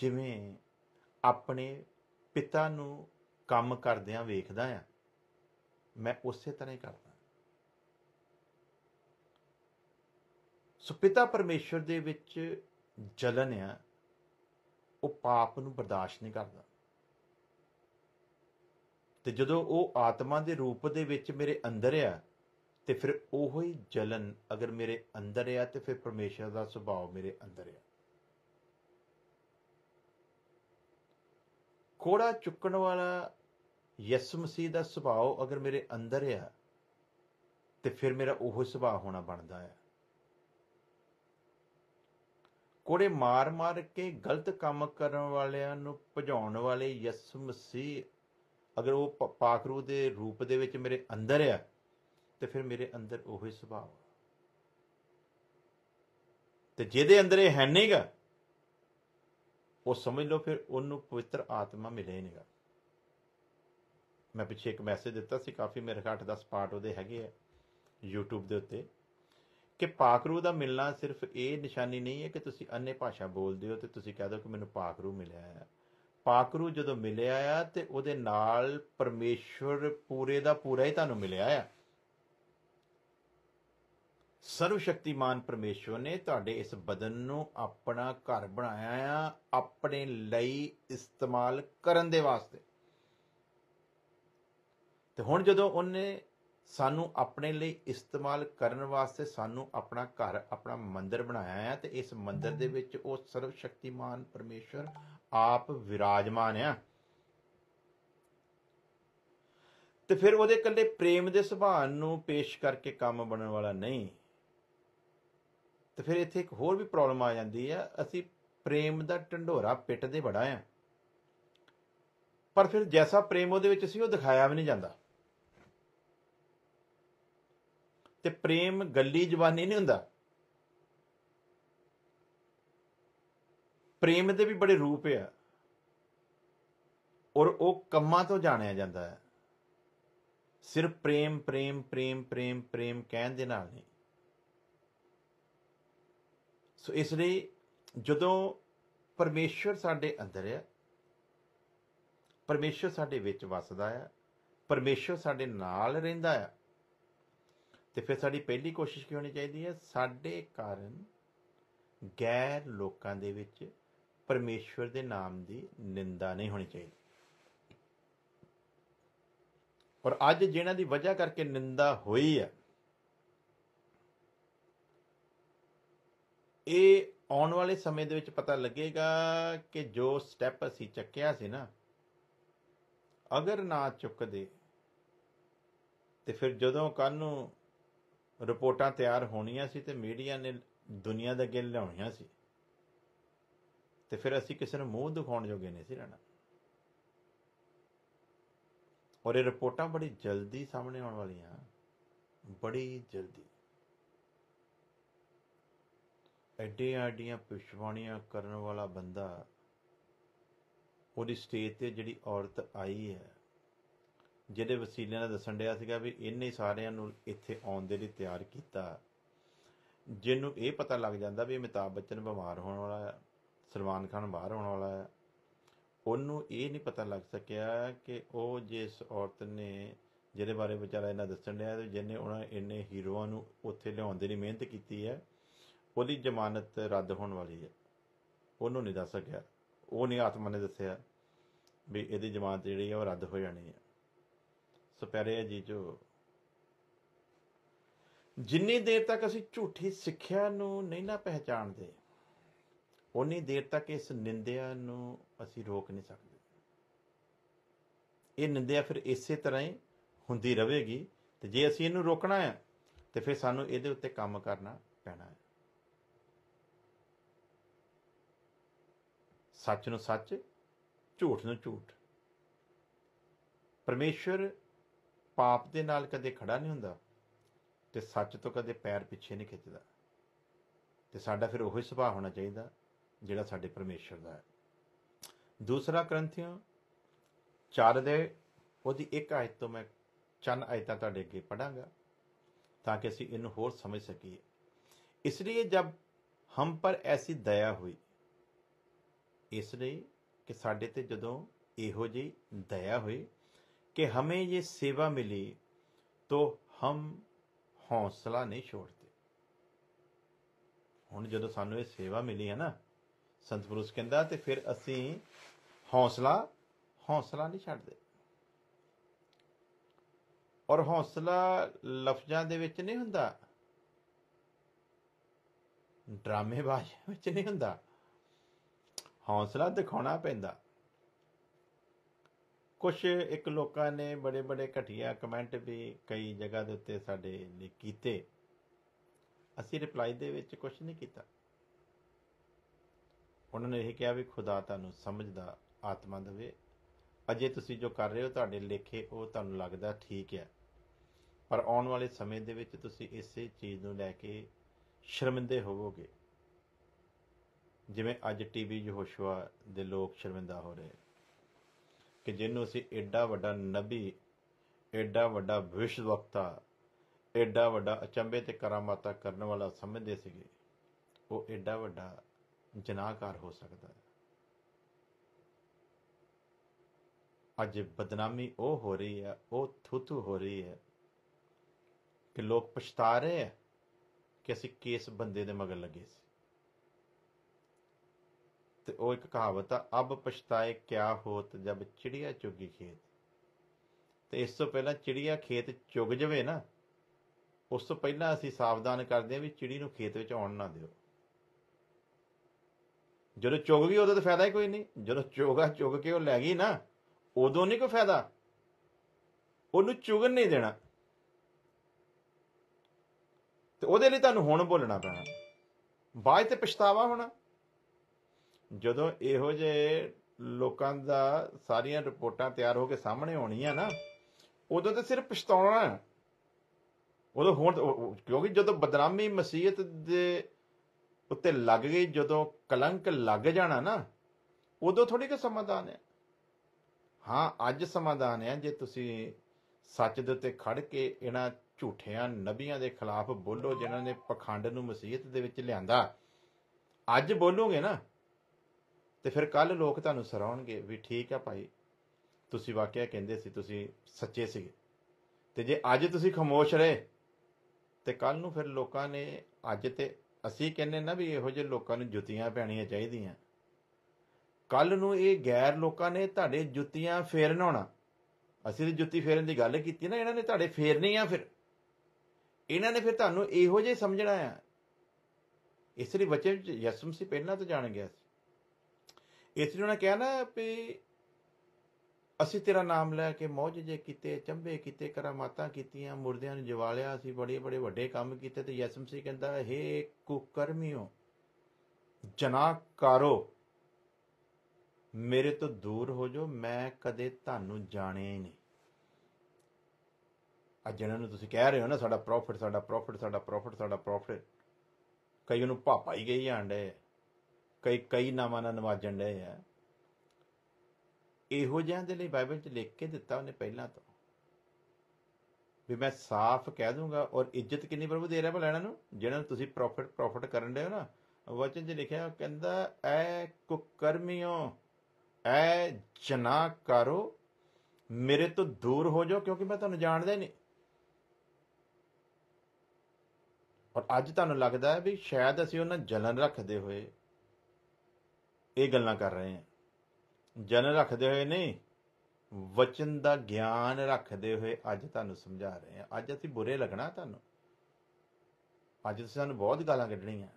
ਜਿਵੇਂ ਆਪਣੇ ਪਿਤਾ ਨੂੰ ਕੰਮ ਕਰਦਿਆਂ ਵੇਖਦਾ ਆ ਮੈਂ ਉਸੇ ਤਰ੍ਹਾਂ ਹੀ ਕਰਦਾ ਸੋ ਪਿਤਾ ਪਰਮੇਸ਼ਰ ਦੇ ਵਿੱਚ ਜਲਨ ਆ ਉਹ ਪਾਪ ਨੂੰ ਬਰਦਾਸ਼ਤ ਨਹੀਂ ਕਰਦਾ ਤੇ ਜਦੋਂ ਉਹ ਆਤਮਾ ਦੇ ਰੂਪ ਦੇ ਵਿੱਚ ਮੇਰੇ ਅੰਦਰ ਆ ਤੇ ਫਿਰ ਉਹੋ ਹੀ ਜਲਨ ਅਗਰ ਮੇਰੇ ਅੰਦਰ ਆ ਤੇ ਫਿਰ ਪਰਮੇਸ਼ਰ ਦਾ ਸੁਭਾਅ ਮੇਰੇ ਅੰਦਰ ਆ ਕੋੜਾ ਚੁੱਕਣ ਵਾਲਾ ਯਿਸੂ ਮਸੀਹ ਦਾ ਸੁਭਾਅ ਅਗਰ ਮੇਰੇ ਅੰਦਰ ਆ ਤੇ ਫਿਰ ਮੇਰਾ ਉਹ ਸੁਭਾਅ ਹੋਣਾ ਬਣਦਾ ਹੈ ਕੋੜੇ ਮਾਰ-ਮਾਰ ਕੇ ਗਲਤ ਕੰਮ ਕਰਨ ਵਾਲਿਆਂ ਨੂੰ ਭਜਾਉਣ ਵਾਲੇ ਯਿਸੂ ਮਸੀਹ ਅਗਰ ਉਹ ਪਾਕਰੂ ਦੇ ਰੂਪ ਦੇ ਵਿੱਚ ਮੇਰੇ ਅੰਦਰ ਆ ਤੇ ਫਿਰ ਮੇਰੇ ਅੰਦਰ ਉਹ ਹੀ ਸੁਭਾਅ ਤੇ ਜਿਹਦੇ ਅੰਦਰ ਇਹ ਹੈ ਨਹੀਂਗਾ ਉਹ ਸਮਝ ਲਓ ਫਿਰ ਉਹਨੂੰ ਪਵਿੱਤਰ ਆਤਮਾ ਮਿਲੇ ਨਹੀਂਗਾ ਮੈਂ ਪਿੱਛੇ ਇੱਕ ਮੈਸੇਜ ਦਿੱਤਾ ਸੀ ਕਾਫੀ ਮੇਰੇ ਘੱਟ 10 ਪਾਰਟ ਉਹਦੇ ਹੈਗੇ ਆ YouTube ਦੇ ਉੱਤੇ ਕਿ ਪਾਕਰੂ ਦਾ ਮਿਲਣਾ ਸਿਰਫ ਇਹ ਨਿਸ਼ਾਨੀ ਨਹੀਂ ਹੈ ਕਿ ਤੁਸੀਂ ਅੰਨੇ ਭਾਸ਼ਾ ਬੋਲਦੇ ਹੋ ਤੇ ਤੁਸੀਂ ਕਹਿ ਦੋ ਕਿ ਮੈਨੂੰ ਪਾਕਰੂ ਮਿਲਿਆ ਹੈ ਪਾਕਰੂ ਜਦੋਂ ਮਿਲਿਆ ਆ ਤੇ ਉਹਦੇ ਨਾਲ ਪਰਮੇਸ਼ਵਰ ਪੂਰੇ ਦਾ ਪੂਰਾ ਹੀ ਤੁਹਾਨੂੰ ਮਿਲਿਆ ਆ ਸਰਵਸ਼ਕਤੀਮਾਨ ਪਰਮੇਸ਼ਵਰ ਨੇ ਤੁਹਾਡੇ ਇਸ ਬਦਨ ਨੂੰ ਆਪਣਾ ਘਰ ਬਣਾਇਆ ਆ ਆਪਣੇ ਲਈ ਇਸਤੇਮਾਲ ਕਰਨ ਦੇ ਵਾਸਤੇ ਤੇ ਹੁਣ ਜਦੋਂ ਉਹਨੇ ਸਾਨੂੰ ਆਪਣੇ ਲਈ ਇਸਤੇਮਾਲ ਕਰਨ ਵਾਸਤੇ ਸਾਨੂੰ ਆਪਣਾ ਘਰ ਆਪਣਾ ਮੰਦਰ ਬਣਾਇਆ ਹੈ ਤੇ ਇਸ ਮੰਦਰ ਦੇ ਵਿੱਚ ਉਹ ਸਰਵਸ਼ਕਤੀਮਾਨ ਪਰਮੇਸ਼ਵਰ ਪਰਮੇਸ਼ਰ ਆਪ ਵਿਰਾਜਮਾਨ ਆ ਤੇ ਫਿਰ ਉਹਦੇ ਕੱਲੇ ਪ੍ਰੇਮ ਦੇ ਸੁਭਾਅ ਨੂੰ ਪੇਸ਼ ਕਰਕੇ ਕੰਮ ਬਣਨ ਵਾਲਾ ਨਹੀਂ ਤੇ ਫਿਰ ਇੱਥੇ ਇੱਕ ਹੋਰ ਵੀ ਪ੍ਰੋਬਲਮ ਆ ਜਾਂਦੀ ਆ ਅਸੀਂ ਪ੍ਰੇਮ ਦਾ ਢੰਡੋਰਾ ਪਿੱਟਦੇ ਬੜਾ ਆ ਪਰ ਫਿਰ ਜੈਸਾ ਪ੍ਰੇਮ ਉਹਦੇ ਵਿੱਚ ਸੀ ਉਹ ਦਿਖਾਇਆ ਵੀ ਨਹੀਂ ਜਾਂਦਾ ਤੇ ਪ੍ਰੇਮ ਗੱਲੀ ਜਵਾਨੀ ਨਹੀਂ ਹੁੰਦਾ ਪ੍ਰੇਮ ਦੇ ਵੀ ਬੜੇ ਰੂਪ ਆ ਔਰ ਉਹ ਕੰਮਾਂ ਤੋਂ ਜਾਣਿਆ ਜਾਂਦਾ ਹੈ ਸਿਰਫ ਪ੍ਰੇਮ ਪ੍ਰੇਮ ਪ੍ਰੇਮ ਪ੍ਰੇਮ ਪ੍ਰੇਮ ਕਹਿਣ ਦੇ ਨਾਲ ਨਹੀਂ ਸੋ ਇਸ ਲਈ ਜਦੋਂ ਪਰਮੇਸ਼ਰ ਸਾਡੇ ਅੰਦਰ ਹੈ ਪਰਮੇਸ਼ਰ ਸਾਡੇ ਵਿੱਚ ਵੱਸਦਾ ਹੈ ਪਰਮੇਸ਼ਰ ਸਾਡੇ ਨਾਲ ਰਹਿੰਦਾ ਹੈ ਤੇ ਫਿਰ ਸਾਡੀ ਪਹਿਲੀ ਕੋਸ਼ਿਸ਼ ਕੀ ਹੋਣੀ ਚਾਹੀਦੀ ਹੈ ਸਾਡੇ ਕਾਰਨ ਗੈਰ ਲੋਕਾਂ ਦੇ ਵਿੱਚ ਪਰਮੇਸ਼ਰ ਦੇ ਨਾਮ ਦੀ ਨਿੰਦਾ ਨਹੀਂ ਹੋਣੀ ਚਾਹੀਦੀ ਔਰ ਅੱਜ ਜਿਹਨਾਂ ਦੀ ਵਜ੍ਹਾ ਕਰਕੇ ਨਿੰਦਾ ਹੋਈ ਹੈ ਇਹ ਆਉਣ ਵਾਲੇ ਸਮੇਂ ਦੇ ਵਿੱਚ ਪਤਾ ਲੱਗੇਗਾ ਕਿ ਜੋ ਸਟੈਪ ਅਸੀਂ ਚੱਕਿਆ ਸੀ ਨਾ ਅਗਰ ਨਾ ਚੁੱਕਦੇ ਤੇ ਫਿਰ ਜਦੋਂ ਕੱਲ ਨੂੰ ਰਿਪੋਰਟਾਂ ਤਿਆਰ ਹੋਣੀਆਂ ਸੀ ਤੇ ਮੀਡੀਆ ਨੇ ਦੁਨੀਆ ਦੇ ਅੱਗੇ ਲਿਆਉਣੀਆਂ ਸੀ ਤੇ ਫਿਰ ਅਸੀਂ ਕਿਸੇ ਨੂੰ ਮੂੰਹ ਦਿਖਾਉਣ ਜੋਗੇ ਨਹੀਂ ਸੀ ਰਹਿਣਾ ਔਰ ਇਹ ਰਿਪੋਰਟਾਂ ਬੜੀ ਜਲਦੀ ਸਾਹਮਣੇ ਆਉਣ ਵਾਲੀਆਂ ਬੜੀ ਜਲਦੀ ਐਡੇ ਆਡੀਆਂ ਪਿਸ਼ਵਾਣੀਆਂ ਕਰਨ ਵਾਲਾ ਬੰਦਾ ਉਹਦੀ ਸਟੇਜ ਤੇ ਜਿਹੜੀ ਔਰਤ ਆਈ ਹੈ ਜਿਹਦੇ ਵਸੀਲੇ ਨਾਲ ਦੱਸਣ ਡਿਆ ਸੀਗਾ ਵੀ ਇੰਨੇ ਸਾਰਿਆਂ ਨੂੰ ਇੱਥੇ ਆਉਣ ਦੇ ਲਈ ਤਿਆਰ ਕੀਤਾ ਜਿਹਨੂੰ ਇਹ ਪਤਾ ਲੱਗ ਜਾਂਦਾ ਵੀ ਅਮਿਤਾਭ ਬੱਚਨ ਬਿਮਾਰ ਹੋਣ ਵਾਲਾ ਹੈ ਸਲਮਾਨ ਖਾਨ ਬਾਹਰ ਹੋਣ ਵਾਲਾ ਹੈ ਉਹਨੂੰ ਇਹ ਨਹੀਂ ਪਤਾ ਲੱਗ ਸਕਿਆ ਕਿ ਉਹ ਜਿਸ ਔਰਤ ਨੇ ਜਿਹਦੇ ਬਾਰੇ ਵਿਚਾਰਾ ਇਹਨਾਂ ਦੱਸਣ ਡਿਆ ਤੇ ਜਿਹਨੇ ਉਹਨਾਂ ਇੰਨੇ ਹੀਰੋਆਂ ਨੂੰ ਉੱਥੇ ਲਿਆਉਣ ਦੇ ਲਈ ਮਿਹਨਤ ਕੀਤੀ ਹੈ ਉਹਦੀ ਜ਼ਮਾਨਤ ਰੱਦ ਹੋਣ ਵਾਲੀ ਹੈ ਉਹਨੂੰ ਨਹੀਂ ਦੱਸ ਸਕਿਆ ਉਹ ਨਹੀਂ ਆਤਮਾ ਨੇ ਦੱਸਿਆ ਵੀ ਇਹਦੀ ਜ਼ਮਾਨਤ ਜਿਹੜੀ ਹੈ ਉਹ ਰੱਦ ਹੋ ਜਾਣੀ ਹੈ ਸਪੈਰੇ ਜੀ ਜੋ ਜਿੰਨੀ ਦੇਰ ਤੱਕ ਅਸੀਂ ਝੂਠੀ ਸਿੱਖਿਆ ਨੂੰ ਨਹੀਂ ਨਾ ਪਹਿਚਾਣਦੇ ਉਨੀ ਦੇਰ ਤੱਕ ਇਸ ਨਿੰਦਿਆ ਨੂੰ ਅਸੀਂ ਰੋਕ ਨਹੀਂ ਸਕਦੇ ਇਹ ਨਿੰਦਿਆ ਫਿਰ ਇਸੇ ਤਰ੍ਹਾਂ ਹੀ ਹੁੰਦੀ ਰਹੇਗੀ ਤੇ ਜੇ ਅਸੀਂ ਇਹਨੂੰ ਰੋਕਣਾ ਹੈ ਤੇ ਫਿਰ ਸਾਨੂੰ ਇਹਦੇ ਉੱਤੇ ਕੰਮ ਕਰਨਾ ਪੈਣਾ ਹੈ ਸੱਚ ਨੂੰ ਸੱਚ ਝੂਠ ਨੂੰ ਝੂਠ ਪਰਮੇਸ਼ਰ ਪਾਪ ਦੇ ਨਾਲ ਕਦੇ ਖੜਾ ਨਹੀਂ ਹੁੰਦਾ ਤੇ ਸੱਚ ਤੋਂ ਕਦੇ ਪੈਰ ਪਿੱਛੇ ਨਹੀਂ ਖਿੱਚਦਾ ਤੇ ਸਾਡਾ ਫਿਰ ਉਹੀ ਸੁਭਾਅ ਹੋਣਾ ਚਾਹੀਦਾ ਜਿਹੜਾ ਸਾਡੇ ਪਰਮੇਸ਼ਰ ਦਾ ਹੈ ਦੂਸਰਾ ਗ੍ਰੰਥੀਆਂ 4 ਦੇ ਉਹਦੀ ਇੱਕ ਆਇਤ ਤੋਂ ਮੈਂ ਚੰਨ ਆਇਤਾਂ ਤੁਹਾਡੇ ਅੱਗੇ ਪੜਾਂਗਾ ਤਾਂ ਕਿ ਅਸੀਂ ਇਹਨੂੰ ਹੋਰ ਸਮਝ ਸਕੀਏ ਇਸ ਲਈ ਜਦ ਹਮ ਪਰ ਐਸੀ ਦਇਆ ਹੋਈ ਇਸ ਲਈ ਕਿ ਸਾਡੇ ਤੇ ਜਦੋਂ ਇਹੋ ਜੀ ਦਇਆ ਹੋਈ ਕਿ ਹਮੇ ਇਹ ਸੇਵਾ ਮਿਲੀ ਤੋ ਹਮ ਹੌਸਲਾ ਨਹੀਂ ਛੋੜਦੇ ਹੁਣ ਜਦੋਂ ਸਾਨੂੰ ਇਹ ਸੇਵਾ ਮਿਲੀ ਹੈ ਨਾ ਸੰਤ ਪੁਰਸ਼ ਕਹਿੰਦਾ ਤੇ ਫਿਰ ਅਸੀਂ ਹੌਸਲਾ ਹੌਸਲਾ ਨਹੀਂ ਛੱਡਦੇ ਔਰ ਹੌਸਲਾ ਲਫ਼ਜ਼ਾਂ ਦੇ ਵਿੱਚ ਨਹੀਂ ਹੁੰਦਾ ਡਰਾਮੇ ਬਾਜ਼ ਵਿੱਚ ਨਹੀਂ ਹੁੰਦਾ ਹੌਸਲਾ ਦਿਖਾਉਣਾ ਪੈਂਦਾ ਕੁਝ ਇੱਕ ਲੋਕਾਂ ਨੇ ਬੜੇ ਬੜੇ ਘਟੀਆਂ ਕਮੈਂਟ ਵੀ ਕਈ ਜਗ੍ਹਾ ਦੇ ਉੱਤੇ ਸਾਡੇ ਨੇ ਕੀਤੇ ਅਸੀਂ ਰਿਪਲਾਈ ਦੇ ਵਿੱਚ ਕੁਝ ਨਹੀਂ ਕੀਤਾ ਉਹਨਾਂ ਨੇ ਇਹ ਕਿਹਾ ਵੀ ਖੁਦਾ ਤੁਹਾਨੂੰ ਸਮਝਦਾ ਆਤਮਾ ਦੇਵੇ ਅਜੇ ਤੁਸੀਂ ਜੋ ਕਰ ਰਹੇ ਹੋ ਤੁਹਾਡੇ ਲੇਖੇ ਉਹ ਤੁਹਾਨੂੰ ਲੱਗਦਾ ਠੀਕ ਹੈ ਪਰ ਆਉਣ ਵਾਲੇ ਸਮੇਂ ਦੇ ਵਿੱਚ ਤੁਸੀਂ ਇਸੇ ਚੀਜ਼ ਨੂੰ ਲੈ ਕੇ ਸ਼ਰਮਿੰਦੇ ਹੋਵੋਗੇ ਜਿਵੇਂ ਅੱਜ ਟੀਵੀ ਯਹੋਸ਼ੂਆ ਦੇ ਲੋਕ ਸ਼ਰਮਿੰਦਾ ਹੋ ਰਹੇ ਕਿ ਜਿਹਨੂੰ ਅਸੀਂ ਐਡਾ ਵੱਡਾ ਨਬੀ ਐਡਾ ਵੱਡਾ ਵਕਤਾ ਐਡਾ ਵੱਡਾ ਅਚੰਬੇ ਤੇ ਕਰਾਮਾਤਾ ਕਰਨ ਵਾਲਾ ਸਮਝਦੇ ਸੀਗੇ ਉਹ ਐਡਾ ਵੱਡਾ ਜਨਾਹਕਾਰ ਹੋ ਸਕਦਾ ਹੈ ਅੱਜ ਬਦਨਾਮੀ ਉਹ ਹੋ ਰਹੀ ਹੈ ਉਹ ਥੁੱਥੂ ਹੋ ਰਹੀ ਹੈ ਕਿ ਲੋਕ ਪਛਤਾ ਰਹੇ ਹੈ ਕਿ ਅਸੀਂ ਕਿਸ ਬੰਦੇ ਦੇ ਮਗਰ ਲੱਗੇ ਸੀ ਤੇ ਉਹ ਇੱਕ ਕਹਾਵਤ ਆ ਅਬ ਪਛਤਾਏ ਕਿਆ ਹੋਤ ਜਬ ਚਿੜੀਆ ਚੁਗੀ ਖੇਤ ਤੇ ਇਸ ਤੋਂ ਪਹਿਲਾਂ ਚਿੜੀਆ ਖੇਤ ਚੁਗ ਜਵੇ ਨਾ ਉਸ ਤੋਂ ਪਹਿਲਾਂ ਅਸੀਂ ਸਾਵਧਾਨ ਕਰਦੇ ਆ ਵੀ ਚਿੜੀ ਨੂੰ ਖੇਤ ਵਿੱਚ ਆਉਣ ਨਾ ਦਿਓ ਜਦੋਂ ਚੁਗ ਗਈ ਉਦੋਂ ਤਾਂ ਫਾਇਦਾ ਹੀ ਕੋਈ ਨਹੀਂ ਜਦੋਂ ਚੋਗਾ ਚੁਗ ਕੇ ਉਹ ਲੈ ਗਈ ਨਾ ਉਦੋਂ ਨਹੀਂ ਕੋਈ ਫਾਇਦਾ ਉਹਨੂੰ ਚੁਗਣ ਨਹੀਂ ਦੇਣਾ ਤੇ ਉਹਦੇ ਲਈ ਤੁਹਾਨੂੰ ਹੁਣ ਬੋਲਣਾ ਪੈਣਾ ਬਾਅਦ ਤੇ ਪਛਤਾਵਾ ਹੋਣਾ ਜਦੋਂ ਇਹੋ ਜੇ ਲੋਕਾਂ ਦਾ ਸਾਰੀਆਂ ਰਿਪੋਰਟਾਂ ਤਿਆਰ ਹੋ ਕੇ ਸਾਹਮਣੇ ਆਉਣੀਆਂ ਨਾ ਉਦੋਂ ਤਾਂ ਸਿਰਫ ਪਛਤਾਉਣਾ ਉਦੋਂ ਹੁਣ ਕਿਉਂਕਿ ਜਦੋਂ ਬਦਨਾਮੀ ਮਸੀਹਤ ਦੇ ਉੱਤੇ ਲੱਗ ਗਈ ਜਦੋਂ ਕਲੰਕ ਲੱਗ ਜਾਣਾ ਨਾ ਉਦੋਂ ਥੋੜੀ ਕਿ ਸਮਾਧਾਨ ਹੈ ਹਾਂ ਅੱਜ ਸਮਾਧਾਨ ਹੈ ਜੇ ਤੁਸੀਂ ਸੱਚ ਦੇ ਉੱਤੇ ਖੜ ਕੇ ਇਹਨਾਂ ਝੂਠਿਆਂ ਨਬੀਆਂ ਦੇ ਖਿਲਾਫ ਬੋਲੋ ਜਿਨ੍ਹਾਂ ਨੇ ਪਖੰਡ ਨੂੰ ਮਸੀਹਤ ਦੇ ਵਿੱਚ ਲਿਆਂਦਾ ਅੱਜ ਬੋਲੋਗੇ ਨਾ ਤੇ ਫਿਰ ਕੱਲ ਲੋਕ ਤੁਹਾਨੂੰ ਸਰਾਉਣਗੇ ਵੀ ਠੀਕ ਆ ਭਾਈ ਤੁਸੀਂ ਵਾਕਿਆ ਕਹਿੰਦੇ ਸੀ ਤੁਸੀਂ ਸੱਚੇ ਸੀ ਤੇ ਜੇ ਅੱਜ ਤੁਸੀਂ ਖਮੋਸ਼ ਰਹੇ ਤੇ ਕੱਲ ਨੂੰ ਫਿਰ ਲੋਕਾਂ ਨੇ ਅੱਜ ਤੇ ਅਸੀਂ ਕਹਿੰਨੇ ਨਾ ਵੀ ਇਹੋ ਜਿਹੇ ਲੋਕਾਂ ਨੂੰ ਜੁੱਤੀਆਂ ਪਹਿਣੀਆਂ ਚਾਹੀਦੀਆਂ ਕੱਲ ਨੂੰ ਇਹ ਗੈਰ ਲੋਕਾਂ ਨੇ ਤੁਹਾਡੇ ਜੁੱਤੀਆਂ ਫੇਰਨ ਹੋਣਾ ਅਸੀਂ ਤੇ ਜੁੱਤੀ ਫੇਰਨ ਦੀ ਗੱਲ ਕੀਤੀ ਨਾ ਇਹਨਾਂ ਨੇ ਤੁਹਾਡੇ ਫੇਰਨੀ ਆ ਫਿਰ ਇਹਨਾਂ ਨੇ ਫਿਰ ਤੁਹਾਨੂੰ ਇਹੋ ਜਿਹੇ ਸਮਝਣਾ ਆ ਇਸ ਲਈ ਬੱਚੇ ਯਸਮ ਸੀ ਪਹਿਲਾਂ ਤਾਂ ਜਾਣ ਗਿਆ ਸੀ ਇਥੇ ਉਹਨੇ ਕਿਹਾ ਨਾ ਵੀ ਅਸੀਂ ਤੇਰਾ ਨਾਮ ਲੈ ਕੇ ਮੌਜਜੇ ਕੀਤੇ ਚੰਬੇ ਕੀਤੇ ਕਰਾਮਾਤਾਂ ਕੀਤੀਆਂ ਮੁਰਦਿਆਂ ਨੂੰ ਜਵਾਲਿਆ ਅਸੀਂ ਬੜੇ ਬੜੇ ਵੱਡੇ ਕੰਮ ਕੀਤੇ ਤੇ ਯਸਮਸੀ ਕਹਿੰਦਾ ਹੈ ਕੁਕਰਮੀਓ ਜਨਾਕਾਰੋ ਮੇਰੇ ਤੋਂ ਦੂਰ ਹੋ ਜਾਓ ਮੈਂ ਕਦੇ ਤੁਹਾਨੂੰ ਜਾਣੇ ਨਹੀਂ ਆ ਜਿਹਨਾਂ ਨੂੰ ਤੁਸੀਂ ਕਹਿ ਰਹੇ ਹੋ ਨਾ ਸਾਡਾ ਪ੍ਰੋਫਿਟ ਸਾਡਾ ਪ੍ਰੋਫਿਟ ਸਾਡਾ ਪ੍ਰੋਫਿਟ ਸਾਡਾ ਪ੍ਰੋਫਿਟ ਕਈ ਉਹਨੂੰ ਭਾਪਾ ਹੀ ਗਈ ਆਂਡੇ ਕਈ ਕਈ ਨਾਵਾਂ ਨਾਲ ਨਵਾਜਣ ਦੇ ਆ ਇਹੋ ਜਿਹਾਂ ਦੇ ਲਈ ਬਾਈਬਲ 'ਚ ਲਿਖ ਕੇ ਦਿੱਤਾ ਉਹਨੇ ਪਹਿਲਾਂ ਤੋਂ ਵੀ ਮੈਂ ਸਾਫ਼ ਕਹਿ ਦੂੰਗਾ ਔਰ ਇੱਜ਼ਤ ਕਿੰਨੀ ਪ੍ਰਭੂ ਦੇ ਰਿਹਾ ਭਲਾ ਇਹਨਾਂ ਨੂੰ ਜਿਹਨਾਂ ਨੂੰ ਤੁਸੀਂ ਪ੍ਰੋਫਿਟ ਪ੍ਰੋਫਿਟ ਕਰਨ ਦੇ ਹੋ ਨਾ ਵਚਨ 'ਚ ਲਿਖਿਆ ਕਹਿੰਦਾ ਐ ਕੁਕਰਮਿਓ ਐ ਜਨਾ ਕਰੋ ਮੇਰੇ ਤੋਂ ਦੂਰ ਹੋ ਜਾਓ ਕਿਉਂਕਿ ਮੈਂ ਤੁਹਾਨੂੰ ਜਾਣਦਾ ਹੀ ਨਹੀਂ ਔਰ ਅੱਜ ਤੁਹਾਨੂੰ ਲੱਗਦਾ ਹੈ ਵੀ ਸ਼ਾਇਦ ਅਸੀਂ ਉਹਨਾਂ ਜਲਨ ਰੱਖਦੇ ਹੋਏ ਇਹ ਗੱਲਾਂ ਕਰ ਰਹੇ ਆ ਜਨ ਰੱਖਦੇ ਹੋਏ ਨਹੀਂ ਵਚਨ ਦਾ ਗਿਆਨ ਰੱਖਦੇ ਹੋਏ ਅੱਜ ਤੁਹਾਨੂੰ ਸਮਝਾ ਰਹੇ ਆ ਅੱਜ ਅਸੀਂ ਬੁਰੇ ਲੱਗਣਾ ਤੁਹਾਨੂੰ ਅੱਜ ਤੁਸੀਂ ਸਾਨੂੰ ਬਹੁਤ ਗਾਲਾਂ ਕੱਢਣੀਆਂ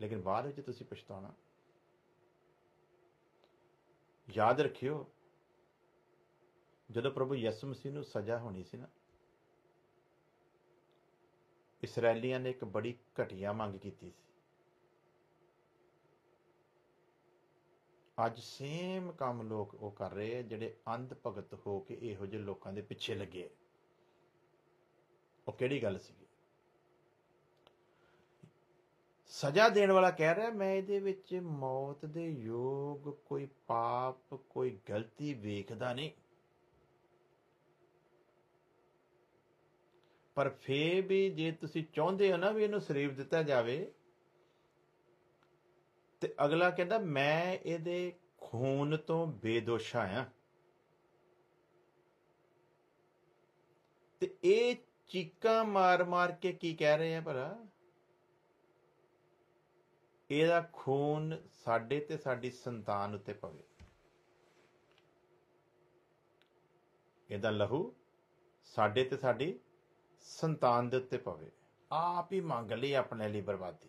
ਲੇਕਿਨ ਬਾਅਦ ਵਿੱਚ ਤੁਸੀਂ ਪਛਤਾਉਣਾ ਯਾਦ ਰੱਖਿਓ ਜਦੋਂ ਪ੍ਰਭੂ ਯਿਸੂ ਮਸੀਹ ਨੂੰ ਸਜ਼ਾ ਹੋਣੀ ਸੀ ਨਾ ਇਸرائیਲੀਆਂ ਨੇ ਇੱਕ ਬੜੀ ਘਟੀਆ ਮੰਗ ਕੀਤੀ ਸੀ ਅੱਜ ਸੇਮ ਕੰਮ ਲੋਕ ਉਹ ਕਰ ਰਹੇ ਆ ਜਿਹੜੇ ਅੰਧ ਭਗਤ ਹੋ ਕੇ ਇਹੋ ਜਿਹੇ ਲੋਕਾਂ ਦੇ ਪਿੱਛੇ ਲੱਗੇ ਉਹ ਕਿਹੜੀ ਗੱਲ ਸੀ ਸਜ਼ਾ ਦੇਣ ਵਾਲਾ ਕਹਿ ਰਿਹਾ ਮੈਂ ਇਹਦੇ ਵਿੱਚ ਮੌਤ ਦੇ ਯੋਗ ਕੋਈ ਪਾਪ ਕੋਈ ਗਲਤੀ ਵੇਖਦਾ ਨਹੀਂ ਪਰ ਫੇ ਵੀ ਜੇ ਤੁਸੀਂ ਚਾਹੁੰਦੇ ਹੋ ਨਾ ਵੀ ਇਹਨੂੰ ਸਰੀਰ ਦਿੱਤਾ ਜਾਵੇ ਤੇ ਅਗਲਾ ਕਹਿੰਦਾ ਮੈਂ ਇਹਦੇ ਖੂਨ ਤੋਂ ਬੇਦੋਸ਼ਾ ਆ ਤੇ ਇਹ ਚੀਕਾਂ ਮਾਰ-ਮਾਰ ਕੇ ਕੀ ਕਹਿ ਰਹੇ ਆ ਭਰਾ ਇਹਦਾ ਖੂਨ ਸਾਡੇ ਤੇ ਸਾਡੀ ਸੰਤਾਨ ਉੱਤੇ ਪਵੇ ਇਹਦਾ ਲਹੂ ਸਾਡੇ ਤੇ ਸਾਡੀ ਸੰਤਾਨ ਦੇ ਉੱਤੇ ਪਵੇ ਆਪ ਹੀ ਮੰਗ ਲਈ ਆਪਣੇ ਲਈ ਬਰਬਾਦੀ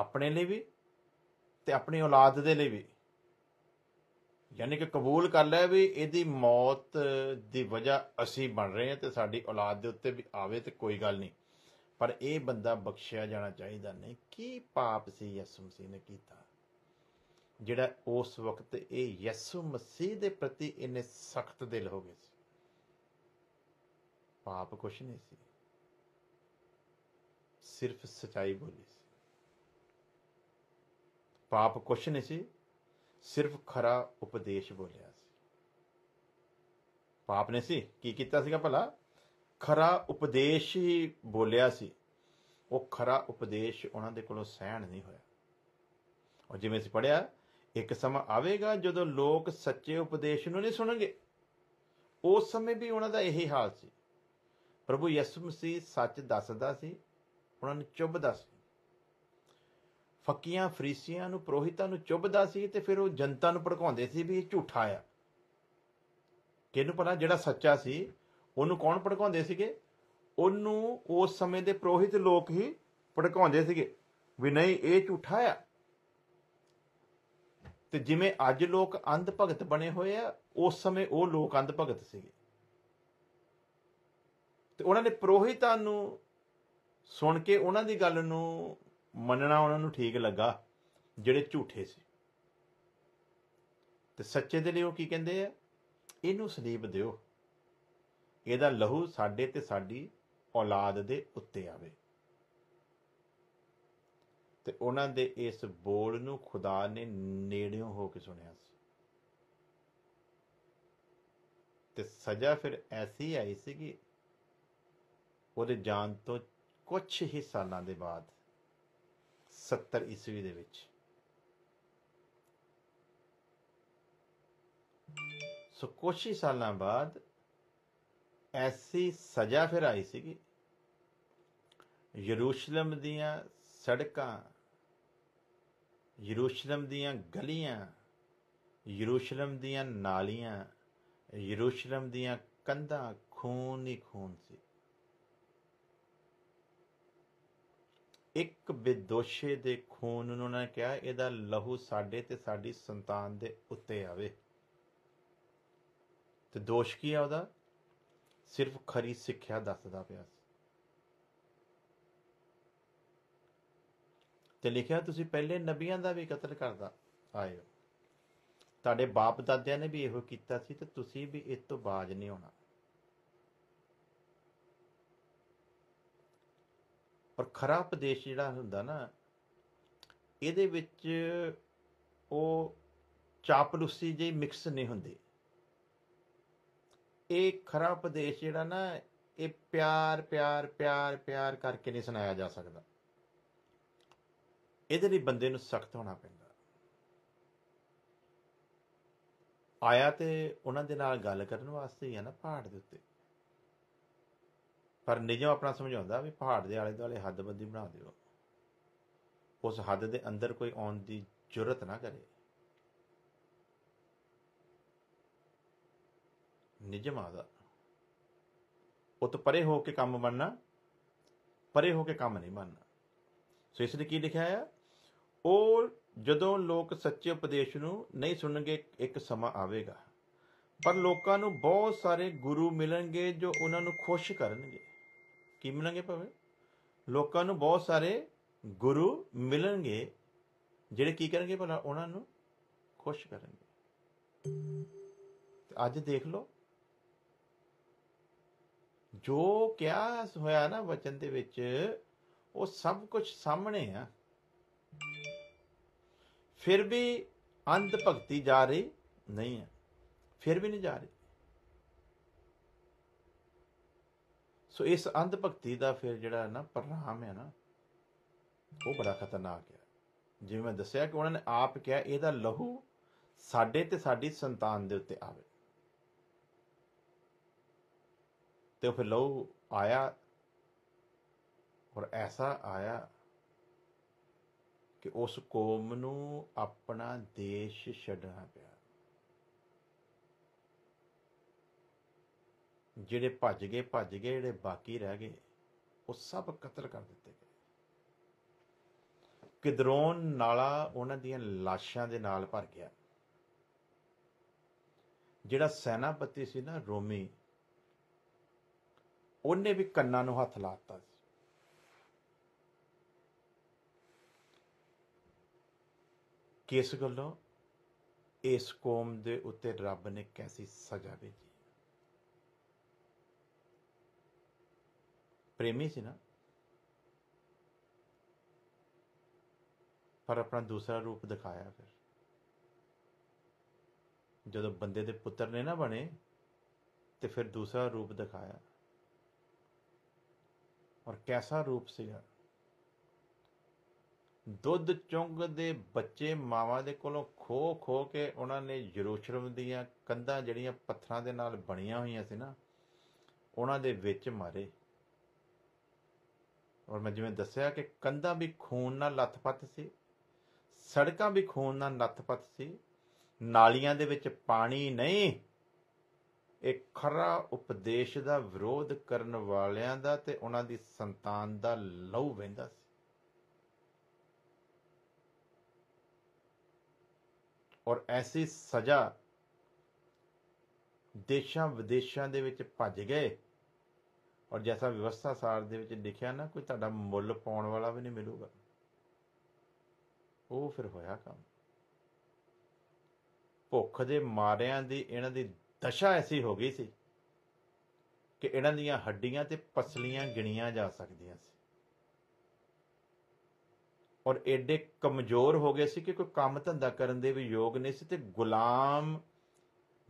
ਆਪਣੇ ਲਈ ਵੀ ਤੇ ਆਪਣੀ ਔਲਾਦ ਦੇ ਲਈ ਵੀ ਯਾਨੀ ਕਿ ਕਬੂਲ ਕਰ ਲੈ ਵੀ ਇਹਦੀ ਮੌਤ ਦੀ ਵਜ੍ਹਾ ਅਸੀਂ ਬਣ ਰਹੇ ਹਾਂ ਤੇ ਸਾਡੀ ਔਲਾਦ ਦੇ ਉੱਤੇ ਵੀ ਆਵੇ ਤੇ ਕੋਈ ਗੱਲ ਨਹੀਂ ਪਰ ਇਹ ਬੰਦਾ ਬਖਸ਼ਿਆ ਜਾਣਾ ਚਾਹੀਦਾ ਨਹੀਂ ਕੀ ਪਾਪ ਸੀ ਯਿਸੂ ਮਸੀਹ ਨੇ ਕੀਤਾ ਜਿਹੜਾ ਉਸ ਵਕਤ ਇਹ ਯਿਸੂ ਮਸੀਹ ਦੇ ਪ੍ਰਤੀ ਇਹਨੇ ਸਖਤ ਦਿਲ ਹੋ ਗਏ ਸੀ ਪਾਪ ਕੁਛ ਨਹੀਂ ਸੀ ਸਿਰਫ ਸਚਾਈ ਬੋਲੀ ਪਾਪ ਕੁਛ ਨਹੀਂ ਸੀ ਸਿਰਫ ਖਰਾ ਉਪਦੇਸ਼ ਬੋਲਿਆ ਸੀ ਪਾਪ ਨੇ ਸੀ ਕੀ ਕੀਤਾ ਸੀਗਾ ਭਲਾ ਖਰਾ ਉਪਦੇਸ਼ ਹੀ ਬੋਲਿਆ ਸੀ ਉਹ ਖਰਾ ਉਪਦੇਸ਼ ਉਹਨਾਂ ਦੇ ਕੋਲੋਂ ਸਹਿਣ ਨਹੀਂ ਹੋਇਆ ਔਰ ਜਿਵੇਂ ਅਸੀਂ ਪੜਿਆ ਇੱਕ ਸਮਾਂ ਆਵੇਗਾ ਜਦੋਂ ਲੋਕ ਸੱਚੇ ਉਪਦੇਸ਼ ਨੂੰ ਨਹੀਂ ਸੁਣਨਗੇ ਉਸ ਸਮੇਂ ਵੀ ਉਹਨਾਂ ਦਾ ਇਹੀ ਹਾਲ ਸੀ ਪ੍ਰਭੂ ਯਿਸੂ ਮਸੀਹ ਸੱਚ ਦੱਸਦਾ ਸੀ ਉਹਨਾਂ ਨੂੰ ਚੁੱਭ ਦੱਸ ਫੱਕੀਆਂ ਫਰੀਸੀਆਂ ਨੂੰ ਪ੍ਰੋਹਿਤਾਂ ਨੂੰ ਚੁੱਭਦਾ ਸੀ ਤੇ ਫਿਰ ਉਹ ਜਨਤਾ ਨੂੰ ਭੜਕਾਉਂਦੇ ਸੀ ਵੀ ਇਹ ਝੂਠਾ ਆ ਕਿਹਨੂੰ ਪਤਾ ਜਿਹੜਾ ਸੱਚਾ ਸੀ ਉਹਨੂੰ ਕੌਣ ਭੜਕਾਉਂਦੇ ਸੀਗੇ ਉਹਨੂੰ ਉਸ ਸਮੇਂ ਦੇ ਪ੍ਰੋਹਿਤ ਲੋਕ ਹੀ ਭੜਕਾਉਂਦੇ ਸੀਗੇ ਵੀ ਨਹੀਂ ਇਹ ਝੂਠਾ ਆ ਤੇ ਜਿਵੇਂ ਅੱਜ ਲੋਕ ਅੰਧ ਭਗਤ ਬਣੇ ਹੋਏ ਆ ਉਸ ਸਮੇਂ ਉਹ ਲੋਕ ਅੰਧ ਭਗਤ ਸੀਗੇ ਤੇ ਉਹਨਾਂ ਨੇ ਪ੍ਰੋਹਿਤਾਂ ਨੂੰ ਸੁਣ ਕੇ ਉਹਨਾਂ ਦੀ ਗੱਲ ਨੂੰ ਮੰਨਣਾ ਉਹਨਾਂ ਨੂੰ ਠੀਕ ਲੱਗਾ ਜਿਹੜੇ ਝੂਠੇ ਸੀ ਤੇ ਸੱਚੇ ਦੇ ਲਈ ਉਹ ਕੀ ਕਹਿੰਦੇ ਆ ਇਹਨੂੰ ਸਲੀਬ ਦਿਓ ਇਹਦਾ ਲਹੂ ਸਾਡੇ ਤੇ ਸਾਡੀ ਔਲਾਦ ਦੇ ਉੱਤੇ ਆਵੇ ਤੇ ਉਹਨਾਂ ਦੇ ਇਸ ਬੋਲ ਨੂੰ ਖੁਦਾ ਨੇ ਨੇੜਿਓਂ ਹੋ ਕੇ ਸੁਣਿਆ ਸੀ ਤੇ ਸਜ਼ਾ ਫਿਰ ਐਸੀ ਆਈ ਸੀ ਕਿ ਉਹਦੇ ਜਾਨ ਤੋਂ ਕੁਝ ਹੀ ਸਾਲਾਂ ਦੇ ਬਾਅਦ 70 ਈਸਵੀ ਦੇ ਵਿੱਚ ਸੋ ਕੁਝ ਹੀ ਸਾਲਾਂ ਬਾਅਦ ਐਸੀ ਸਜ਼ਾ ਫਿਰ ਆਈ ਸੀਗੀ ਯਰੂਸ਼ਲਮ ਦੀਆਂ ਸੜਕਾਂ ਯਰੂਸ਼ਲਮ ਦੀਆਂ ਗਲੀਆਂ ਯਰੂਸ਼ਲਮ ਦੀਆਂ ਨਾਲੀਆਂ ਯਰੂਸ਼ਲਮ ਦੀਆਂ ਕੰਧਾਂ ਖੂਨ ਹੀ ਖੂਨ ਸੀ ਇੱਕ ਵਿਦੋਸ਼ੇ ਦੇ ਖੂਨ ਨੂੰ ਉਹਨਾਂ ਨੇ ਕਿਹਾ ਇਹਦਾ ਲਹੂ ਸਾਡੇ ਤੇ ਸਾਡੀ ਸੰਤਾਨ ਦੇ ਉੱਤੇ ਆਵੇ ਤੇ ਦੋਸ਼ ਕੀ ਆ ਉਹਦਾ ਸਿਰਫ ਖਰੀ ਸਿੱਖਿਆ ਦੱਸਦਾ ਪਿਆ ਤੇ ਲਿਖਿਆ ਤੁਸੀਂ ਪਹਿਲੇ ਨਬੀਆਂ ਦਾ ਵੀ ਕਤਲ ਕਰਦਾ ਆਏ ਤੁਹਾਡੇ ਬਾਪ ਦਾਦਿਆਂ ਨੇ ਵੀ ਇਹੋ ਕੀਤਾ ਸੀ ਤੇ ਤੁਸੀਂ ਵੀ ਇਸ ਤੋਂ ਬਾਜ ਨਹੀਂ ਹੋਣਾ ਪਰ ਖਰਾ ਉਪਦੇਸ਼ ਜਿਹੜਾ ਹੁੰਦਾ ਨਾ ਇਹਦੇ ਵਿੱਚ ਉਹ ਚਾਪਲੂਸੀ ਜਿਹੀ ਮਿਕਸ ਨਹੀਂ ਹੁੰਦੀ ਇਹ ਖਰਾ ਉਪਦੇਸ਼ ਜਿਹੜਾ ਨਾ ਇਹ ਪਿਆਰ ਪਿਆਰ ਪਿਆਰ ਪਿਆਰ ਕਰਕੇ ਨਹੀਂ ਸੁਣਾਇਆ ਜਾ ਸਕਦਾ ਇਹਦੇ ਲਈ ਬੰਦੇ ਨੂੰ ਸਖਤ ਹੋਣਾ ਪੈਂਦਾ ਆਇਆ ਤੇ ਉਹਨਾਂ ਦੇ ਨਾਲ ਗੱਲ ਕਰਨ ਵਾਸਤੇ ਹੀ ਆ ਨਾ ਪਹਾੜ ਦੇ ਉੱਤੇ ਪਰ ਨਿਜਮ ਆਪਣਾ ਸਮਝਾਉਂਦਾ ਵੀ ਪਹਾੜ ਦੇ ਆਲੇ ਦੁਆਲੇ ਹੱਦਬੰਦੀ ਬਣਾ ਦਿਓ ਉਸ ਹੱਦ ਦੇ ਅੰਦਰ ਕੋਈ ਆਉਣ ਦੀ ਜੁਰਤ ਨਾ ਕਰੇ ਨਿਜਮ ਆਦਾ ਤੋਂ ਪਰੇ ਹੋ ਕੇ ਕੰਮ ਮੰਨਣਾ ਪਰੇ ਹੋ ਕੇ ਕੰਮ ਨਹੀਂ ਮੰਨਣਾ ਸੋ ਇਸ ਲਈ ਕੀ ਲਿਖਿਆ ਆ ਉਹ ਜਦੋਂ ਲੋਕ ਸੱਚੇ ਉਪਦੇਸ਼ ਨੂੰ ਨਹੀਂ ਸੁਣਨਗੇ ਇੱਕ ਸਮਾਂ ਆਵੇਗਾ ਪਰ ਲੋਕਾਂ ਨੂੰ ਬਹੁਤ ਸਾਰੇ ਗੁਰੂ ਮਿਲਣਗੇ ਜੋ ਉਹਨਾਂ ਨੂੰ ਖੁਸ਼ ਕਰਨਗੇ ਕੀ ਮਿਲਣਗੇ ਭਾਵੇਂ ਲੋਕਾਂ ਨੂੰ ਬਹੁਤ ਸਾਰੇ ਗੁਰੂ ਮਿਲਣਗੇ ਜਿਹੜੇ ਕੀ ਕਰਨਗੇ ਭਲਾ ਉਹਨਾਂ ਨੂੰ ਖੁਸ਼ ਕਰਨਗੇ ਤੇ ਅੱਜ ਦੇਖ ਲਓ ਜੋ ਕਿਆ ਹੋਇਆ ਨਾ ਵਚਨ ਦੇ ਵਿੱਚ ਉਹ ਸਭ ਕੁਝ ਸਾਹਮਣੇ ਆ ਫਿਰ ਵੀ ਅੰਧ ਭਗਤੀ ਜਾ ਰਹੀ ਨਹੀਂ ਹੈ ਫਿਰ ਵੀ ਨਹੀਂ ਜਾ ਰਹੀ ਸੋ ਇਸ ਅੰਧ ਭਗਤੀ ਦਾ ਫਿਰ ਜਿਹੜਾ ਨਾ ਪਰਿਣਾਮ ਹੈ ਨਾ ਉਹ ਬੜਾ ਖਤਰਨਾਕ ਹੈ ਜਿਵੇਂ ਮੈਂ ਦੱਸਿਆ ਕਿ ਉਹਨਾਂ ਨੇ ਆਪ ਕਿਹਾ ਇਹਦਾ ਲਹੂ ਸਾਡੇ ਤੇ ਸਾਡੀ ਸੰਤਾਨ ਦੇ ਉੱਤੇ ਆਵੇ ਤੇ ਉਹ ਫਿਰ ਲਹੂ ਆਇਆ ਔਰ ਐਸਾ ਆਇਆ ਕਿ ਉਸ ਕੌਮ ਨੂੰ ਆਪਣਾ ਦੇਸ਼ ਛੱਡਣਾ ਪਿਆ ਜਿਹੜੇ ਭੱਜ ਗਏ ਭੱਜ ਗਏ ਜਿਹੜੇ ਬਾਕੀ ਰਹਿ ਗਏ ਉਹ ਸਭ ਕਤਲ ਕਰ ਦਿੱਤੇ ਗਏ ਕਿਦਰੋਂ ਨਾਲਾ ਉਹਨਾਂ ਦੀਆਂ ਲਾਸ਼ਾਂ ਦੇ ਨਾਲ ਭਰ ਗਿਆ ਜਿਹੜਾ ਸੈਨਾਪਤੀ ਸੀ ਨਾ ਰੋਮੀ ਉਹਨੇ ਵੀ ਕੰਨਾਂ ਨੂੰ ਹੱਥ ਲਾਤਾ ਸੀ ਕਿਸ ਗੱਲੋਂ ਇਸ ਕੌਮ ਦੇ ਉੱਤੇ ਰੱਬ ਨੇ ਕੈਸੀ ਸਜ਼ਾ ਦਿੱਤੀ ਪ੍ਰੇਮੀ ਸੀ ਨਾ ਪਰ ਆਪਣਾ ਦੂਸਰਾ ਰੂਪ ਦਿਖਾਇਆ ਫਿਰ ਜਦੋਂ ਬੰਦੇ ਦੇ ਪੁੱਤਰ ਨੇ ਨਾ ਬਣੇ ਤੇ ਫਿਰ ਦੂਸਰਾ ਰੂਪ ਦਿਖਾਇਆ ਔਰ ਕੈਸਾ ਰੂਪ ਸੀਗਾ ਦੁੱਧ ਚੁੰਗ ਦੇ ਬੱਚੇ ਮਾਵਾ ਦੇ ਕੋਲੋਂ ਖੋ ਖੋ ਕੇ ਉਹਨਾਂ ਨੇ ਯਰੂਸ਼ਲਮ ਦੀਆਂ ਕੰਧਾਂ ਜਿਹੜੀਆਂ ਪੱਥਰਾਂ ਦੇ ਨਾਲ ਬਣੀਆਂ ਹੋਈਆਂ ਸੀ ਨਾ ਉਹਨਾਂ ਦੇ ਵਿੱਚ ਮਾਰੇ ਔਰ ਮੈਂ ਜਿਵੇਂ ਦੱਸਿਆ ਕਿ ਕੰਧਾਂ ਵੀ ਖੂਨ ਨਾਲ ਲੱਥਪੱਥ ਸੀ ਸੜਕਾਂ ਵੀ ਖੂਨ ਨਾਲ ਲੱਥਪੱਥ ਸੀ ਨਾਲੀਆਂ ਦੇ ਵਿੱਚ ਪਾਣੀ ਨਹੀਂ ਇਹ ਖਰਾ ਉਪਦੇਸ਼ ਦਾ ਵਿਰੋਧ ਕਰਨ ਵਾਲਿਆਂ ਦਾ ਤੇ ਉਹਨਾਂ ਦੀ ਸੰਤਾਨ ਦਾ ਲਹੂ ਵਹਿੰਦਾ ਸੀ ਔਰ ਐਸੀ ਸਜ਼ਾ ਦੇਸ਼ਾਂ ਵਿਦੇਸ਼ਾਂ ਦੇ ਵਿੱਚ ਭੱਜ ਗਏ ਔਰ ਜੈਸਾ ਵਿਵਸਥਾ ਸਾਰ ਦੇ ਵਿੱਚ ਲਿਖਿਆ ਨਾ ਕੋਈ ਤੁਹਾਡਾ ਮੁੱਲ ਪਾਉਣ ਵਾਲਾ ਵੀ ਨਹੀਂ ਮਿਲੂਗਾ ਉਹ ਫਿਰ ਹੋਇਆ ਕੰਮ ਭੁੱਖ ਦੇ ਮਾਰਿਆਂ ਦੀ ਇਹਨਾਂ ਦੀ ਦਸ਼ਾ ਐਸੀ ਹੋ ਗਈ ਸੀ ਕਿ ਇਹਨਾਂ ਦੀਆਂ ਹੱਡੀਆਂ ਤੇ ਪਸਲੀਆਂ ਗਿਣੀਆਂ ਜਾ ਸਕਦੀਆਂ ਸੀ ਔਰ ਐਡੇ ਕਮਜ਼ੋਰ ਹੋ ਗਏ ਸੀ ਕਿ ਕੋਈ ਕੰਮ ਧੰਦਾ ਕਰਨ ਦੇ ਵੀ ਯੋਗ ਨਹੀਂ ਸੀ ਤੇ ਗੁਲਾਮ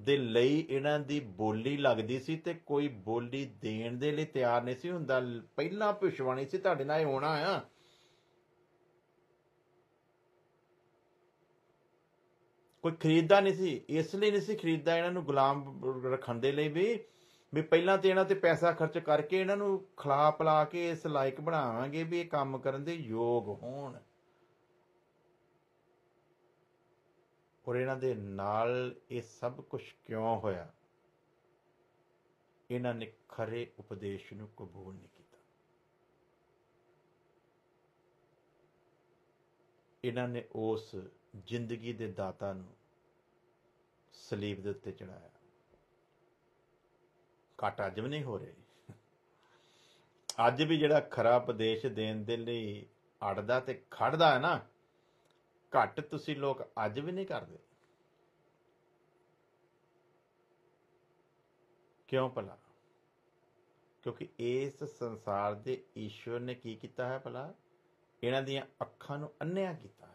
ਦੇ ਲਈ ਇਹਨਾਂ ਦੀ ਬੋਲੀ ਲੱਗਦੀ ਸੀ ਤੇ ਕੋਈ ਬੋਲੀ ਦੇਣ ਦੇ ਲਈ ਤਿਆਰ ਨਹੀਂ ਸੀ ਹੁੰਦਾ ਪਹਿਲਾਂ ਭਿਸ਼ਵਾਣੀ ਸੀ ਤੁਹਾਡੇ ਨਾਲ ਇਹ ਹੋਣਾ ਆ ਕੋਈ ਖਰੀਦਦਾ ਨਹੀਂ ਸੀ ਇਸ ਲਈ ਨਹੀਂ ਸੀ ਖਰੀਦਦਾ ਇਹਨਾਂ ਨੂੰ ਗੁਲਾਮ ਰੱਖਣ ਦੇ ਲਈ ਵੀ ਵੀ ਪਹਿਲਾਂ ਤੇ ਇਹਨਾਂ ਤੇ ਪੈਸਾ ਖਰਚ ਕਰਕੇ ਇਹਨਾਂ ਨੂੰ ਖਲਾ ਪਲਾ ਕੇ ਇਸ ਲਾਇਕ ਬਣਾਵਾਂਗੇ ਵੀ ਇਹ ਕੰਮ ਕਰਨ ਦੇ ਯੋਗ ਹੋਣ ਔਰ ਇਹਨਾਂ ਦੇ ਨਾਲ ਇਹ ਸਭ ਕੁਝ ਕਿਉਂ ਹੋਇਆ ਇਹਨਾਂ ਨੇ ਖਰੇ ਉਪਦੇਸ਼ ਨੂੰ ਕਬੂਲ ਨਹੀਂ ਕੀਤਾ ਇਹਨਾਂ ਨੇ ਉਸ ਜ਼ਿੰਦਗੀ ਦੇ ਦਾਤਾ ਨੂੰ ਸਲੀਬ ਦੇ ਉੱਤੇ ਚੜਾਇਆ ਘਾਟਾ ਅੱਜ ਵੀ ਨਹੀਂ ਹੋ ਰਿਹਾ ਅੱਜ ਵੀ ਜਿਹੜਾ ਖਰਾ ਉਪਦੇਸ਼ ਦੇਣ ਦੇ ਲਈ ਅੜਦਾ ਤੇ ਖੜਦਾ ਹੈ ਨਾ ਘੱਟ ਤੁਸੀਂ ਲੋਕ ਅੱਜ ਵੀ ਨਹੀਂ ਕਰਦੇ ਕਿਉਂ ਭਲਾ ਕਿਉਂਕਿ ਇਸ ਸੰਸਾਰ ਦੇ ਈਸ਼ਵਰ ਨੇ ਕੀ ਕੀਤਾ ਹੈ ਭਲਾ ਇਹਨਾਂ ਦੀਆਂ ਅੱਖਾਂ ਨੂੰ ਅੰਨਿਆ ਕੀਤਾ ਹੈ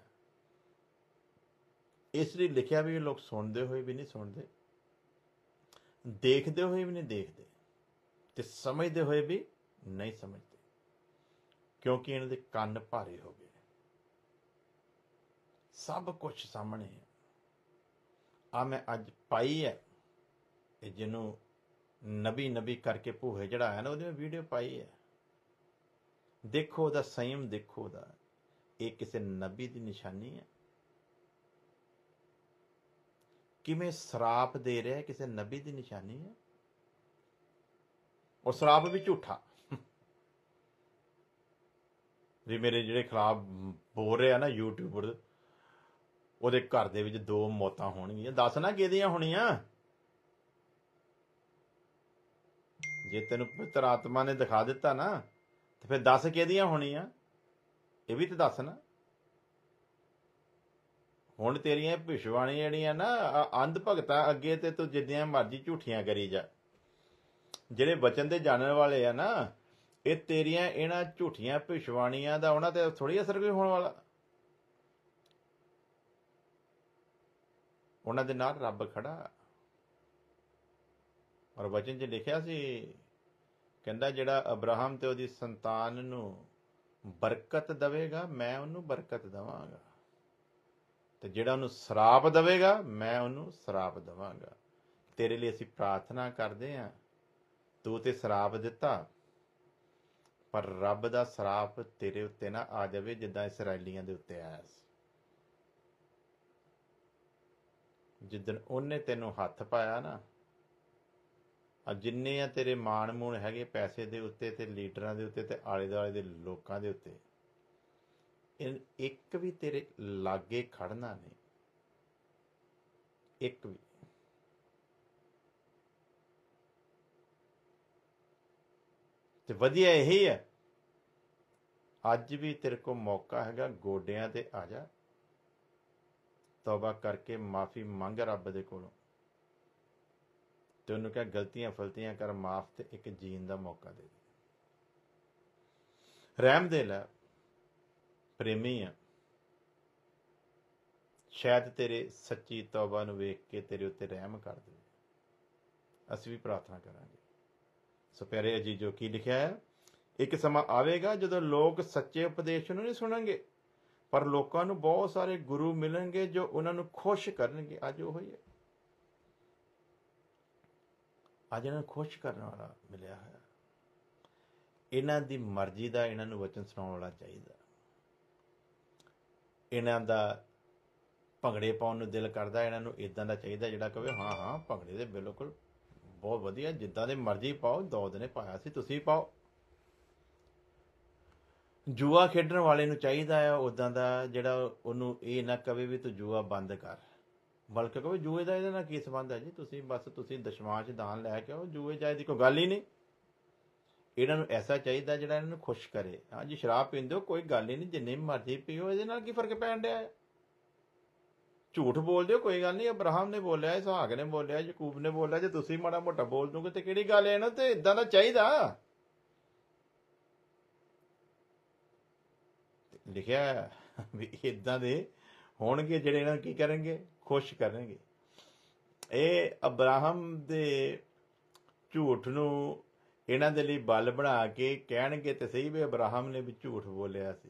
ਇਸ ਲਈ ਲਿਖਿਆ ਵੀ ਲੋਕ ਸੁਣਦੇ ਹੋਏ ਵੀ ਨਹੀਂ ਸੁਣਦੇ ਦੇਖਦੇ ਹੋਏ ਵੀ ਨਹੀਂ ਦੇਖਦੇ ਤੇ ਸਮਝਦੇ ਹੋਏ ਵੀ ਨਹੀਂ ਸਮਝਦੇ ਕਿਉਂਕਿ ਇਹਨਾਂ ਦੇ ਕੰਨ ਭਾਰੇ ਹੋ ਗਏ ਸਭ ਕੁਝ ਸਾਹਮਣੇ ਹੈ ਆ ਮੈਂ ਅੱਜ ਪਾਈ ਹੈ ਇਹ ਜਿਹਨੂੰ ਨਬੀ ਨਬੀ ਕਰਕੇ ਭੂਹੇ ਜਿਹੜਾ ਹੈ ਨਾ ਉਹਦੇ ਵਿੱਚ ਵੀਡੀਓ ਪਾਈ ਹੈ ਦੇਖੋ ਦਾ ਸੰਯਮ ਦੇਖੋ ਦਾ ਇਹ ਕਿਸੇ ਨਬੀ ਦੀ ਨਿਸ਼ਾਨੀ ਹੈ ਕਿਵੇਂ ਸਰਾਪ ਦੇ ਰਿਹਾ ਕਿਸੇ ਨਬੀ ਦੀ ਨਿਸ਼ਾਨੀ ਹੈ ਉਹ ਸਰਾਪ ਵੀ ਝੂਠਾ ਵੀ ਮੇਰੇ ਜਿਹੜੇ ਖਿਲਾਫ ਬੋਲ ਰਿਹਾ ਨਾ ਯੂਟਿਊਬਰ ਉਹਦੇ ਘਰ ਦੇ ਵਿੱਚ ਦੋ ਮੌਤਾਂ ਹੋਣਗੀਆਂ ਦੱਸ ਨਾ ਕਿਹਦੀਆਂ ਹੋਣੀਆਂ ਜੇ ਤੈਨੂੰ ਪਵਿੱਤਰ ਆਤਮਾ ਨੇ ਦਿਖਾ ਦਿੱਤਾ ਨਾ ਤੇ ਫਿਰ ਦੱਸ ਕਿਹਦੀਆਂ ਹੋਣੀਆਂ ਇਹ ਵੀ ਤੇ ਦੱਸ ਨਾ ਹੁਣ ਤੇਰੀਆਂ ਭਿਸ਼ਵਾਣੀ ਜਿਹੜੀਆਂ ਨਾ ਅੰਧ ਭਗਤਾ ਅੱਗੇ ਤੇ ਤੂੰ ਜਿੰਨੀਆਂ ਮਰਜ਼ੀ ਝੂਠੀਆਂ ਕਰੀ ਜਾ ਜਿਹੜੇ ਬਚਨ ਦੇ ਜਾਣਨ ਵਾਲੇ ਆ ਨਾ ਇਹ ਤੇਰੀਆਂ ਇਹਨਾਂ ਝੂਠੀਆਂ ਭਿਸ਼ਵਾਣੀਆਂ ਦਾ ਉਹਨਾਂ ਤੇ ਥੋੜੀ ਅਸਰ ਕੋਈ ਹੋਣ ਵਾਲਾ ਉਹਨਾਂ ਦੇ ਨਾਲ ਰੱਬ ਖੜਾ ਔਰ ਵਚਨ 'ਚ ਲਿਖਿਆ ਸੀ ਕਹਿੰਦਾ ਜਿਹੜਾ ਅਬਰਾਹਮ ਤੇ ਉਹਦੀ ਸੰਤਾਨ ਨੂੰ ਬਰਕਤ ਦੇਵੇਗਾ ਮੈਂ ਉਹਨੂੰ ਬਰਕਤ ਦਵਾਂਗਾ ਤੇ ਜਿਹੜਾ ਉਹਨੂੰ ਸਰਾਪ ਦੇਵੇਗਾ ਮੈਂ ਉਹਨੂੰ ਸਰਾਪ ਦਵਾਂਗਾ ਤੇਰੇ ਲਈ ਅਸੀਂ ਪ੍ਰਾਰਥਨਾ ਕਰਦੇ ਆਂ ਤੂੰ ਤੇ ਸਰਾਪ ਦਿੱਤਾ ਪਰ ਰੱਬ ਦਾ ਸਰਾਪ ਤੇਰੇ ਉੱਤੇ ਨਾ ਆ ਜਾਵੇ ਜਿੱਦਾਂ ਇਸرائیਲੀਆਂ ਦੇ ਉੱਤੇ ਆਇਆ ਸੀ ਜਿੱਦਣ ਉਹਨੇ ਤੈਨੂੰ ਹੱਥ ਪਾਇਆ ਨਾ ਆ ਜਿੰਨੇ ਆ ਤੇਰੇ ਮਾਣ ਮੂਣ ਹੈਗੇ ਪੈਸੇ ਦੇ ਉੱਤੇ ਤੇ ਲੀਡਰਾਂ ਦੇ ਉੱਤੇ ਤੇ ਆਲੇ ਦਾਲੇ ਦੇ ਲੋਕਾਂ ਦੇ ਉੱਤੇ ਇਹ ਇੱਕ ਵੀ ਤੇਰੇ ਲਾਗੇ ਖੜਨਾ ਨਹੀਂ ਇੱਕ ਵੀ ਤੇ ਵਧੀਆ ਇਹ ਹੀ ਹੈ ਅੱਜ ਵੀ ਤੇਰੇ ਕੋ ਮੌਕਾ ਹੈਗਾ ਗੋਡਿਆਂ ਤੇ ਆ ਜਾ ਤੌਬਾ ਕਰਕੇ ਮਾਫੀ ਮੰਗ ਰੱਬ ਦੇ ਕੋਲੋਂ ਤੇ ਉਹਨੂੰ ਕਹੇ ਗਲਤੀਆਂ ਫਲਤੀਆਂ ਕਰ ਮਾਫ ਤੇ ਇੱਕ ਜੀਣ ਦਾ ਮੌਕਾ ਦੇ ਦੇ ਰਹਿਮ ਦੇ ਲੈ ਪ੍ਰੇਮੀ ਆ ਸ਼ਾਇਦ ਤੇਰੇ ਸੱਚੀ ਤੌਬਾ ਨੂੰ ਵੇਖ ਕੇ ਤੇਰੇ ਉੱਤੇ ਰਹਿਮ ਕਰ ਦੇ ਅਸੀਂ ਵੀ ਪ੍ਰਾਰਥਨਾ ਕਰਾਂਗੇ ਸੋ ਪਿਆਰੇ ਅਜੀਜੋ ਕੀ ਲਿਖਿਆ ਹੈ ਇੱਕ ਸਮਾਂ ਆਵੇਗਾ ਜਦੋਂ ਲੋਕ ਸੱਚੇ ਉਪਦੇਸ਼ ਨੂੰ ਨਹੀਂ ਸੁਣਨਗੇ ਪਰ ਲੋਕਾਂ ਨੂੰ ਬਹੁਤ ਸਾਰੇ ਗੁਰੂ ਮਿਲਣਗੇ ਜੋ ਉਹਨਾਂ ਨੂੰ ਖੁਸ਼ ਕਰਨਗੇ ਅੱਜ ਉਹ ਹੀ ਹੈ ਅੱਜ ਇਹਨਾਂ ਨੂੰ ਖੁਸ਼ ਕਰਨ ਵਾਲਾ ਮਿਲਿਆ ਹੈ ਇਹਨਾਂ ਦੀ ਮਰਜ਼ੀ ਦਾ ਇਹਨਾਂ ਨੂੰ ਵਚਨ ਸੁਣਾਉਣ ਵਾਲਾ ਚਾਹੀਦਾ ਇਹਨਾਂ ਦਾ ਭੰਗੜੇ ਪਾਉਣ ਨੂੰ ਦਿਲ ਕਰਦਾ ਇਹਨਾਂ ਨੂੰ ਇਦਾਂ ਦਾ ਚਾਹੀਦਾ ਜਿਹੜਾ ਕਹੇ ਹਾਂ ਹਾਂ ਭੰਗੜੇ ਦੇ ਬਿਲਕੁਲ ਬਹੁਤ ਵਧੀਆ ਜਿੱਦਾਂ ਦੇ ਮਰਜ਼ੀ ਪਾਓ ਦੌਦ ਨੇ ਪਾਇਆ ਸੀ ਤੁਸੀਂ ਪਾਓ ਜੂਆ ਖੇਡਣ ਵਾਲੇ ਨੂੰ ਚਾਹੀਦਾ ਹੈ ਉਦਾਂ ਦਾ ਜਿਹੜਾ ਉਹਨੂੰ ਇਹ ਨਾ ਕਵੇ ਵੀ ਤੂੰ ਜੂਆ ਬੰਦ ਕਰ ਬਲਕਿ ਕਹੇ ਜੂਏ ਦਾ ਇਹਦੇ ਨਾਲ ਕੀ ਸੰਬੰਧ ਹੈ ਜੀ ਤੁਸੀਂ ਬਸ ਤੁਸੀਂ ਦਸ਼ਮਾਂ 'ਚ ਦਾਨ ਲੈ ਕੇ ਆਓ ਜੂਏ ਚਾਹੀਦੀ ਕੋਈ ਗੱਲ ਹੀ ਨਹੀਂ ਇਹਨਾਂ ਨੂੰ ਐਸਾ ਚਾਹੀਦਾ ਜਿਹੜਾ ਇਹਨਾਂ ਨੂੰ ਖੁਸ਼ ਕਰੇ ਹਾਂ ਜੀ ਸ਼ਰਾਬ ਪੀਂਦੇ ਹੋ ਕੋਈ ਗੱਲ ਹੀ ਨਹੀਂ ਜਿੰਨੇ ਮਰਜ਼ੀ ਪੀਓ ਇਹਦੇ ਨਾਲ ਕੀ ਫਰਕ ਪੈਣ ਡਿਆ ਹੈ ਝੂਠ ਬੋਲਦੇ ਹੋ ਕੋਈ ਗੱਲ ਨਹੀਂ ਅਬਰਾਹਮ ਨੇ ਬੋਲਿਆ ਇਸਹਾਕ ਨੇ ਬੋਲਿਆ ਯਾਕੂਬ ਨੇ ਬੋਲਿਆ ਜੇ ਤੁਸੀਂ ਮਾੜਾ ਮੋਟਾ ਬੋਲ ਦੋਗੇ ਤੇ ਕਿਹੜੀ ਗੱਲ ਹੈ ਨਾ ਤੇ ਇਦਾਂ ਦਾ ਚਾਹੀਦਾ ਲਿਖਿਆ ਵੀ ਇਦਾਂ ਦੇ ਹੋਣਗੇ ਜਿਹੜੇ ਇਹਨਾਂ ਕੀ ਕਰਨਗੇ ਖੁਸ਼ ਕਰਨਗੇ ਇਹ ਅਬਰਾਹਮ ਦੇ ਝੂਠ ਨੂੰ ਇਹਨਾਂ ਦੇ ਲਈ ਬਲ ਬਣਾ ਕੇ ਕਹਿਣਗੇ ਤੇ ਸਹੀ ਵੀ ਅਬਰਾਹਮ ਨੇ ਵੀ ਝੂਠ ਬੋਲਿਆ ਸੀ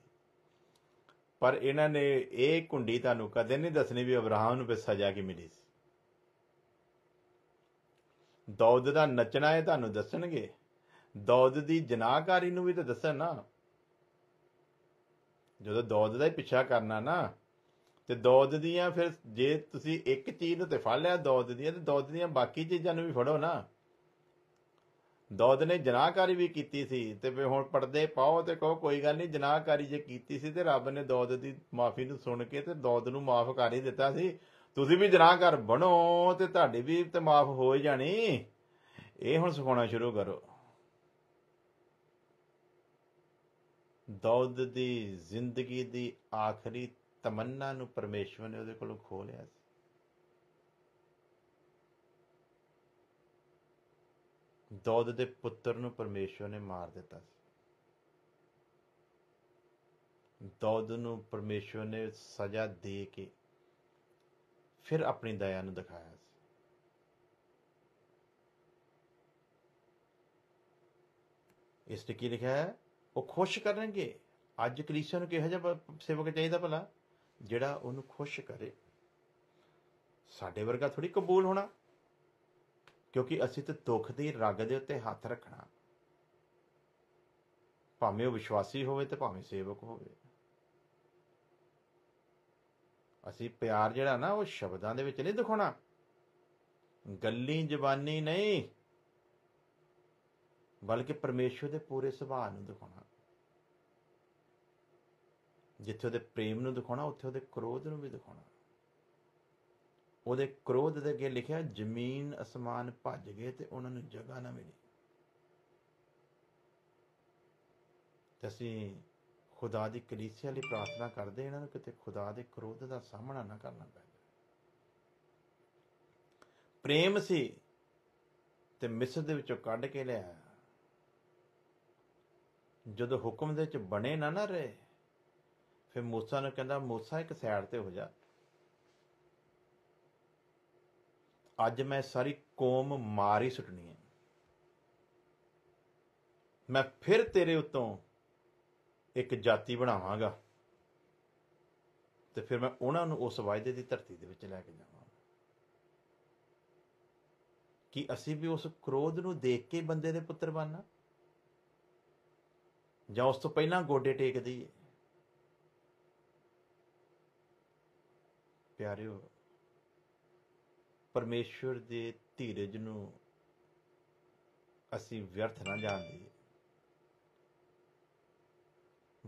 ਪਰ ਇਹਨਾਂ ਨੇ ਇਹ ਕੁੰਡੀ ਤੁਹਾਨੂੰ ਕਦੇ ਨਹੀਂ ਦੱਸਣੀ ਵੀ ਅਬਰਾਹਮ ਨੂੰ ਵੀ ਸਜ਼ਾ ਕੀ ਮਿਲੀ ਸੀ ਦੌਦ ਦਾ ਨੱਚਣਾ ਇਹ ਤੁਹਾਨੂੰ ਦੱਸਣਗੇ ਦੌਦ ਦੀ ਜਨਾਹਕਾਰੀ ਨੂੰ ਵੀ ਤਾਂ ਦੱਸਣ ਨਾ ਜਦੋਂ ਦੌਦ ਦਾ ਹੀ ਪਿੱਛਾ ਕਰਨਾ ਨਾ ਤੇ ਦੌਦ ਦੀਆਂ ਫਿਰ ਜੇ ਤੁਸੀਂ ਇੱਕ ਚੀਜ਼ ਨੂੰ ਤੇ ਫੜ ਲਿਆ ਦੌਦ ਦੀਆਂ ਤੇ ਦੌਦ ਦੀਆਂ ਬਾਕੀ ਚੀਜ਼ਾਂ ਨੂੰ ਵੀ ਫੜੋ ਨਾ ਦੌਦ ਨੇ ਜਨਾਹਕਾਰੀ ਵੀ ਕੀਤੀ ਸੀ ਤੇ ਫੇ ਹੁਣ ਪਰਦੇ ਪਾਓ ਤੇ ਕਹੋ ਕੋਈ ਗੱਲ ਨਹੀਂ ਜਨਾਹਕਾਰੀ ਜੇ ਕੀਤੀ ਸੀ ਤੇ ਰੱਬ ਨੇ ਦੌਦ ਦੀ ਮਾਫੀ ਨੂੰ ਸੁਣ ਕੇ ਤੇ ਦੌਦ ਨੂੰ ਮਾਫ ਕਰ ਹੀ ਦਿੱਤਾ ਸੀ ਤੁਸੀਂ ਵੀ ਜਨਾਹਕਾਰ ਬਣੋ ਤੇ ਤੁਹਾਡੀ ਵੀ ਤੇ ਮਾਫ ਹੋ ਜਾਣੀ ਇਹ ਹੁਣ ਸੁਣਾਉਣਾ ਸ਼ੁਰੂ ਕਰੋ ਦੌਦ ਦੀ ਜ਼ਿੰਦਗੀ ਦੀ ਆਖਰੀ ਤਮੰਨਾ ਨੂੰ ਪਰਮੇਸ਼ਵਰ ਨੇ ਉਹਦੇ ਕੋਲੋਂ ਖੋ ਲਿਆ ਸੀ ਦੌਦ ਦੇ ਪੁੱਤਰ ਨੂੰ ਪਰਮੇਸ਼ਵਰ ਨੇ ਮਾਰ ਦਿੱਤਾ ਸੀ ਦੌਦ ਨੂੰ ਪਰਮੇਸ਼ਵਰ ਨੇ ਸਜ਼ਾ ਦੇ ਕੇ ਫਿਰ ਆਪਣੀ ਦਇਆ ਨੂੰ ਦਿਖਾਇਆ ਸੀ ਇਸ ਤੇ ਕੀ ਲਿਖਿਆ ਹੈ ਉਹ ਖੁਸ਼ ਕਰਨਗੇ ਅੱਜ ਕ੍ਰਿਸ਼ਨ ਨੂੰ ਕਿਹਾ ਜਾ ਸੇਵਕ ਚਾਹੀਦਾ ਭਲਾ ਜਿਹੜਾ ਉਹਨੂੰ ਖੁਸ਼ ਕਰੇ ਸਾਡੇ ਵਰਗਾ ਥੋੜੀ ਕਬੂਲ ਹੋਣਾ ਕਿਉਂਕਿ ਅਸੀਂ ਤੇ ਦੁੱਖ ਦੀ ਰਗ ਦੇ ਉੱਤੇ ਹੱਥ ਰੱਖਣਾ ਭਾਵੇਂ ਉਹ ਵਿਸ਼ਵਾਸੀ ਹੋਵੇ ਤੇ ਭਾਵੇਂ ਸੇਵਕ ਹੋਵੇ ਅਸੀਂ ਪਿਆਰ ਜਿਹੜਾ ਨਾ ਉਹ ਸ਼ਬਦਾਂ ਦੇ ਵਿੱਚ ਨਹੀਂ ਦਿਖਾਉਣਾ ਗੱਲੀ ਜ਼ਬਾਨੀ ਨਹੀਂ ਬਲਕਿ ਪਰਮੇਸ਼ਵਰ ਦੇ ਪੂਰੇ ਸੁਭਾਅ ਨੂੰ ਦਿਖਾਉਣਾ ਜਿੱਥੇ ਉਹਦੇ ਪ੍ਰੇਮ ਨੂੰ ਦਿਖਾਉਣਾ ਉੱਥੇ ਉਹਦੇ ਕ੍ਰੋਧ ਨੂੰ ਵੀ ਦਿਖਾਉਣਾ ਉਹਦੇ ਕ੍ਰੋਧ ਦੇ ਅੱਗੇ ਲਿਖਿਆ ਜ਼ਮੀਨ ਅਸਮਾਨ ਭੱਜ ਗਏ ਤੇ ਉਹਨਾਂ ਨੂੰ ਜਗ੍ਹਾ ਨਾ ਮਿਲੀ ਤੇ ਖੁਦਾ ਦੀ ਕਲੀਸਿਆ ਲਈ ਪ੍ਰਾਰਥਨਾ ਕਰਦੇ ਇਹਨਾਂ ਨੂੰ ਕਿਤੇ ਖੁਦਾ ਦੇ ਕ੍ਰੋਧ ਦਾ ਸਾਹਮਣਾ ਨਾ ਕਰਨਾ ਪਵੇ ਪ੍ਰੇਮ ਸੀ ਤੇ ਮਿਸਰ ਦੇ ਵਿੱਚੋਂ ਕੱਢ ਕੇ ਲਿਆ ਜਦੋਂ ਹੁਕਮ ਦੇ ਵਿੱਚ ਬਣੇ ਨਾ ਨਾ ਰਹੇ ਫਿਰ ਮੂਸਾ ਨੂੰ ਕਹਿੰਦਾ ਮੂਸਾ ਇੱਕ ਸਾਈਡ ਤੇ ਹੋ ਜਾ ਅੱਜ ਮੈਂ ਸਾਰੀ ਕੌਮ ਮਾਰ ਹੀ ਸੁੱਟਣੀ ਹੈ ਮੈਂ ਫਿਰ ਤੇਰੇ ਉੱਤੋਂ ਇੱਕ ਜਾਤੀ ਬਣਾਵਾਂਗਾ ਤੇ ਫਿਰ ਮੈਂ ਉਹਨਾਂ ਨੂੰ ਉਸ ਵਾਅਦੇ ਦੀ ਧਰਤੀ ਦੇ ਵਿੱਚ ਲੈ ਕੇ ਜਾਵਾਂਗਾ ਕਿ ਅਸੀਂ ਵੀ ਉਸ ਕ੍ਰੋਧ ਨੂੰ ਦੇਖ ਕੇ ਬੰਦੇ ਦੇ ਪੁੱਤਰ ਬਣਨਾ ਜਾਂ ਉਸ ਤੋਂ ਪਹਿਲਾਂ ਗੋਡੇ ਟੇਕਦੀ ਹੈ ਪਿਆਰਿਓ ਪਰਮੇਸ਼ਵਰ ਦੇ ਧੀਰਜ ਨੂੰ ਅਸੀਂ ਵਿਅਰਥ ਨਾ ਜਾਣ ਦਈਏ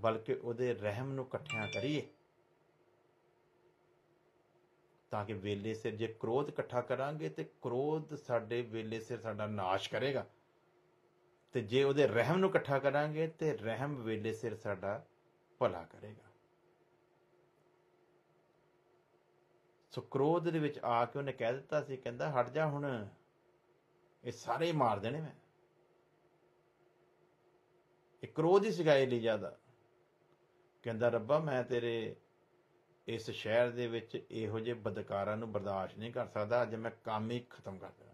ਬਲਕਿ ਉਹਦੇ ਰਹਿਮ ਨੂੰ ਇਕੱਠਿਆਂ ਕਰੀਏ ਤਾਂ ਕਿ ਵੇਲੇ ਸਿਰ ਜੇ ਕ੍ਰੋਧ ਇਕੱਠਾ ਕਰਾਂਗੇ ਤੇ ਕ੍ਰੋਧ ਸਾਡੇ ਵੇਲੇ ਸਿਰ ਸਾਡਾ ਨਾਸ਼ ਕਰੇਗਾ ਤੇ ਜੇ ਉਹਦੇ ਰਹਿਮ ਨੂੰ ਇਕੱਠਾ ਕਰਾਂਗੇ ਤੇ ਰਹਿਮ ਵੇਲੇ ਸਿਰ ਸਾਡਾ ਭਲਾ ਕਰੇਗਾ ਸੋ ਕ੍ਰੋਧ ਦੇ ਵਿੱਚ ਆ ਕੇ ਉਹਨੇ ਕਹਿ ਦਿੱਤਾ ਸੀ ਕਹਿੰਦਾ ਹਟ ਜਾ ਹੁਣ ਇਹ ਸਾਰੇ ਮਾਰ ਦੇਣੇ ਮੈਂ ਇਹ ਕ੍ਰੋਧ ਹੀ ਸਿਖਾਈ ਲਈ ਜ਼ਿਆਦਾ ਕਹਿੰਦਾ ਰੱਬਾ ਮੈਂ ਤੇਰੇ ਇਸ ਸ਼ਹਿਰ ਦੇ ਵਿੱਚ ਇਹੋ ਜਿਹੇ ਬਦਕਾਰਾਂ ਨੂੰ ਬਰਦਾਸ਼ਤ ਨਹੀਂ ਕਰ ਸਕਦਾ ਅੱਜ ਮੈਂ ਕੰਮ ਹੀ ਖਤਮ ਕਰ ਦੇਣਾ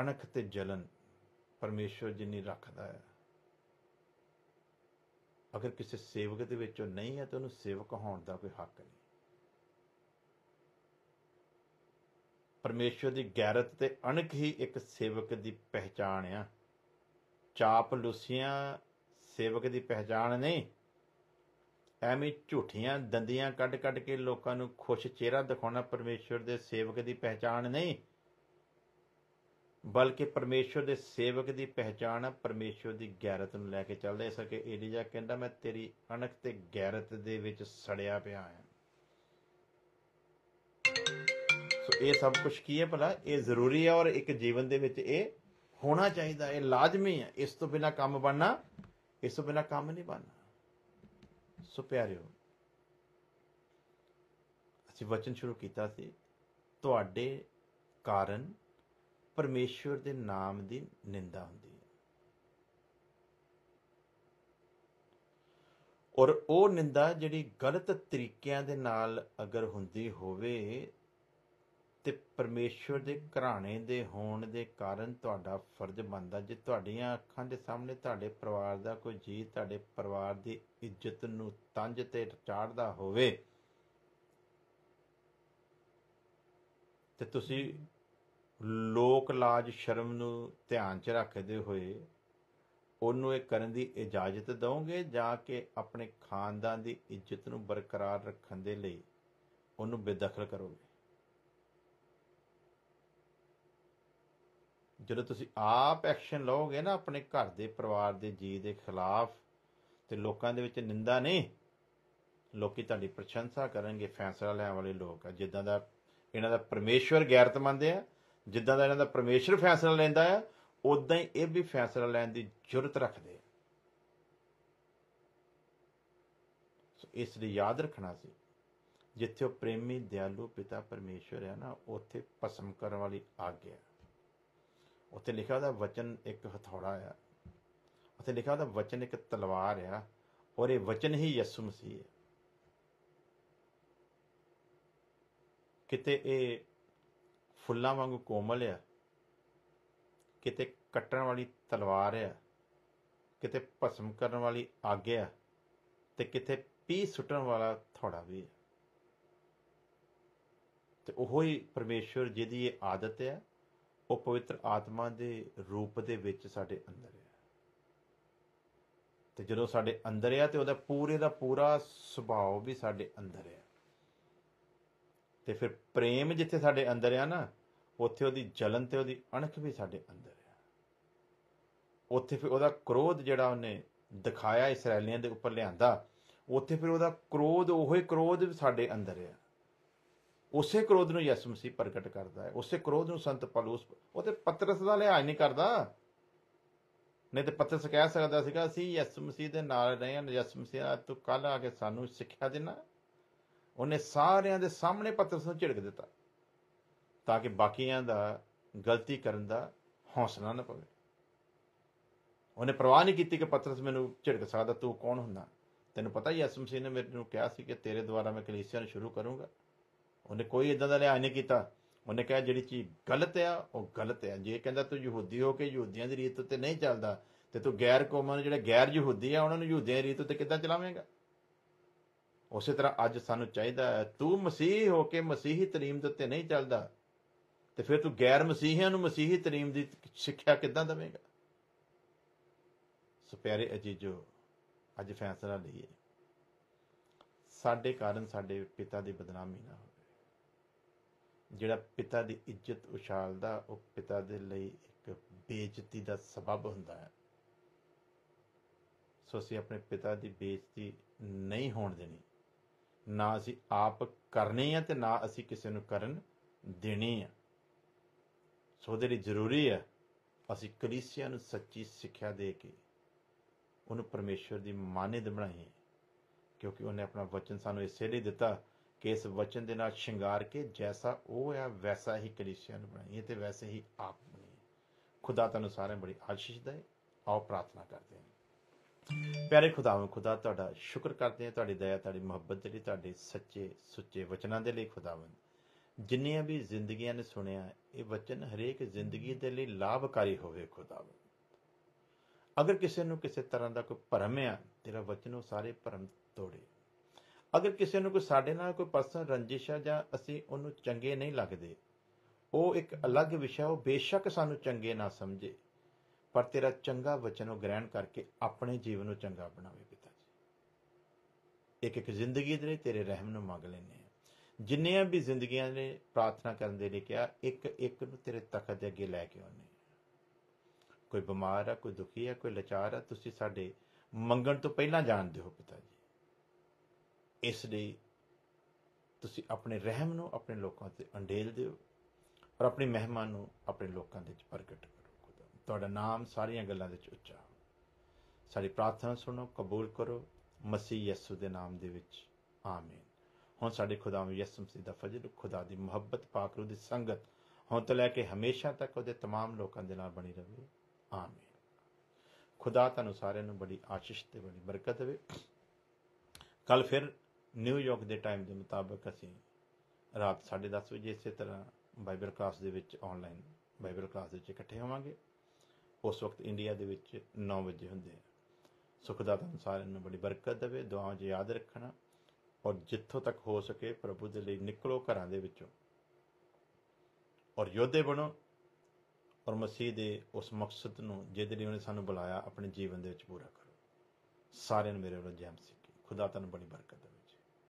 ਅਣਖ ਤੇ ਜਲਨ ਪਰਮੇਸ਼ਵਰ ਜਿੰਨੀ ਰੱਖਦਾ ਹੈ ਅਗਰ ਕਿਸੇ ਸੇਵਕ ਦੇ ਵਿੱਚੋਂ ਨਹੀਂ ਹੈ ਤਾਂ ਉਹਨੂੰ ਸੇਵਕ ਹੋਣ ਦਾ ਕੋਈ ਹੱਕ ਨਹੀਂ ਪਰਮੇਸ਼ਵਰ ਦੀ ਗੈਰਤ ਤੇ ਅਣਖ ਹੀ ਇੱਕ ਸੇਵਕ ਦੀ ਪਹਿਚਾਣ ਆ ਚਾਪ ਲੁਸੀਆਂ ਸੇਵਕ ਦੀ ਪਹਿਚਾਣ ਨਹੀਂ ਐਵੇਂ ਝੂਠੀਆਂ ਦੰਦੀਆਂ ਕੱਢ-ਕੱਢ ਕੇ ਲੋਕਾਂ ਨੂੰ ਖੁਸ਼ ਚਿਹਰਾ ਦਿਖਾਉਣਾ ਪਰਮੇਸ਼ਵਰ ਦੇ ਸੇਵਕ ਦੀ ਪਹਿਚਾਣ ਨਹੀਂ ਬਲਕਿ ਪਰਮੇਸ਼ਵਰ ਦੇ ਸੇਵਕ ਦੀ ਪਹਿਚਾਣ ਪਰਮੇਸ਼ਵਰ ਦੀ ਗੈਰਤ ਨੂੰ ਲੈ ਕੇ ਚੱਲਦਾ ਇਸ ਕਰਕੇ ਏਲੀਆ ਕਹਿੰਦਾ ਮੈਂ ਤੇਰੀ ਅਣਖ ਤੇ ਗੈਰਤ ਦੇ ਵਿੱਚ ਸੜਿਆ ਪਿਆ ਹਾਂ ਸੋ ਇਹ ਸਭ ਕੁਝ ਕੀ ਹੈ ਭਲਾ ਇਹ ਜ਼ਰੂਰੀ ਹੈ ਔਰ ਇੱਕ ਜੀਵਨ ਦੇ ਵਿੱਚ ਇਹ ਹੋਣਾ ਚਾਹੀਦਾ ਇਹ ਲਾਜ਼ਮੀ ਹੈ ਇਸ ਤੋਂ ਬਿਨਾ ਕੰਮ ਬਣਨਾ ਇਸ ਤੋਂ ਬਿਨਾ ਕੰਮ ਨਹੀਂ ਬਣਨਾ ਸੋ ਪਿਆਰਿਓ ਅਸੀਂ ਵਚਨ ਸ਼ੁਰੂ ਕੀਤਾ ਸੀ ਤੁਹਾਡੇ ਕਾਰਨ ਪਰਮੇਸ਼ਵਰ ਦੇ ਨਾਮ ਦੀ ਨਿੰਦਾ ਹੁੰਦੀ ਹੈ ਔਰ ਉਹ ਨਿੰਦਾ ਜਿਹੜੀ ਗਲਤ ਤਰੀਕਿਆਂ ਦੇ ਨਾਲ ਅਗਰ ਹੁੰਦੀ ਹੋਵੇ ਤੇ ਪਰਮੇਸ਼ਵਰ ਦੇ ਘਰਾਣੇ ਦੇ ਹੋਣ ਦੇ ਕਾਰਨ ਤੁਹਾਡਾ ਫਰਜ਼ ਬਣਦਾ ਜੇ ਤੁਹਾਡੀਆਂ ਅੱਖਾਂ ਦੇ ਸਾਹਮਣੇ ਤੁਹਾਡੇ ਪਰਿਵਾਰ ਦਾ ਕੋਈ ਜੀ ਤੁਹਾਡੇ ਪਰਿਵਾਰ ਦੀ ਇੱਜ਼ਤ ਨੂੰ ਤੰਜ ਤੇ ਚਾੜਦਾ ਹੋਵੇ ਤੇ ਤੁਸੀਂ ਲੋਕ ਲਾਜ ਸ਼ਰਮ ਨੂੰ ਧਿਆਨ 'ਚ ਰੱਖਦੇ ਹੋਏ ਉਹਨੂੰ ਇਹ ਕਰਨ ਦੀ ਇਜਾਜ਼ਤ ਦਵੋਗੇ ਜਾਂ ਕਿ ਆਪਣੇ ਖਾਨਦਾਨ ਦੀ ਇੱਜ਼ਤ ਨੂੰ ਬਰਕਰਾਰ ਰੱਖਣ ਦੇ ਲਈ ਉਹਨੂੰ ਬੇਦਖਲ ਕਰੋਗੇ ਜਦੋਂ ਤੁਸੀਂ ਆਪ ਐਕਸ਼ਨ ਲਓਗੇ ਨਾ ਆਪਣੇ ਘਰ ਦੇ ਪਰਿਵਾਰ ਦੇ ਜੀ ਦੇ ਖਿਲਾਫ ਤੇ ਲੋਕਾਂ ਦੇ ਵਿੱਚ ਨਿੰਦਾ ਨਹੀਂ ਲੋਕੀ ਤੁਹਾਡੀ ਪ੍ਰਸ਼ੰਸਾ ਕਰਨਗੇ ਫੈਸਲਾ ਲੈਣ ਵਾਲੇ ਲੋਕ ਆ ਜਿੱਦਾਂ ਦਾ ਇਹਨਾਂ ਦਾ ਪਰਮੇਸ਼ਵਰ ਗੈਰਤ ਮੰਨਦੇ ਆ ਜਿੱਦਾਂ ਦਾ ਇਹਨਾਂ ਦਾ ਪਰਮੇਸ਼ਰ ਫੈਸਲਾ ਲੈਂਦਾ ਆ ਉਦਾਂ ਹੀ ਇਹ ਵੀ ਫੈਸਲਾ ਲੈਣ ਦੀ ਜੁਰਤ ਰੱਖਦੇ ਸੋ ਇਸ ਲਈ ਯਾਦ ਰੱਖਣਾ ਸੀ ਜਿੱਥੇ ਉਹ ਪ੍ਰੇਮੀ ਦਿਆਲੂ ਪਿਤਾ ਪਰਮੇਸ਼ਰ ਹੈ ਨਾ ਉੱਥੇ ਪਸਮ ਕਰਨ ਵਾਲੀ ਆਗਿਆ ਉੱਥੇ ਲਿਖਿਆ ਦਾ ਵਚਨ ਇੱਕ ਹਥੌੜਾ ਆ ਉੱਥੇ ਲਿਖਿਆ ਦਾ ਵਚਨ ਇੱਕ ਤਲਵਾਰ ਆ ਔਰ ਇਹ ਵਚਨ ਹੀ ਯਿਸੂ ਮਸੀਹ ਹੈ ਕਿਤੇ ਇਹ ਫੁੱਲਾਂ ਵਾਂਗੂ ਕੋਮਲ ਆ ਕਿਤੇ ਕੱਟਣ ਵਾਲੀ ਤਲਵਾਰ ਆ ਕਿਤੇ ਭਸਮ ਕਰਨ ਵਾਲੀ ਅੱਗ ਆ ਤੇ ਕਿਤੇ ਪੀ ਸੁੱਟਣ ਵਾਲਾ ਥੋੜਾ ਵੀ ਆ ਤੇ ਉਹ ਹੀ ਪਰਮੇਸ਼ਵਰ ਜਿਹਦੀ ਇਹ ਆਦਤ ਆ ਉਹ ਪਵਿੱਤਰ ਆਤਮਾ ਦੇ ਰੂਪ ਦੇ ਵਿੱਚ ਸਾਡੇ ਅੰਦਰ ਆ ਤੇ ਜਦੋਂ ਸਾਡੇ ਅੰਦਰ ਆ ਤੇ ਉਹਦਾ ਪੂਰੇ ਦਾ ਪੂਰਾ ਸੁਭਾਅ ਵੀ ਸਾਡੇ ਅੰਦਰ ਆ ਤੇ ਫਿਰ ਪ੍ਰੇਮ ਜਿੱਥੇ ਸਾਡੇ ਅੰਦਰ ਆ ਨਾ ਉੱਥੇ ਉਹਦੀ ਜਲਨ ਤੇ ਉਹਦੀ ਅਣਖ ਵੀ ਸਾਡੇ ਅੰਦਰ ਆ ਉੱਥੇ ਫਿਰ ਉਹਦਾ ਕ੍ਰੋਧ ਜਿਹੜਾ ਉਹਨੇ ਦਿਖਾਇਆ ਇਸرائیਲੀਆਂ ਦੇ ਉੱਪਰ ਲਿਆਂਦਾ ਉੱਥੇ ਫਿਰ ਉਹਦਾ ਕ੍ਰੋਧ ਉਹੇ ਕ੍ਰੋਧ ਸਾਡੇ ਅੰਦਰ ਆ ਉਸੇ ਕ੍ਰੋਧ ਨੂੰ ਯਿਸੂ ਮਸੀਹ ਪ੍ਰਗਟ ਕਰਦਾ ਹੈ ਉਸੇ ਕ੍ਰੋਧ ਨੂੰ ਸੰਤ ਪਲੂਸ ਉਹ ਤੇ ਪਤਰਸ ਦਾ ਲਿਹਾਜ਼ ਨਹੀਂ ਕਰਦਾ ਨਹੀਂ ਤੇ ਪਤਰਸ ਕਹਿ ਸਕਦਾ ਸੀਗਾ ਅਸੀਂ ਯਿਸੂ ਮਸੀਹ ਦੇ ਨਾਲ ਰਹੇ ਹਾਂ ਯਿਸੂ ਮਸੀਹ ਤੂੰ ਕੱਲ ਆ ਕੇ ਸਾਨੂੰ ਸਿੱਖਿਆ ਦੇਣਾ ਉਹਨੇ ਸਾਰਿਆਂ ਦੇ ਸਾਹਮਣੇ ਪਤਰਸ ਨੂੰ ਝਿੜਕ ਦਿੱਤਾ ਤਾਂ ਕਿ ਬਾਕੀਆਂ ਦਾ ਗਲਤੀ ਕਰਨ ਦਾ ਹੌਸਲਾ ਨਾ ਪਵੇ ਉਹਨੇ ਪਰਵਾਹ ਨਹੀਂ ਕੀਤੀ ਕਿ ਪਤਰਸ ਮੈਨੂੰ ਝਿੜਕ ਸਕਦਾ ਤੂੰ ਕੌਣ ਹੁੰਦਾ ਤੈਨੂੰ ਪਤਾ ਹੀ ਅਸਮਸੀ ਨੇ ਮੈਨੂੰ ਕਿਹਾ ਸੀ ਕਿ ਤੇਰੇ ਦੁਆਰਾ ਮੈਂ ਕਲੀਸਿਆ ਨੂੰ ਸ਼ੁਰੂ ਕਰੂੰਗਾ ਉਹਨੇ ਕੋਈ ਇਦਾਂ ਦਾ ਲਿਆ ਨਹੀਂ ਕੀਤਾ ਉਹਨੇ ਕਿਹਾ ਜਿਹੜੀ ਚੀਜ਼ ਗਲਤ ਆ ਉਹ ਗਲਤ ਆ ਜੇ ਕਹਿੰਦਾ ਤੂੰ ਯਹੂਦੀ ਹੋ ਕੇ ਯਹੂਦੀਆਂ ਦੀ ਰੀਤ ਉੱਤੇ ਨਹੀਂ ਚੱਲਦਾ ਤੇ ਤੂੰ ਗੈਰ ਕੌਮਾਂ ਨੂੰ ਜਿਹੜਾ ਗੈਰ ਯਹੂਦੀ ਆ ਉਹਨਾਂ ਨੂੰ ਯਹੂਦੀਆਂ ਦੀ ਰੀਤ ਉੱਤੇ ਕਿੱਦਾਂ ਚਲਾਵੇਂਗਾ ਉਸੇ ਤਰ੍ਹਾਂ ਅੱਜ ਸਾਨੂੰ ਚਾਹੀਦਾ ਹੈ ਤੂੰ ਮਸੀਹ ਹੋ ਕੇ ਮਸੀਹੀ ਤਰੀਮ ਦੇ ਉੱਤੇ ਨਹੀਂ ਚੱਲਦਾ ਤੇ ਫਿਰ ਤੂੰ ਗੈਰ ਮਸੀਹੀਆਂ ਨੂੰ ਮਸੀਹੀ ਤਰੀਮ ਦੀ ਸਿੱਖਿਆ ਕਿੱਦਾਂ ਦੇਵੇਂਗਾ ਸੋ ਪਿਆਰੇ ਅਜੀਜੋ ਅੱਜ ਫੈਸਲਾ ਲਈਏ ਸਾਡੇ ਕਾਰਨ ਸਾਡੇ ਪਿਤਾ ਦੀ ਬਦਨਾਮੀ ਨਾ ਹੋਵੇ ਜਿਹੜਾ ਪਿਤਾ ਦੀ ਇੱਜ਼ਤ ਉਛਾਲਦਾ ਉਹ ਪਿਤਾ ਦੇ ਲਈ ਇੱਕ ਬੇਇੱਜ਼ਤੀ ਦਾ ਸਬਬ ਹੁੰਦਾ ਹੈ ਸੋ ਅਸੀਂ ਆਪਣੇ ਪਿਤਾ ਦੀ ਬੇਇੱਜ਼ਤੀ ਨਹੀਂ ਹੋਣ ਦੇਣੀ ਨਾ ਅਸੀਂ ਆਪ ਕਰਨੇ ਆ ਤੇ ਨਾ ਅਸੀਂ ਕਿਸੇ ਨੂੰ ਕਰਨ ਦੇਣੇ ਆ ਸੋ ਦੇ ਲਈ ਜ਼ਰੂਰੀ ਹੈ ਅਸੀਂ ਕਲੀਸਿਆ ਨੂੰ ਸੱਚੀ ਸਿੱਖਿਆ ਦੇ ਕੇ ਉਹਨੂੰ ਪਰਮੇਸ਼ਵਰ ਦੀ ਮਾਨਿਤ ਬਣਾਈਏ ਕਿਉਂਕਿ ਉਹਨੇ ਆਪਣਾ ਵਚਨ ਸਾਨੂੰ ਇਸੇ ਲਈ ਦਿੱਤਾ ਕਿ ਇਸ ਵਚਨ ਦੇ ਨਾਲ ਸ਼ਿੰਗਾਰ ਕੇ ਜੈਸਾ ਉਹ ਹੈ ਵੈਸਾ ਹੀ ਕਲੀਸਿਆ ਨੂੰ ਬਣਾਈਏ ਤੇ ਵੈਸੇ ਹੀ ਆਪ ਬਣੀਏ ਖੁਦਾ ਤੁਹਾਨੂੰ ਸਾਰਿਆਂ ਬੜੀ ਆਸ਼ੀਸ਼ ਦੇ ਆਓ ਪ੍ਰਾਰਥਨਾ ਕਰਦੇ ਹਾਂ ਪਿਆਰੇ ਖੁਦਾਵੰ ਖੁਦਾ ਤੁਹਾਡਾ ਸ਼ੁਕਰ ਕਰਦੇ ਹਾਂ ਤੁਹਾਡੀ ਦਇਆ ਤੁਹਾਡੀ ਮੁਹੱਬਤ ਦੇ ਲਈ ਤੁਹਾਡੇ ਸੱਚੇ ਸੁੱਚੇ ਵਚਨਾਂ ਦੇ ਲਈ ਖੁਦਾਵੰ ਜਿੰਨੀਆਂ ਵੀ ਜ਼ਿੰਦਗੀਆਂ ਨੇ ਸੁਣਿਆ ਇਹ ਵਚਨ ਹਰੇਕ ਜ਼ਿੰਦਗੀ ਦੇ ਲਈ ਲਾਭਕਾਰੀ ਹੋਵੇ ਖੁਦਾਵੰ ਅਗਰ ਕਿਸੇ ਨੂੰ ਕਿਸੇ ਤਰ੍ਹਾਂ ਦਾ ਕੋਈ ਭਰਮ ਆ ਤੇਰਾ ਵਚਨ ਉਹ ਸਾਰੇ ਭਰਮ ਤੋੜੇ ਅਗਰ ਕਿਸੇ ਨੂੰ ਕੋਈ ਸਾਡੇ ਨਾਲ ਕੋਈ ਪਰਸਨ ਰੰਜਿਸ਼ ਆ ਜਾਂ ਅਸੀਂ ਉਹਨੂੰ ਚੰਗੇ ਨਹੀਂ ਲੱਗਦੇ ਉਹ ਇੱਕ ਅਲੱਗ ਵਿਸ਼ਾ ਉਹ ਬੇਸ਼ੱਕ ਸਾਨੂੰ ਚੰਗੇ ਨਾ ਸਮਝੇ ਪਰ ਤੇਰਾ ਚੰਗਾ ਵਚਨ ਉਹ ਗ੍ਰਹਿਣ ਕਰਕੇ ਆਪਣੇ ਜੀਵਨ ਨੂੰ ਚੰਗਾ ਬਣਾਵੇ ਪਿਤਾ ਜੀ ਇੱਕ ਇੱਕ ਜ਼ਿੰਦਗੀ ਦੇ ਲਈ ਤੇਰੇ ਰਹਿਮ ਨੂੰ ਮੰਗ ਲੈਨੇ ਆ ਜਿੰਨੀਆਂ ਵੀ ਜ਼ਿੰਦਗੀਆਂ ਨੇ ਪ੍ਰਾਰਥਨਾ ਕਰਨ ਦੇ ਲਈ ਕਿਹਾ ਇੱਕ ਇੱਕ ਨੂੰ ਤੇਰੇ ਤਖਤ ਦੇ ਅੱਗੇ ਲੈ ਕੇ ਆਉਨੇ ਕੋਈ ਬਿਮਾਰ ਆ ਕੋਈ ਦੁਖੀ ਆ ਕੋਈ ਲਾਚਾਰ ਆ ਤੁਸੀਂ ਸਾਡੇ ਮੰਗਣ ਤੋਂ ਪਹਿਲਾਂ ਜਾਣਦੇ ਹੋ ਪਿਤਾ ਜੀ ਇਸ ਲਈ ਤੁਸੀਂ ਆਪਣੇ ਰਹਿਮ ਨੂੰ ਆਪਣੇ ਲੋਕਾਂ ਤੇ ਅੰਡੇਲ ਦਿਓ ਔਰ ਆਪਣੀ ਮਹਿਮਾ ਨੂੰ ਆਪਣੇ ਲੋਕਾਂ ਦੇ ਵਿੱਚ ਪ੍ਰਗਟ ਕਰੋ ਤੁਹਾਡਾ ਨਾਮ ਸਾਰੀਆਂ ਗੱਲਾਂ ਵਿੱਚ ਉੱਚਾ ਸਾਡੀ ਪ੍ਰਾਰਥਨਾ ਸੁਣੋ ਕਬੂਲ ਕਰੋ ਮਸੀਹ ਯਿਸੂ ਦੇ ਨਾਮ ਦੇ ਵਿੱਚ ਆਮੀਨ ਹੁਣ ਸਾਡੇ ਖੁਦਾ ਯਿਸੂ ਮਸੀਹ ਦਾ ਫਜ਼ਲ ਖੁਦਾ ਦੀ ਮੁਹੱਬਤ ਪਾਕ ਰੂ ਦੀ ਸੰਗਤ ਹੁਣ ਤੋਂ ਲੈ ਕੇ ਹਮੇਸ਼ਾ ਤੱਕ ਉਹਦੇ तमाम ਲੋਕਾਂ ਦੇ ਨਾਲ ਬਣੀ ਰਹੇ ਆਮੀਨ ਖੁਦਾ ਤੁਹਾਨੂੰ ਸਾਰਿਆਂ ਨੂੰ ਬੜੀ ਆਸ਼ੀਸ਼ ਤੇ ਬੜੀ ਬਰਕਤ ਦੇਵੇ ਕੱਲ ਫਿਰ ਨਿਊਯਾਰਕ ਦੇ ਟਾਈਮ ਦੇ ਮੁਤਾਬਕ ਅਸੀਂ ਰਾਤ 10:30 ਵਜੇ ਇਸੇ ਤਰ੍ਹਾਂ ਬਾਈਬਲ ਕਲਾਸ ਦੇ ਵਿੱਚ ਆਨਲਾਈਨ ਬਾਈਬਲ ਕਲਾਸ ਦੇ ਵਿੱਚ ਇਕੱਠੇ ਹੋਵਾਂਗੇ ਉਸ ਵਕਤ ਇੰਡੀਆ ਦੇ ਵਿੱਚ 9 ਵਜੇ ਹੁੰਦੇ ਆ ਸੁਖਦਾਤਾ ਸਾਰਿਆਂ ਨੂੰ ਬੜੀ ਬਰਕਤ ਦੇਵੇ ਦੁਆਵਾਂ 'ਚ ਯਾਦ ਰੱਖਣਾ ਔਰ ਜਿੱਥੋਂ ਤੱਕ ਹੋ ਸਕੇ ਪ੍ਰਭੂ ਦੇ ਲਈ ਨਿਕਲੋ ਘਰਾਂ ਦੇ ਵਿੱਚੋਂ ਔਰ ਯੋਧੇ ਬਣੋ ਔਰ ਮਸੀਹ ਦੇ ਉਸ ਮਕਸਦ ਨੂੰ ਜਿਹਦੇ ਲਈ ਉਹਨੇ ਸਾਨੂੰ ਬੁਲਾਇਆ ਆਪਣੇ ਜੀਵਨ ਦੇ ਵਿੱਚ ਪੂਰਾ ਕਰੋ ਸਾਰਿਆਂ ਨੂੰ ਮੇਰੇ ਵੱਲੋਂ ਜੈ ਮਸੀਹ ਖੁਦਾ ਤੁਹਾਨੂੰ ਬੜੀ ਬਰਕਤ